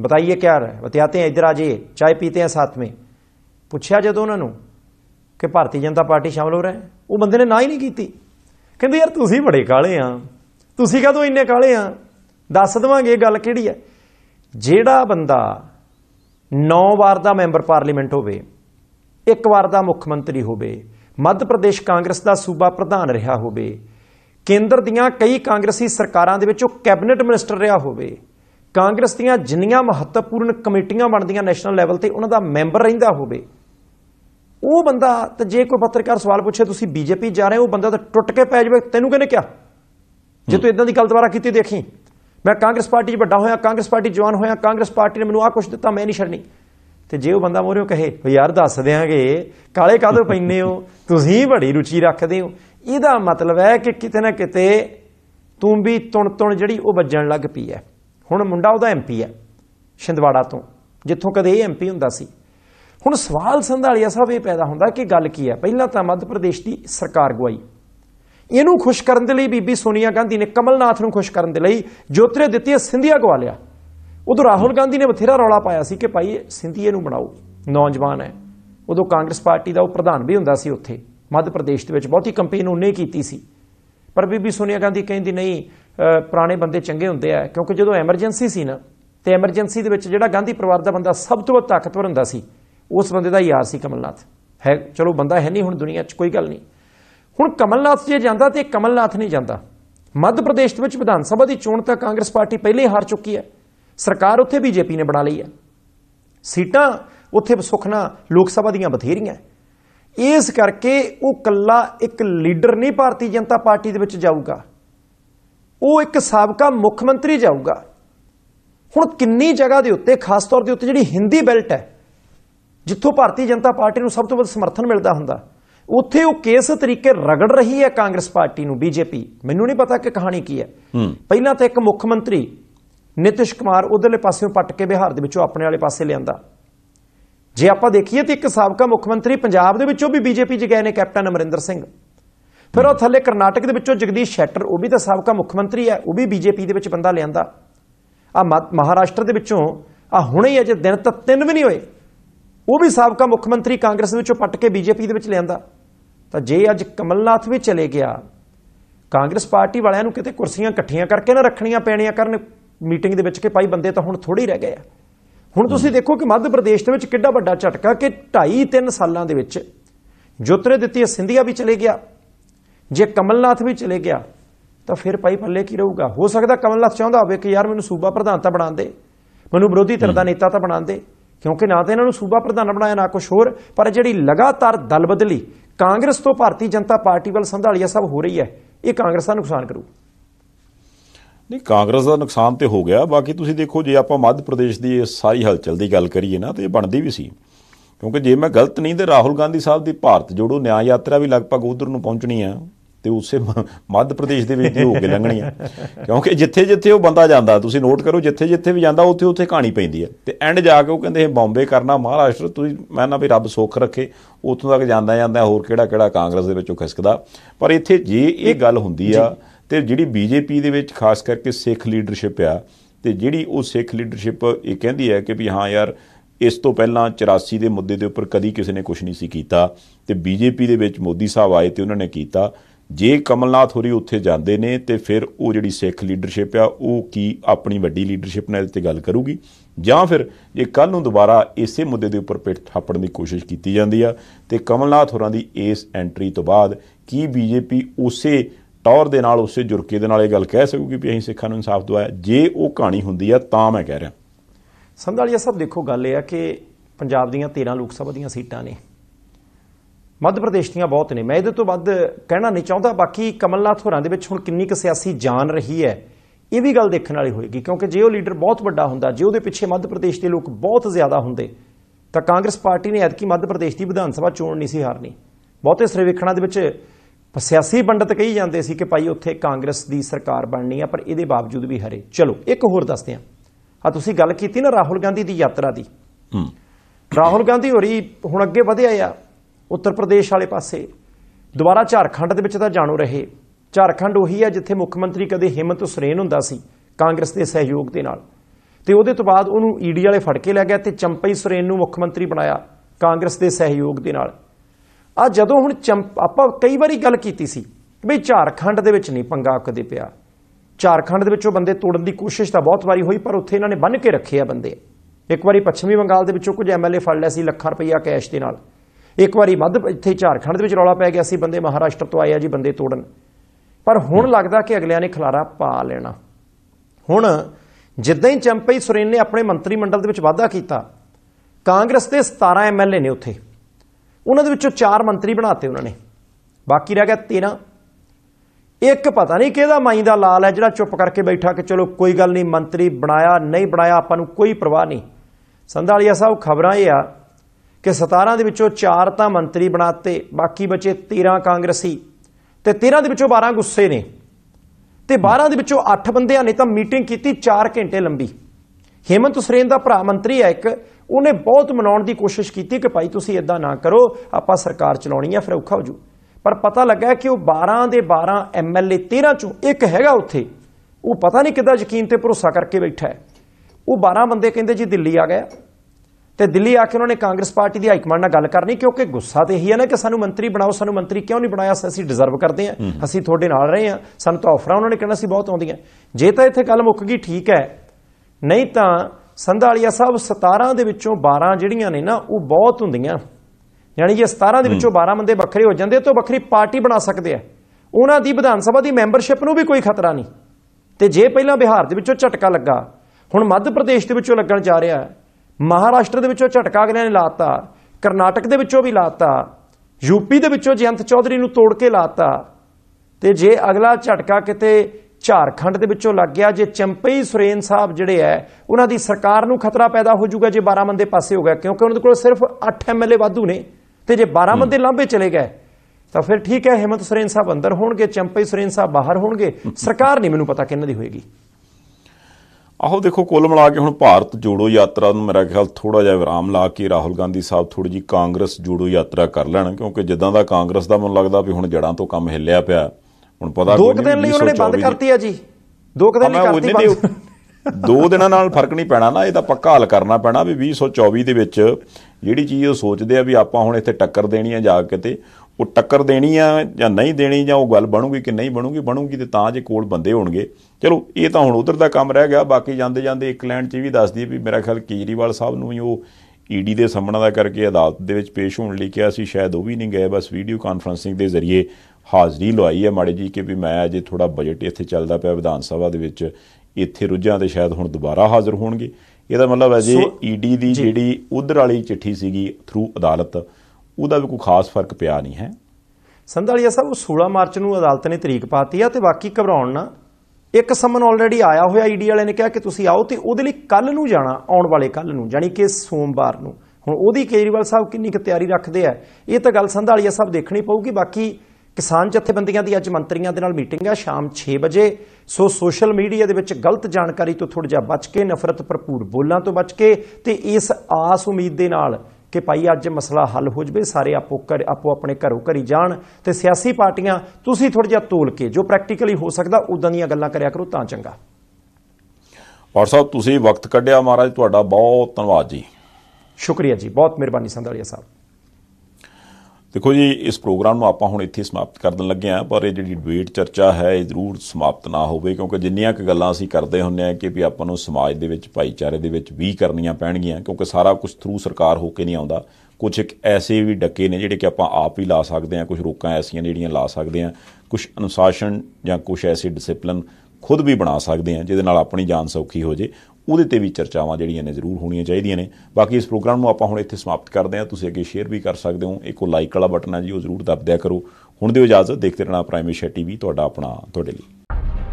Speaker 2: ਬਤਾਈਏ ਕੀ ਹਾਲ ਹੈ ਬਤਾਤੇ ਹੈ ਇਧਰ ਆ ਜੀ ਚਾਹ ਪੀਤੇ ਹੈ ਸਾਥ ਮੇ ਪੁੱਛਿਆ ਜਦੋਂ ਉਹਨਾਂ ਨੂੰ ਕਿ ਭਾਰਤੀ ਜਨਤਾ ਪਾਰਟੀ ਸ਼ਾਮਲ ਹੋ ਰਹੇ ਉਹ ਬੰਦੇ ਨੇ ਨਾ ਹੀ ਨਹੀਂ ਕੀਤੀ ਕਹਿੰਦੇ ਯਾਰ ਤੁਸੀਂ ਬੜੇ ਕਾਲੇ ਆ ਤੁਸੀਂ ਕਦੋਂ ਇੰਨੇ ਕਾਲੇ ਆ ਦੱਸ ਦਵਾਂਗੇ ਗੱਲ ਕਿਹੜੀ ਹੈ ਜਿਹੜਾ ਬੰਦਾ 9 ਵਾਰ ਦਾ ਮੈਂਬਰ ਪਾਰਲੀਮੈਂਟ ਹੋਵੇ ਇੱਕ ਵਾਰ ਦਾ ਮੁੱਖ ਮੰਤਰੀ ਹੋਵੇ ਮੱਧ ਪ੍ਰਦੇਸ਼ ਕਾਂਗਰਸ ਦਾ ਸੂਬਾ ਪ੍ਰਧਾਨ ਰਿਹਾ ਹੋਵੇ ਕੇਂਦਰ ਦੀਆਂ ਕਈ ਕਾਂਗਰਸੀ ਸਰਕਾਰਾਂ ਦੇ ਵਿੱਚ ਉਹ ਕੈਬਨਿਟ ਮਿਨਿਸਟਰ ਰਿਹਾ ਹੋਵੇ ਕਾਂਗਰਸ ਦੀਆਂ ਜਿੰਨੀਆਂ ਮਹੱਤਵਪੂਰਨ ਕਮੇਟੀਆਂ ਬਣਦੀਆਂ ਨੈਸ਼ਨਲ ਲੈਵਲ ਤੇ ਉਹਨਾਂ ਦਾ ਮੈਂਬਰ ਰਹਿੰਦਾ ਹੋਵੇ ਉਹ ਬੰਦਾ ਤੇ ਜੇ ਕੋਈ ਪੱਤਰਕਾਰ ਸਵਾਲ ਪੁੱਛੇ ਤੁਸੀਂ ਬੀਜੇਪੀ ਜਾ ਰਹੇ ਹੋ ਉਹ ਬੰਦਾ ਤਾਂ ਟੁੱਟ ਕੇ ਪੈ ਜਾਵੇ ਤੈਨੂੰ ਕਿਹਨੇ ਕਿਹਾ ਜੇ ਤੂੰ ਇਦਾਂ ਦੀ ਗੱਲ ਦੁਬਾਰਾ ਕੀਤੀ ਦੇਖੀ ਮੈਂ ਕਾਂਗਰਸ ਪਾਰਟੀ 'ਚ ਵੱਡਾ ਹੋਇਆ ਕਾਂਗਰਸ ਪਾਰਟੀ ਜਵਾਨ ਹੋਇਆ ਕਾਂਗਰਸ ਪਾਰਟੀ ਨੇ ਮੈਨੂੰ ਆ ਕੁਝ ਦਿੱਤਾ ਮੈਂ ਨਹੀਂ ਛੱਡਣੀ ਤੇ ਜੇ ਉਹ ਬੰਦਾ ਮੋਰਿਓ ਕਹੇ ਓ ਯਾਰ ਦੱਸ ਦਿਆਂਗੇ ਕਾਲੇ ਕਾਦੋਂ ਪੈਨੇ ਹੋ ਤੁਸੀਂ ਬੜੀ ਰੁਚੀ ਰੱਖਦੇ ਹੋ ਇਹਦਾ ਮਤਲਬ ਹੈ ਕਿ ਕਿਤੇ ਨਾ ਕਿਤੇ ਤੂੰ ਵੀ ਤੁਣ ਤੁਣ ਜਿਹੜੀ ਉਹ ਵੱਜਣ ਲੱਗ ਪਈ ਹੈ ਹੁਣ ਮੁੰਡਾ ਉਹਦਾ ਐਮਪੀ ਹੈ ਸ਼ਿੰਦਵਾੜਾ ਤੋਂ ਜਿੱਥੋਂ ਕਦੇ ਇਹ ਐਮਪੀ ਹੁੰਦਾ ਸੀ ਹੁਣ ਸਵਾਲ ਸੰਧਾਲੀਆ ਸਾਹਿਬ ਇਹ ਪੈਦਾ ਹੁੰਦਾ ਕਿ ਗੱਲ ਕੀ ਹੈ ਪਹਿਲਾਂ ਤਾਂ ਮੱਧ ਪ੍ਰਦੇਸ਼ ਦੀ ਸਰਕਾਰ ਗਵਾਈ ਇਹਨੂੰ ਖੁਸ਼ ਕਰਨ ਦੇ ਲਈ ਬੀਬੀ ਸੋਨੀਆ ਗਾਂਧੀ ਨੇ ਕਮਲਨਾਥ ਨੂੰ ਖੁਸ਼ ਕਰਨ ਦੇ ਲਈ ਜੋਤਰੇ ਦਿੱਤੀ ਸਿੰਧੀਆ ਗਵਾ ਲਿਆ ਉਦੋਂ ਰਾਹੁਲ ਗਾਂਧੀ ਨੇ ਬਥੇਰਾ ਰੌਲਾ ਪਾਇਆ ਸੀ ਕਿ ਭਾਈ ਸਿੰਧੀਏ ਨੂੰ ਬਣਾਓ ਨੌਜਵਾਨ ਹੈ ਉਦੋਂ ਕਾਂਗਰਸ ਪਾਰਟੀ ਦਾ ਉਹ ਪ੍ਰਧਾਨ ਵੀ ਹੁੰਦਾ ਸੀ ਉੱਥੇ ਮੱਧ ਪ੍ਰਦੇਸ਼ ਦੇ ਵਿੱਚ ਬਹੁਤੀ ਕੰਪੇਨ ਉਹਨੇ ਕੀਤੀ ਸੀ ਪਰ ਬੀਬੀ ਸੋਨੀਆ ਗਾਂਧੀ ਕਹਿੰਦੀ ਨਹੀਂ ਪੁਰਾਣੇ ਬੰਦੇ ਚੰਗੇ ਹੁੰਦੇ ਆ ਕਿਉਂਕਿ ਜਦੋਂ ਐਮਰਜੈਂਸੀ ਸੀ ਨਾ ਤੇ ਐਮਰਜੈਂਸੀ ਦੇ ਵਿੱਚ ਜਿਹੜਾ ਗਾਂਧੀ ਪਰਿਵਾਰ ਦਾ ਬੰਦਾ ਸਭ ਤੋਂ ਵੱਧ ਤਾਕਤਵਰ ਹੁੰਦਾ ਸੀ ਉਸ ਬੰਦੇ ਦਾ ਯਾਰ ਸੀ ਕਮਲਨਾਥ ਹੈ ਚਲੋ ਬੰਦਾ ਹੈ ਨਹੀਂ ਹੁਣ ਦੁਨੀਆ 'ਚ ਕੋਈ ਗੱਲ ਨਹੀਂ ਹੁਣ ਕਮਲਨਾਥ ਜੀ ਜਾਂਦਾ ਤੇ ਕਮਲਨਾਥ ਨਹੀਂ ਜਾਂਦਾ ਮੱਧ ਪ੍ਰਦੇਸ਼ ਦੇ ਵਿੱਚ ਵਿਧਾਨ ਸਭਾ ਦੀ ਚੋਣ ਤਾਂ ਕਾਂਗਰਸ ਪਾਰਟੀ ਪਹਿਲੇ ਹਾਰ ਚੁੱਕੀ ਹੈ ਸਰਕਾਰ ਉੱਥੇ ਬੀਜੇਪੀ ਨੇ ਬਣਾ ਲਈ ਹੈ ਸੀਟਾਂ ਉੱਥੇ ਸੁਖਣਾ ਲੋਕ ਸਭਾ ਦੀਆਂ ਬਥੇਰੀਆਂ ਇਸ ਕਰਕੇ ਉਹ ਕੱਲਾ ਇੱਕ ਲੀਡਰ ਨਹੀਂ ਭਾਰਤੀ ਜਨਤਾ ਪਾਰਟੀ ਦੇ ਵਿੱਚ ਜਾਊਗਾ ਉਹ ਇੱਕ ਸਾਬਕਾ ਮੁੱਖ ਮੰਤਰੀ ਜਾਊਗਾ ਹੁਣ ਕਿੰਨੀ ਜਗ੍ਹਾ ਦੇ ਉੱਤੇ ਖਾਸ ਤੌਰ ਦੇ ਉੱਤੇ ਜਿਹੜੀ ਹਿੰਦੀ ਬੈਲਟ ਹੈ ਜਿੱਥੋਂ ਭਾਰਤੀ ਜਨਤਾ ਪਾਰਟੀ ਨੂੰ ਸਭ ਤੋਂ ਵੱਧ ਸਮਰਥਨ ਮਿਲਦਾ ਹੁੰਦਾ ਉੱਥੇ ਉਹ ਕਿਸ ਤਰੀਕੇ ਰਗੜ ਰਹੀ ਹੈ ਕਾਂਗਰਸ ਪਾਰਟੀ ਨੂੰ ਬੀਜੇਪੀ ਮੈਨੂੰ ਨਹੀਂ ਪਤਾ ਕਿ ਕਹਾਣੀ ਕੀ ਹੈ ਪਹਿਲਾਂ ਤਾਂ ਇੱਕ ਮੁੱਖ ਮੰਤਰੀ ਨਿਤਿਸ਼ ਕੁਮਾਰ ਉਧਰਲੇ ਪਾਸਿਓਂ ਪੱਟ ਕੇ ਬਿਹਾਰ ਦੇ ਵਿੱਚੋਂ ਆਪਣੇ ਵਾਲੇ ਪਾਸੇ ਲਿਆਂਦਾ ਜੇ ਆਪਾਂ ਦੇਖੀਏ ਤਾਂ ਇੱਕ ਸਾਬਕਾ ਮੁੱਖ ਮੰਤਰੀ ਪੰਜਾਬ ਦੇ ਵਿੱਚੋਂ ਵੀ ਬੀਜੇਪੀ 'ਚ ਗਏ ਨੇ ਕੈਪਟਨ ਅਮਰਿੰਦਰ ਸਿੰਘ ਫਿਰ ਉਹ ਥੱਲੇ ਕਰਨਾਟਕ ਦੇ ਵਿੱਚੋਂ ਜਗਦੀਸ਼ ਸ਼ੈਟਰ ਉਹ ਵੀ ਤਾਂ ਸਾਬਕਾ ਮੁੱਖ ਮੰਤਰੀ ਹੈ ਉਹ ਵੀ ਬੀਜੇਪੀ ਦੇ ਵਿੱਚ ਬੰਦਾ ਲਿਆਂਦਾ ਆ ਮਹਾਰਾਸ਼ਟਰ ਦੇ ਵਿੱਚੋਂ ਆ ਹੁਣੇ ਹੀ ਅਜੇ ਦਿਨ ਤਾਂ ਤਿੰਨ ਵੀ ਨਹੀਂ ਹੋਏ ਉਹ ਵੀ ਸਾਬਕਾ ਮੁੱਖ ਮੰਤਰੀ ਕਾਂਗਰਸ ਵਿੱਚੋਂ ਪੱਟ ਕੇ ਬੀਜੇਪੀ ਦੇ ਵਿੱਚ ਲਿਆਂਦਾ ਤਾਂ ਜੇ ਅੱਜ ਕਮਲਨਾਥ ਵੀ ਚਲੇ ਗਿਆ ਕਾਂਗਰਸ ਪਾਰਟੀ ਵਾਲਿਆਂ ਨੂੰ ਕਿਤੇ ਕੁਰਸੀਆਂ ਇਕੱਠੀਆਂ ਕਰਕੇ ਨਾ ਰੱਖਣੀਆਂ ਪੈਣੀਆਂ ਕਰਨ ਮੀਟਿੰਗ ਦੇ ਵਿੱਚ ਕਿ ਭਾਈ ਬੰਦੇ ਤਾਂ ਹੁਣ ਥੋੜੇ ਰਹਿ ਗਏ ਆ ਹੁਣ ਤੁਸੀਂ ਦੇਖੋ ਕਿ ਮੱਧ ਪ੍ਰਦੇਸ਼ ਦੇ ਵਿੱਚ ਕਿੱਡਾ ਵੱਡਾ ਝਟਕਾ ਕਿ 2.5-3 ਸਾਲਾਂ ਦੇ ਵਿੱਚ ਜੋਤਰੇ ਦਿੱਤੀ ਸਿੰਧੀਆ ਵੀ ਚਲੇ ਗਿਆ ਜੇ ਕਮਲਨਾਥ ਵੀ ਚਲੇ ਗਿਆ ਤਾਂ ਫਿਰ ਭਾਈ ਪੱਲੇ ਕੀ ਰਹੂਗਾ ਹੋ ਸਕਦਾ ਕਮਲਨਾਥ ਚਾਹੁੰਦਾ ਹੋਵੇ ਕਿ ਯਾਰ ਮੈਨੂੰ ਸੂਬਾ ਪ੍ਰਧਾਨ ਤਾਂ ਦੇ ਮੈਨੂੰ ਵਿਰੋਧੀ ਧਿਰ ਦਾ ਨੇਤਾ ਤਾਂ ਬਣਾ ਦੇ ਕਿਉਂਕਿ ਨਾ ਤਾਂ ਇਹਨਾਂ ਨੂੰ ਸੂਬਾ ਪ੍ਰਧਾਨ ਬਣਾਇਆ ਨਾ ਕੁਝ ਹੋਰ ਪਰ ਜਿਹੜੀ ਲਗਾਤਾਰ ਦਲ ਬਦਲੀ ਕਾਂਗਰਸ ਤੋਂ ਭਾਰਤੀ ਜਨਤਾ ਪਾਰਟੀ ਵੱਲ ਸੰਧਾਲੀਆ ਸਭ ਹੋ ਰਹੀ ਹੈ ਇਹ ਕਾਂਗਰਸ ਦਾ ਨੁਕਸਾਨ ਕਰੂ
Speaker 1: ਨਹੀਂ ਕਾਂਗਰਸ ਦਾ ਨੁਕਸਾਨ ਤੇ ਹੋ ਗਿਆ ਬਾਕੀ ਤੁਸੀਂ ਦੇਖੋ ਜੇ ਆਪਾਂ ਮੱਧ ਪ੍ਰਦੇਸ਼ ਦੀ ਸਾਰੀ ਹਲਚਲ ਦੀ ਗੱਲ ਕਰੀਏ ਨਾ ਤੇ ਇਹ ਬਣਦੀ ਵੀ ਸੀ ਕਿਉਂਕਿ ਜੇ ਮੈਂ ਗਲਤ ਨਹੀਂ ਤੇ ਰਾਹੁਲ ਗਾਂਧੀ ਸਾਹਿਬ ਦੀ ਭਾਰਤ ਜੋੜੋ ਨਿਆਂ ਯਾਤਰਾ ਵੀ ਲਗਭਗ ਉਧਰ ਨੂੰ ਪਹੁੰਚਣੀ ਆ ਤੇ ਉਸੇ ਮੱਧ ਪ੍ਰਦੇਸ਼ ਦੇ ਵਿੱਚ ਦੀ ਹੋ ਕੇ ਲੰਘਣੀ ਆ ਕਿਉਂਕਿ ਜਿੱਥੇ ਜਿੱਥੇ ਉਹ ਬੰਦਾ ਜਾਂਦਾ ਤੁਸੀਂ ਨੋਟ ਕਰੋ ਜਿੱਥੇ ਜਿੱਥੇ ਵੀ ਜਾਂਦਾ ਉੱਥੇ ਉੱਥੇ ਕਹਾਣੀ ਪੈਂਦੀ ਹੈ ਤੇ ਐਂਡ ਜਾ ਕੇ ਉਹ ਕਹਿੰਦੇ ਇਹ ਬੰਬੇ ਕਰਨਾ ਮਹਾਰਾਸ਼ਟਰ ਤੁਸੀਂ ਮੈਂ ਨਾ ਵੀ ਰੱਬ ਸੁੱਖ ਰੱਖੇ ਉੱਥੋਂ ਤੱਕ ਜਾਂਦਾ ਜਾਂਦਾ ਹੋਰ ਕਿਹੜਾ ਕਿਹੜਾ ਕਾਂਗਰਸ ਦੇ ਵਿੱਚੋਂ ਖਿਸਕਦਾ ਪਰ ਇੱਥੇ ਜੇ ਇਹ ਗੱਲ ਹੁੰਦੀ ਆ ਤੇ ਜਿਹੜੀ ਬੀਜੇਪੀ ਦੇ ਵਿੱਚ ਖਾਸ ਕਰਕੇ ਸਿੱਖ ਲੀਡਰਸ਼ਿਪ ਆ ਤੇ ਜਿਹੜੀ ਉਹ ਸਿੱਖ ਲੀਡਰਸ਼ਿਪ ਇਹ ਕਹਿੰਦੀ ਹੈ ਕਿ ਵੀ ਹਾਂ ਯਾਰ ਇਸ ਤੋਂ ਪਹਿਲਾਂ 84 ਦੇ ਮੁੱਦੇ ਦੇ ਉੱਪਰ ਕਦੀ ਕਿਸੇ ਨੇ ਕੁਝ ਨਹੀਂ ਸੀ ਕੀਤਾ ਤੇ ਬੀਜੇਪੀ ਦੇ ਵਿੱਚ ਮੋਦੀ ਸਾਹਿਬ ਆਏ ਤੇ ਉਹਨਾਂ ਨੇ ਕੀਤਾ ਜੇ ਕਮਲਨਾਥ ਹੋਰੀ ਉੱਥੇ ਜਾਂਦੇ ਨੇ ਤੇ ਫਿਰ ਉਹ ਜਿਹੜੀ ਸਿੱਖ ਲੀਡਰਸ਼ਿਪ ਆ ਉਹ ਕੀ ਆਪਣੀ ਵੱਡੀ ਲੀਡਰਸ਼ਿਪ ਨਾਲ ਤੇ ਗੱਲ ਕਰੂਗੀ ਜਾਂ ਫਿਰ ਜੇ ਕੱਲ ਨੂੰ ਦੁਬਾਰਾ ਇਸੇ ਮੁੱਦੇ ਦੇ ਉੱਪਰ ਪਿੱਠ ਥਾਪਣ ਦੀ ਕੋਸ਼ਿਸ਼ ਕੀਤੀ ਜਾਂਦੀ ਆ ਤੇ ਕਮਲਨਾਥ ਹੋਰਾਂ ਦੀ ਇਸ ਐਂਟਰੀ ਤੋਂ ਬਾਅਦ ਕੀ ਬੀਜੇਪੀ ਉਸੇ ਟੌਰ ਦੇ ਨਾਲ ਉਸੇ ਜੁਰਕੇ ਦੇ ਨਾਲ ਇਹ ਗੱਲ ਕਹਿ ਸਕੂਗੀ ਵੀ ਅਸੀਂ ਸਿੱਖਾਂ ਨੂੰ ਇਨਸਾਫ ਦਵਾਇਆ ਜੇ ਉਹ ਕਹਾਣੀ ਹੁੰਦੀ ਆ ਤਾਂ ਮੈਂ ਕਹਿ ਰਿਹਾ ਸੰਧਾਲੀਆ ਸਾਹਿਬ ਦੇਖੋ
Speaker 2: ਗੱਲ ਇਹ ਆ ਕਿ ਪੰਜਾਬ ਦੀਆਂ 13 ਲੋਕ ਸਭਾ ਦੀਆਂ ਸੀਟਾਂ ਨੇ ਮੱਧ ਪ੍ਰਦੇਸ਼ ਦੀਆਂ ਬਹੁਤ ਨੇ ਮੈਂ ਇਹਦੇ ਤੋਂ ਵੱਧ ਕਹਿਣਾ ਨਹੀਂ ਚਾਹੁੰਦਾ ਬਾਕੀ ਕਮਲਨਾਥ ਹੋਰਾਂ ਦੇ ਵਿੱਚ ਹੁਣ ਕਿੰਨੀ ਕੁ ਸਿਆਸੀ ਜਾਨ ਰਹੀ ਹੈ ਇਹ ਵੀ ਗੱਲ ਦੇਖਣ ਵਾਲੀ ਹੋਏਗੀ ਕਿਉਂਕਿ ਜੇ ਉਹ ਲੀਡਰ ਬਹੁਤ ਵੱਡਾ ਹੁੰਦਾ ਜੇ ਉਹਦੇ ਪਿੱਛੇ ਮੱਧ ਪ੍ਰਦੇਸ਼ ਦੇ ਲੋਕ ਬਹੁਤ ਜ਼ਿਆਦਾ ਹੁੰਦੇ ਤਾਂ ਕਾਂਗਰਸ ਪਾਰਟੀ ਨੇ ਐਤਕੀ ਮੱਧ ਪ੍ਰਦੇਸ਼ ਦੀ ਵਿਧਾਨ ਸਭਾ ਚੋਣ ਨਹੀਂ ਸੀ ਹਾਰਨੀ ਬਹੁਤੇ ਸਰਵੇਖਣਾਂ ਦੇ ਵਿੱਚ ਸਿਆਸੀ ਪੰਡਤ ਕਹੀ ਜਾਂਦੇ ਸੀ ਕਿ ਭਾਈ ਉੱਥੇ ਕਾਂਗਰਸ ਦੀ ਸਰਕਾਰ ਬਣਨੀ ਆ ਪਰ ਇਹਦੇ ਬਾਵਜੂਦ ਵੀ ਹਰੇ ਚਲੋ ਇੱਕ ਹੋਰ ਦੱਸਦੇ ਆ ਆ ਤੁਸੀਂ ਗੱਲ ਕੀਤੀ ਨਾ ਰਾਹੁਲ ਗਾਂਧੀ ਦੀ ਯਾਤਰਾ ਦੀ ਹੂੰ ਰਾਹੁਲ ਗਾਂਧੀ ਹੋਰੀ ਹੁਣ ਅੱਗੇ ਵਧਿਆ ਆ ਉੱਤਰ ਪ੍ਰਦੇਸ਼ ਵਾਲੇ ਪਾਸੇ ਦੁਬਾਰਾ ਝਾਰਖੰਡ ਦੇ ਵਿੱਚ ਤਾਂ ਜਾਣੋ ਰਹੇ ਝਾਰਖੰਡ ਉਹੀ ਹੈ ਜਿੱਥੇ ਮੁੱਖ ਮੰਤਰੀ ਕਦੇ ਹਿੰਮਤ ਸੁਰੇਨ ਹੁੰਦਾ ਸੀ ਕਾਂਗਰਸ ਦੇ ਸਹਿਯੋਗ ਦੇ ਨਾਲ ਤੇ ਉਹਦੇ ਤੋਂ ਬਾਅਦ ਉਹਨੂੰ ਈਡੀ ਵਾਲੇ ਫੜ ਕੇ ਲੈ ਗਏ ਤੇ ਚੰਪਈ ਸੁਰੇਨ ਨੂੰ ਮੁੱਖ ਮੰਤਰੀ ਬਣਾਇਆ ਕਾਂਗਰਸ ਦੇ ਸਹਿਯੋਗ ਦੇ ਨਾਲ ਆ ਜਦੋਂ ਹੁਣ ਆਪਾਂ ਕਈ ਵਾਰੀ ਗੱਲ ਕੀਤੀ ਸੀ ਵੀ ਝਾਰਖੰਡ ਦੇ ਵਿੱਚ ਨਹੀਂ ਪੰਗਾ ਕਦੇ ਪਿਆ ਝਾਰਖੰਡ ਦੇ ਵਿੱਚੋਂ ਬੰਦੇ ਤੋੜਨ ਦੀ ਕੋਸ਼ਿਸ਼ ਤਾਂ ਬਹੁਤ ਵਾਰੀ ਹੋਈ ਪਰ ਉੱਥੇ ਇਹਨਾਂ ਨੇ ਬੰਨ ਕੇ ਰੱਖੇ ਆ ਬੰਦੇ ਇੱਕ ਵਾਰੀ ਪੱਛਮੀ ਬੰਗਾਲ ਦੇ ਵਿੱਚੋਂ ਕੁਝ ਐਮਐਲਏ ਫੜ ਲਿਆ ਸੀ ਲੱਖਾਂ ਰੁਪਈਆ ਕੈਸ਼ ਦੇ ਨਾਲ ਇੱਕ ਵਾਰੀ ਮੱਧ ਇੱਥੇ ਝਾਰਖੰਡ ਦੇ ਵਿੱਚ ਰੌਲਾ ਪੈ ਗਿਆ ਸੀ ਬੰਦੇ ਮਹਾਰਾਸ਼ਟਰ ਤੋਂ ਆਏ ਆ ਜੀ ਬੰਦੇ ਤੋੜਨ ਪਰ ਹੁਣ ਲੱਗਦਾ ਕਿ ਅਗਲਿਆਂ ਨੇ ਖਲਾਰਾ ਪਾ ਲੈਣਾ ਹੁਣ ਜਿੱਦਾਂ ਹੀ ਚੰਪਈ ਸੁਰੇਨ ਨੇ ਆਪਣੇ ਮੰਤਰੀ ਮੰਡਲ ਦੇ ਵਿੱਚ ਵਾਅਦਾ ਕੀਤਾ ਕਾਂਗਰਸ ਦੇ 17 ਐਮਐਲਏ ਨੇ ਉੱਥੇ ਉਹਨਾਂ ਦੇ ਵਿੱਚੋਂ 4 ਮੰਤਰੀ ਬਣਾਤੇ ਉਹਨਾਂ ਨੇ ਬਾਕੀ ਰਹਿ ਗਿਆ 13 ਇੱਕ ਪਤਾ ਨਹੀਂ ਕਿਹਦਾ ਮਾਈ ਦਾ ਲਾਲ ਹੈ ਜਿਹੜਾ ਚੁੱਪ ਕਰਕੇ ਬੈਠਾ ਕਿ ਚਲੋ ਕੋਈ ਗੱਲ ਨਹੀਂ ਮੰਤਰੀ ਬਣਾਇਆ ਨਹੀਂ ਬਣਾਇਆ ਆਪਾਂ ਨੂੰ ਕੋਈ ਪਰਵਾਹ ਨਹੀਂ ਸੰਧਾਲੀਆ ਸਾਹਿਬ ਖਬਰਾਂ ਇਹ ਆ ਕਿ 17 ਦੇ ਵਿੱਚੋਂ 4 ਤਾਂ ਮੰਤਰੀ ਬਣਾਤੇ ਬਾਕੀ ਬਚੇ 13 ਕਾਂਗਰਸੀ ਤੇ 13 ਦੇ ਵਿੱਚੋਂ 12 ਗੁੱਸੇ ਨੇ ਤੇ 12 ਦੇ ਵਿੱਚੋਂ 8 ਬੰਦਿਆਂ ਨੇ ਤਾਂ ਮੀਟਿੰਗ ਕੀਤੀ 4 ਘੰਟੇ ਲੰਬੀ ਹੇਮੰਤ ਸੁਰੇਨ ਦਾ ਭਰਾ ਮੰਤਰੀ ਹੈ ਇੱਕ ਉਹਨੇ ਬਹੁਤ ਮਨਾਉਣ ਦੀ ਕੋਸ਼ਿਸ਼ ਕੀਤੀ ਕਿ ਭਾਈ ਤੁਸੀਂ ਇਦਾਂ ਨਾ ਕਰੋ ਆਪਾਂ ਸਰਕਾਰ ਚਲਾਉਣੀ ਆ ਫਿਰ ਔਖਾ ਹੋ ਜੂ ਪਰ ਪਤਾ ਲੱਗਾ ਕਿ ਉਹ 12 ਦੇ 12 ਐਮਐਲਏ 13 ਚੋਂ ਇੱਕ ਹੈਗਾ ਉੱਥੇ ਉਹ ਪਤਾ ਨਹੀਂ ਕਿਦਾਂ ਯਕੀਨ ਤੇ ਭਰੋਸਾ ਕਰਕੇ ਬੈਠਾ ਹੈ ਉਹ 12 ਬੰਦੇ ਕਹਿੰਦੇ ਜੀ ਦਿੱਲੀ ਆ ਗਿਆ ਤੇ ਦਿੱਲੀ ਆ ਕੇ ਉਹਨਾਂ ਨੇ ਕਾਂਗਰਸ ਪਾਰਟੀ ਦੀ ਹਾਈ ਕਮਾਂਡ ਨਾਲ ਗੱਲ ਕਰਨੀ ਕਿਉਂਕਿ ਗੁੱਸਾ ਤੇ ਇਹੀ ਹੈ ਨਾ ਕਿ ਸਾਨੂੰ ਮੰਤਰੀ ਬਣਾਓ ਸਾਨੂੰ ਮੰਤਰੀ ਕਿਉਂ ਨਹੀਂ ਬਣਾਇਆ ਅਸੀਂ ਡਿਜ਼ਰਵ ਕਰਦੇ ਆ ਅਸੀਂ ਤੁਹਾਡੇ ਨਾਲ ਰਹੇ ਆ ਸਾਨੂੰ ਤਾਂ ਆਫਰਾਂ ਉਹਨਾਂ ਨੇ ਕਹਿਣਾ ਸੀ ਬਹੁਤ ਆਉਂਦੀਆਂ ਜੇ ਤਾਂ ਇੱਥੇ ਗੱਲ ਮੁੱਕ ਗਈ ਠੀਕ ਹੈ ਨਹੀਂ ਤਾਂ ਸੰਧਾਲੀਆ ਸਾਹਿਬ 17 ਦੇ ਵਿੱਚੋਂ 12 ਜਿਹੜੀਆਂ ਨੇ ਨਾ ਉਹ ਬਹੁਤ ਹੁੰਦੀਆਂ ਯਾਨੀ ਜੇ 17 ਦੇ ਵਿੱਚੋਂ 12 ਬੰਦੇ ਵੱਖਰੇ ਹੋ ਜਾਂਦੇ ਤਾਂ ਵੱਖਰੀ ਪਾਰਟੀ ਬਣਾ ਸਕਦੇ ਆ ਉਹਨਾਂ ਦੀ ਵਿਧਾਨ ਸਭਾ ਦੀ ਮੈਂਬਰਸ਼ਿਪ ਨੂੰ ਵੀ ਕੋਈ ਖਤਰਾ ਨਹੀਂ ਤੇ ਜੇ ਪਹਿਲਾਂ ਬਿਹਾਰ ਦੇ ਵਿੱਚੋਂ ਝਟਕਾ ਲੱਗਾ ਹੁਣ ਮੱਧ ਪ੍ਰਦੇਸ਼ ਦੇ ਵਿੱਚੋਂ ਲੱਗਣ ਜਾ ਰਿਹਾ ਹੈ ਮਹਾਰਾਸ਼ਟਰ ਦੇ ਵਿੱਚੋਂ ਝਟਕਾ ਅਗਲਿਆਂ ਨੇ ਲਾਤਾ ਕਰਨਾਟਕ ਦੇ ਵਿੱਚੋਂ ਵੀ ਲਾਤਾ ਯੂਪੀ ਦੇ ਵਿੱਚੋਂ ਜਯੰਤ ਚੌਧਰੀ ਨੂੰ ਤੋੜ ਕੇ ਲਾਤਾ ਤੇ ਜੇ ਅਗਲਾ ਝਟਕਾ ਕਿਤੇ ਝਾਰਖੰਡ ਦੇ ਵਿੱਚੋਂ ਲੱਗ ਗਿਆ ਜੇ ਚੰਪਈ ਸੁਰੇਨ ਸਾਹਿਬ ਜਿਹੜੇ ਐ ਉਹਨਾਂ ਦੀ ਸਰਕਾਰ ਨੂੰ ਖਤਰਾ ਪੈਦਾ ਹੋ ਜਾਊਗਾ ਜੇ 12 ਮੰਦੇ ਪਾਸੇ ਹੋ ਗਿਆ ਕਿਉਂਕਿ ਉਹਨਾਂ ਦੇ ਕੋਲ ਸਿਰਫ 8 ਐਮਐਲਏ ਵਾਧੂ ਨੇ ਤੇ ਜੇ 12 ਮੰਦੇ ਲਾਂਭੇ ਚਲੇ ਗਏ ਤਾਂ ਫਿਰ ਠੀਕ ਹੈ ਹਿੰਮਤ ਸੁਰੇਨ ਸਾਹਿਬ ਅੰਦਰ ਹੋਣਗੇ ਚੰਪਈ ਸੁਰੇਨ ਸਾਹਿਬ ਬਾਹਰ ਹੋਣਗੇ ਸਰਕਾਰ ਨਹੀਂ ਮੈਨੂੰ ਪਤਾ ਇਹਨਾਂ ਦੀ ਹੋਏਗੀ
Speaker 1: ਆਹੋ ਦੇਖੋ ਕੁੱਲ ਮਿਲਾ ਕੇ ਹੁਣ ਭਾਰਤ ਜੋੜੋ ਯਾਤਰਾ ਨੂੰ ਮੇਰਾ ਖਿਆਲ ਥੋੜਾ ਜਿਹਾ ਵਿਰਾਮ ਲਾ ਕੇ ਰਾਹੁਲ ਗਾਂਧੀ ਸਾਹਿਬ ਥੋੜੀ ਜੀ ਕਾਂਗਰਸ ਜੋੜੋ ਯਾਤਰਾ ਕਰ ਲੈਣ ਕਿਉਂਕਿ ਜਿੱਦਾਂ ਦਾ ਕਾਂਗਰਸ ਦਾ ਮੈਨੂੰ ਲੱਗਦਾ ਵੀ ਹੁਣ ਜੜਾਂ ਤੋਂ ਕੰਮ ਹਿੱਲਿਆ ਪਿਆ ਹੁਣ ਪਤਾ ਦੋ ਦਿਨ ਲਈ ਉਹਨਾਂ ਨੇ ਬੰਦ ਕਰਤੀ
Speaker 2: ਆ ਜੀ ਦੋ ਦਿਨ ਲਈ ਕਰਤੀ
Speaker 1: ਦੋ ਦਿਨਾਂ ਨਾਲ ਫਰਕ ਨਹੀਂ ਪੈਣਾ ਨਾ ਇਹ ਤਾਂ ਪੱਕਾ ਹੱਲ ਕਰਨਾ ਪੈਣਾ ਵੀ 2024 ਦੇ ਵਿੱਚ ਜਿਹੜੀ ਚੀਜ਼ ਉਹ ਸੋਚਦੇ ਆ ਵੀ ਆਪਾਂ ਹੁਣ ਇੱਥੇ ਟੱਕਰ ਦੇਣੀ ਆ ਜਾ ਕੇ ਤੇ ਉਹ ਟੱਕਰ ਦੇਣੀ ਆ ਜਾਂ ਨਹੀਂ ਦੇਣੀ ਜਾਂ ਉਹ ਗੱਲ ਬਣੂਗੀ ਕਿ ਨਹੀਂ ਬਣੂਗੀ ਬਣੂਗੀ ਤੇ ਤਾਂ ਜੇ ਕੋਲ ਬੰਦੇ ਹੋਣਗੇ ਚਲੋ ਇਹ ਤਾਂ ਹੁਣ ਉਧਰ ਦਾ ਕੰਮ ਰਹਿ ਗਿਆ ਬਾਕੀ ਜਾਂਦੇ ਜਾਂਦੇ ਇੱਕ ਲੈਂਡ 'ਚ ਵੀ ਦੱਸਦੀ ਵੀ ਮੇਰਾ ਖਿਆਲ ਕੇਜਰੀਵਾਲ ਸਾਹਿਬ ਨੂੰ ਵੀ ਉਹ ਈਡੀ ਦੇ ਸਾਹਮਣੇ ਦਾ ਕਰਕੇ ਅਦਾਲਤ ਦੇ ਵਿੱਚ ਪੇਸ਼ ਹੋਣ ਲਈ ਕਿਹਾ ਸੀ ਸ਼ਾਇਦ ਉਹ ਵੀ ਨਹੀਂ ਗਏ ਬਸ ਵੀਡੀਓ ਕਾਨਫਰੈਂਸਿੰਗ ਦੇ ਜ਼ਰੀਏ ਹਾਜ਼ਰੀ ਲਵਾਈ ਹੈ ਮਾੜੇ ਜੀ ਕਿ ਵੀ ਮੈਂ ਅਜੇ ਥੋੜਾ ਬਜਟ ਇੱਥੇ ਚੱਲਦਾ ਪਿਆ ਵਿਧਾਨ ਸਭਾ ਦੇ ਵਿੱਚ ਇੱਥੇ ਰੁੱਝਾਂ ਤੇ ਸ਼ਾਇਦ ਹੁਣ ਦੁਬਾਰਾ ਹਾਜ਼ਰ ਹੋਣਗੇ ਇਹਦਾ ਮਤਲਬ ਹੈ ਜੇ ਈਡੀ ਦੀ ਜਿਹੜੀ ਉਧਰ ਵਾਲੀ ਚਿੱਠੀ ਸੀਗੀ ਥਰੂ ਅਦਾਲਤ ਉਹਦਾ ਵੀ ਕੋਈ ਖਾਸ ਫਰਕ ਪਿਆ ਨਹੀਂ ਹੈ ਸੰਧਾਲੀਆ ਸਾਹਿਬ 16 ਮਾਰਚ ਨੂੰ ਅਦਾਲਤ ਨੇ ਤਰੀਕ ਪਾਤੀ ਆ ਤੇ ਬਾਕੀ ਘਬਰਾਉਣ ਨਾ ਇੱਕ ਸਮਨ
Speaker 2: ਆਲਰੇਡੀ ਆਇਆ ਹੋਇਆ ਈਡੀ ਵਾਲੇ ਨੇ ਕਿਹਾ ਕਿ ਤੁਸੀਂ ਆਓ ਤੇ ਉਹਦੇ ਲਈ ਕੱਲ ਨੂੰ ਜਾਣਾ ਆਉਣ ਵਾਲੇ ਕੱਲ ਨੂੰ ਯਾਨੀ ਕਿ ਸੋਮਵਾਰ ਨੂੰ ਹੁਣ ਉਹਦੀ ਕੇਜਰੀਵਾਲ ਸਾਹਿਬ ਕਿੰਨੀ ਕੁ ਤਿਆਰੀ ਰੱਖਦੇ ਆ ਇਹ ਤਾਂ ਗੱਲ ਸੰਧਾਲੀਆ ਸਾਹਿਬ ਦੇਖਣੀ ਪਊਗੀ ਬਾਕੀ ਕਿਸਾਨ ਜਥੇਬੰਦੀਆਂ ਦੀ ਅੱਜ ਮੰਤਰੀਆਂ ਦੇ ਨਾਲ ਮੀਟਿੰਗ ਆ ਸ਼ਾਮ 6 ਵਜੇ ਸੋ ਸੋਸ਼ਲ ਮੀਡੀਆ ਦੇ ਵਿੱਚ ਗਲਤ ਜਾਣਕਾਰੀ ਤੋਂ ਥੋੜਾ ਜਿਹਾ ਬਚ ਕੇ ਨਫ਼ਰਤ ਭਰਪੂਰ ਬੋਲਾਂ ਤੋਂ ਬਚ ਕੇ ਤੇ ਇਸ ਆਸ ਉਮੀਦ ਦੇ ਨਾਲ ਕਿ ਭਾਈ ਅੱਜ ਮਸਲਾ ਹੱਲ ਹੋ ਜਵੇ ਸਾਰੇ ਆਪੋ ਆਪੋ ਆਪਣੇ ਘਰੋਂ ਘਰੀ ਜਾਣ ਤੇ ਸਿਆਸੀ ਪਾਰਟੀਆਂ ਤੁਸੀਂ ਥੋੜਾ ਜਿਹਾ ਤੋਲ ਕੇ ਜੋ ਪ੍ਰੈਕਟੀਕਲੀ ਹੋ ਸਕਦਾ ਉਦਾਂ ਦੀਆਂ ਗੱਲਾਂ ਕਰਿਆ ਕਰੋ ਤਾਂ ਚੰਗਾ
Speaker 1: ਔਰ ਸਾਹਿਬ ਤੁਸੀਂ ਵਕਤ ਕੱਢਿਆ ਮਹਾਰਾਜ ਤੁਹਾਡਾ ਬਹੁਤ ਧੰਨਵਾਦ ਜੀ
Speaker 2: ਸ਼ੁਕਰੀਆ ਜੀ ਬਹੁਤ ਮਿਹਰਬਾਨੀ ਸੰਧਾਲੀਆ ਸਾਹਿਬ
Speaker 1: ਦੇਖੋ ਜੀ ਇਸ ਪ੍ਰੋਗਰਾਮ ਨੂੰ ਆਪਾਂ ਹੁਣ ਇੱਥੇ ਸਮਾਪਤ ਕਰਨ ਲੱਗੇ ਆ ਪਰ ਇਹ ਜਿਹੜੀ ਡਿਬੇਟ ਚਰਚਾ ਹੈ ਇਹ ਜ਼ਰੂਰ ਸਮਾਪਤ ਨਾ ਹੋਵੇ ਕਿਉਂਕਿ ਜਿੰਨੀਆਂ ਕੁ ਗੱਲਾਂ ਅਸੀਂ ਕਰਦੇ ਹੁੰਨੇ ਆ ਕਿ ਵੀ ਆਪਾਂ ਨੂੰ ਸਮਾਜ ਦੇ ਵਿੱਚ ਭਾਈਚਾਰੇ ਦੇ ਵਿੱਚ ਵੀ ਕਰਨੀਆਂ ਪੈਣਗੀਆਂ ਕਿਉਂਕਿ ਸਾਰਾ ਕੁਝ ਥਰੂ ਸਰਕਾਰ ਹੋ ਕੇ ਨਹੀਂ ਆਉਂਦਾ ਕੁਝ ਇੱਕ ਐਸੇ ਵੀ ਡੱਕੇ ਨੇ ਜਿਹੜੇ ਕਿ ਆਪਾਂ ਆਪ ਹੀ ਲਾ ਸਕਦੇ ਆ ਕੁਝ ਰੋਕਾਂ ਐਸੀਆਂ ਜਿਹੜੀਆਂ ਲਾ ਸਕਦੇ ਆ ਕੁਝ ਅਨੁਸ਼ਾਸਨ ਜਾਂ ਕੁਝ ਐਸੀ ਡਿਸਪਲਿਨ ਖੁਦ ਵੀ ਬਣਾ ਸਕਦੇ ਆ ਜਿਹਦੇ ਨਾਲ ਆਪਣੀ ਜਾਨ ਸੌਖੀ ਹੋ ਜੇ ਉਹਦੇ ਤੇ ਵੀ ਚਰਚਾਵਾਂ ਜਿਹੜੀਆਂ ਨੇ ਜ਼ਰੂਰ ਹੋਣੀਆਂ ਚਾਹੀਦੀਆਂ ਨੇ ਬਾਕੀ ਇਸ ਪ੍ਰੋਗਰਾਮ ਨੂੰ ਆਪਾਂ ਹੁਣ ਇੱਥੇ ਸਮਾਪਤ ਕਰਦੇ ਆ ਤੁਸੀਂ ਅੱਗੇ ਸ਼ੇਅਰ ਵੀ ਕਰ ਸਕਦੇ ਹੋ ਇੱਕੋ ਲਾਈਕ ਵਾਲਾ ਬਟਨ ਹੈ ਜੀ ਉਹ ਜ਼ਰੂਰ ਦਬਦਿਆ ਕਰੋ ਹੁਣ ਦਿਓ ਇਜਾਜ਼ਤ ਦੇਖਦੇ ਰਹਿਣਾ ਪ੍ਰਾਈਮੇਸ਼ੀਆ ਟੀਵੀ ਤੁਹਾਡਾ ਆਪਣਾ ਤੁਹਾਡੇ ਲਈ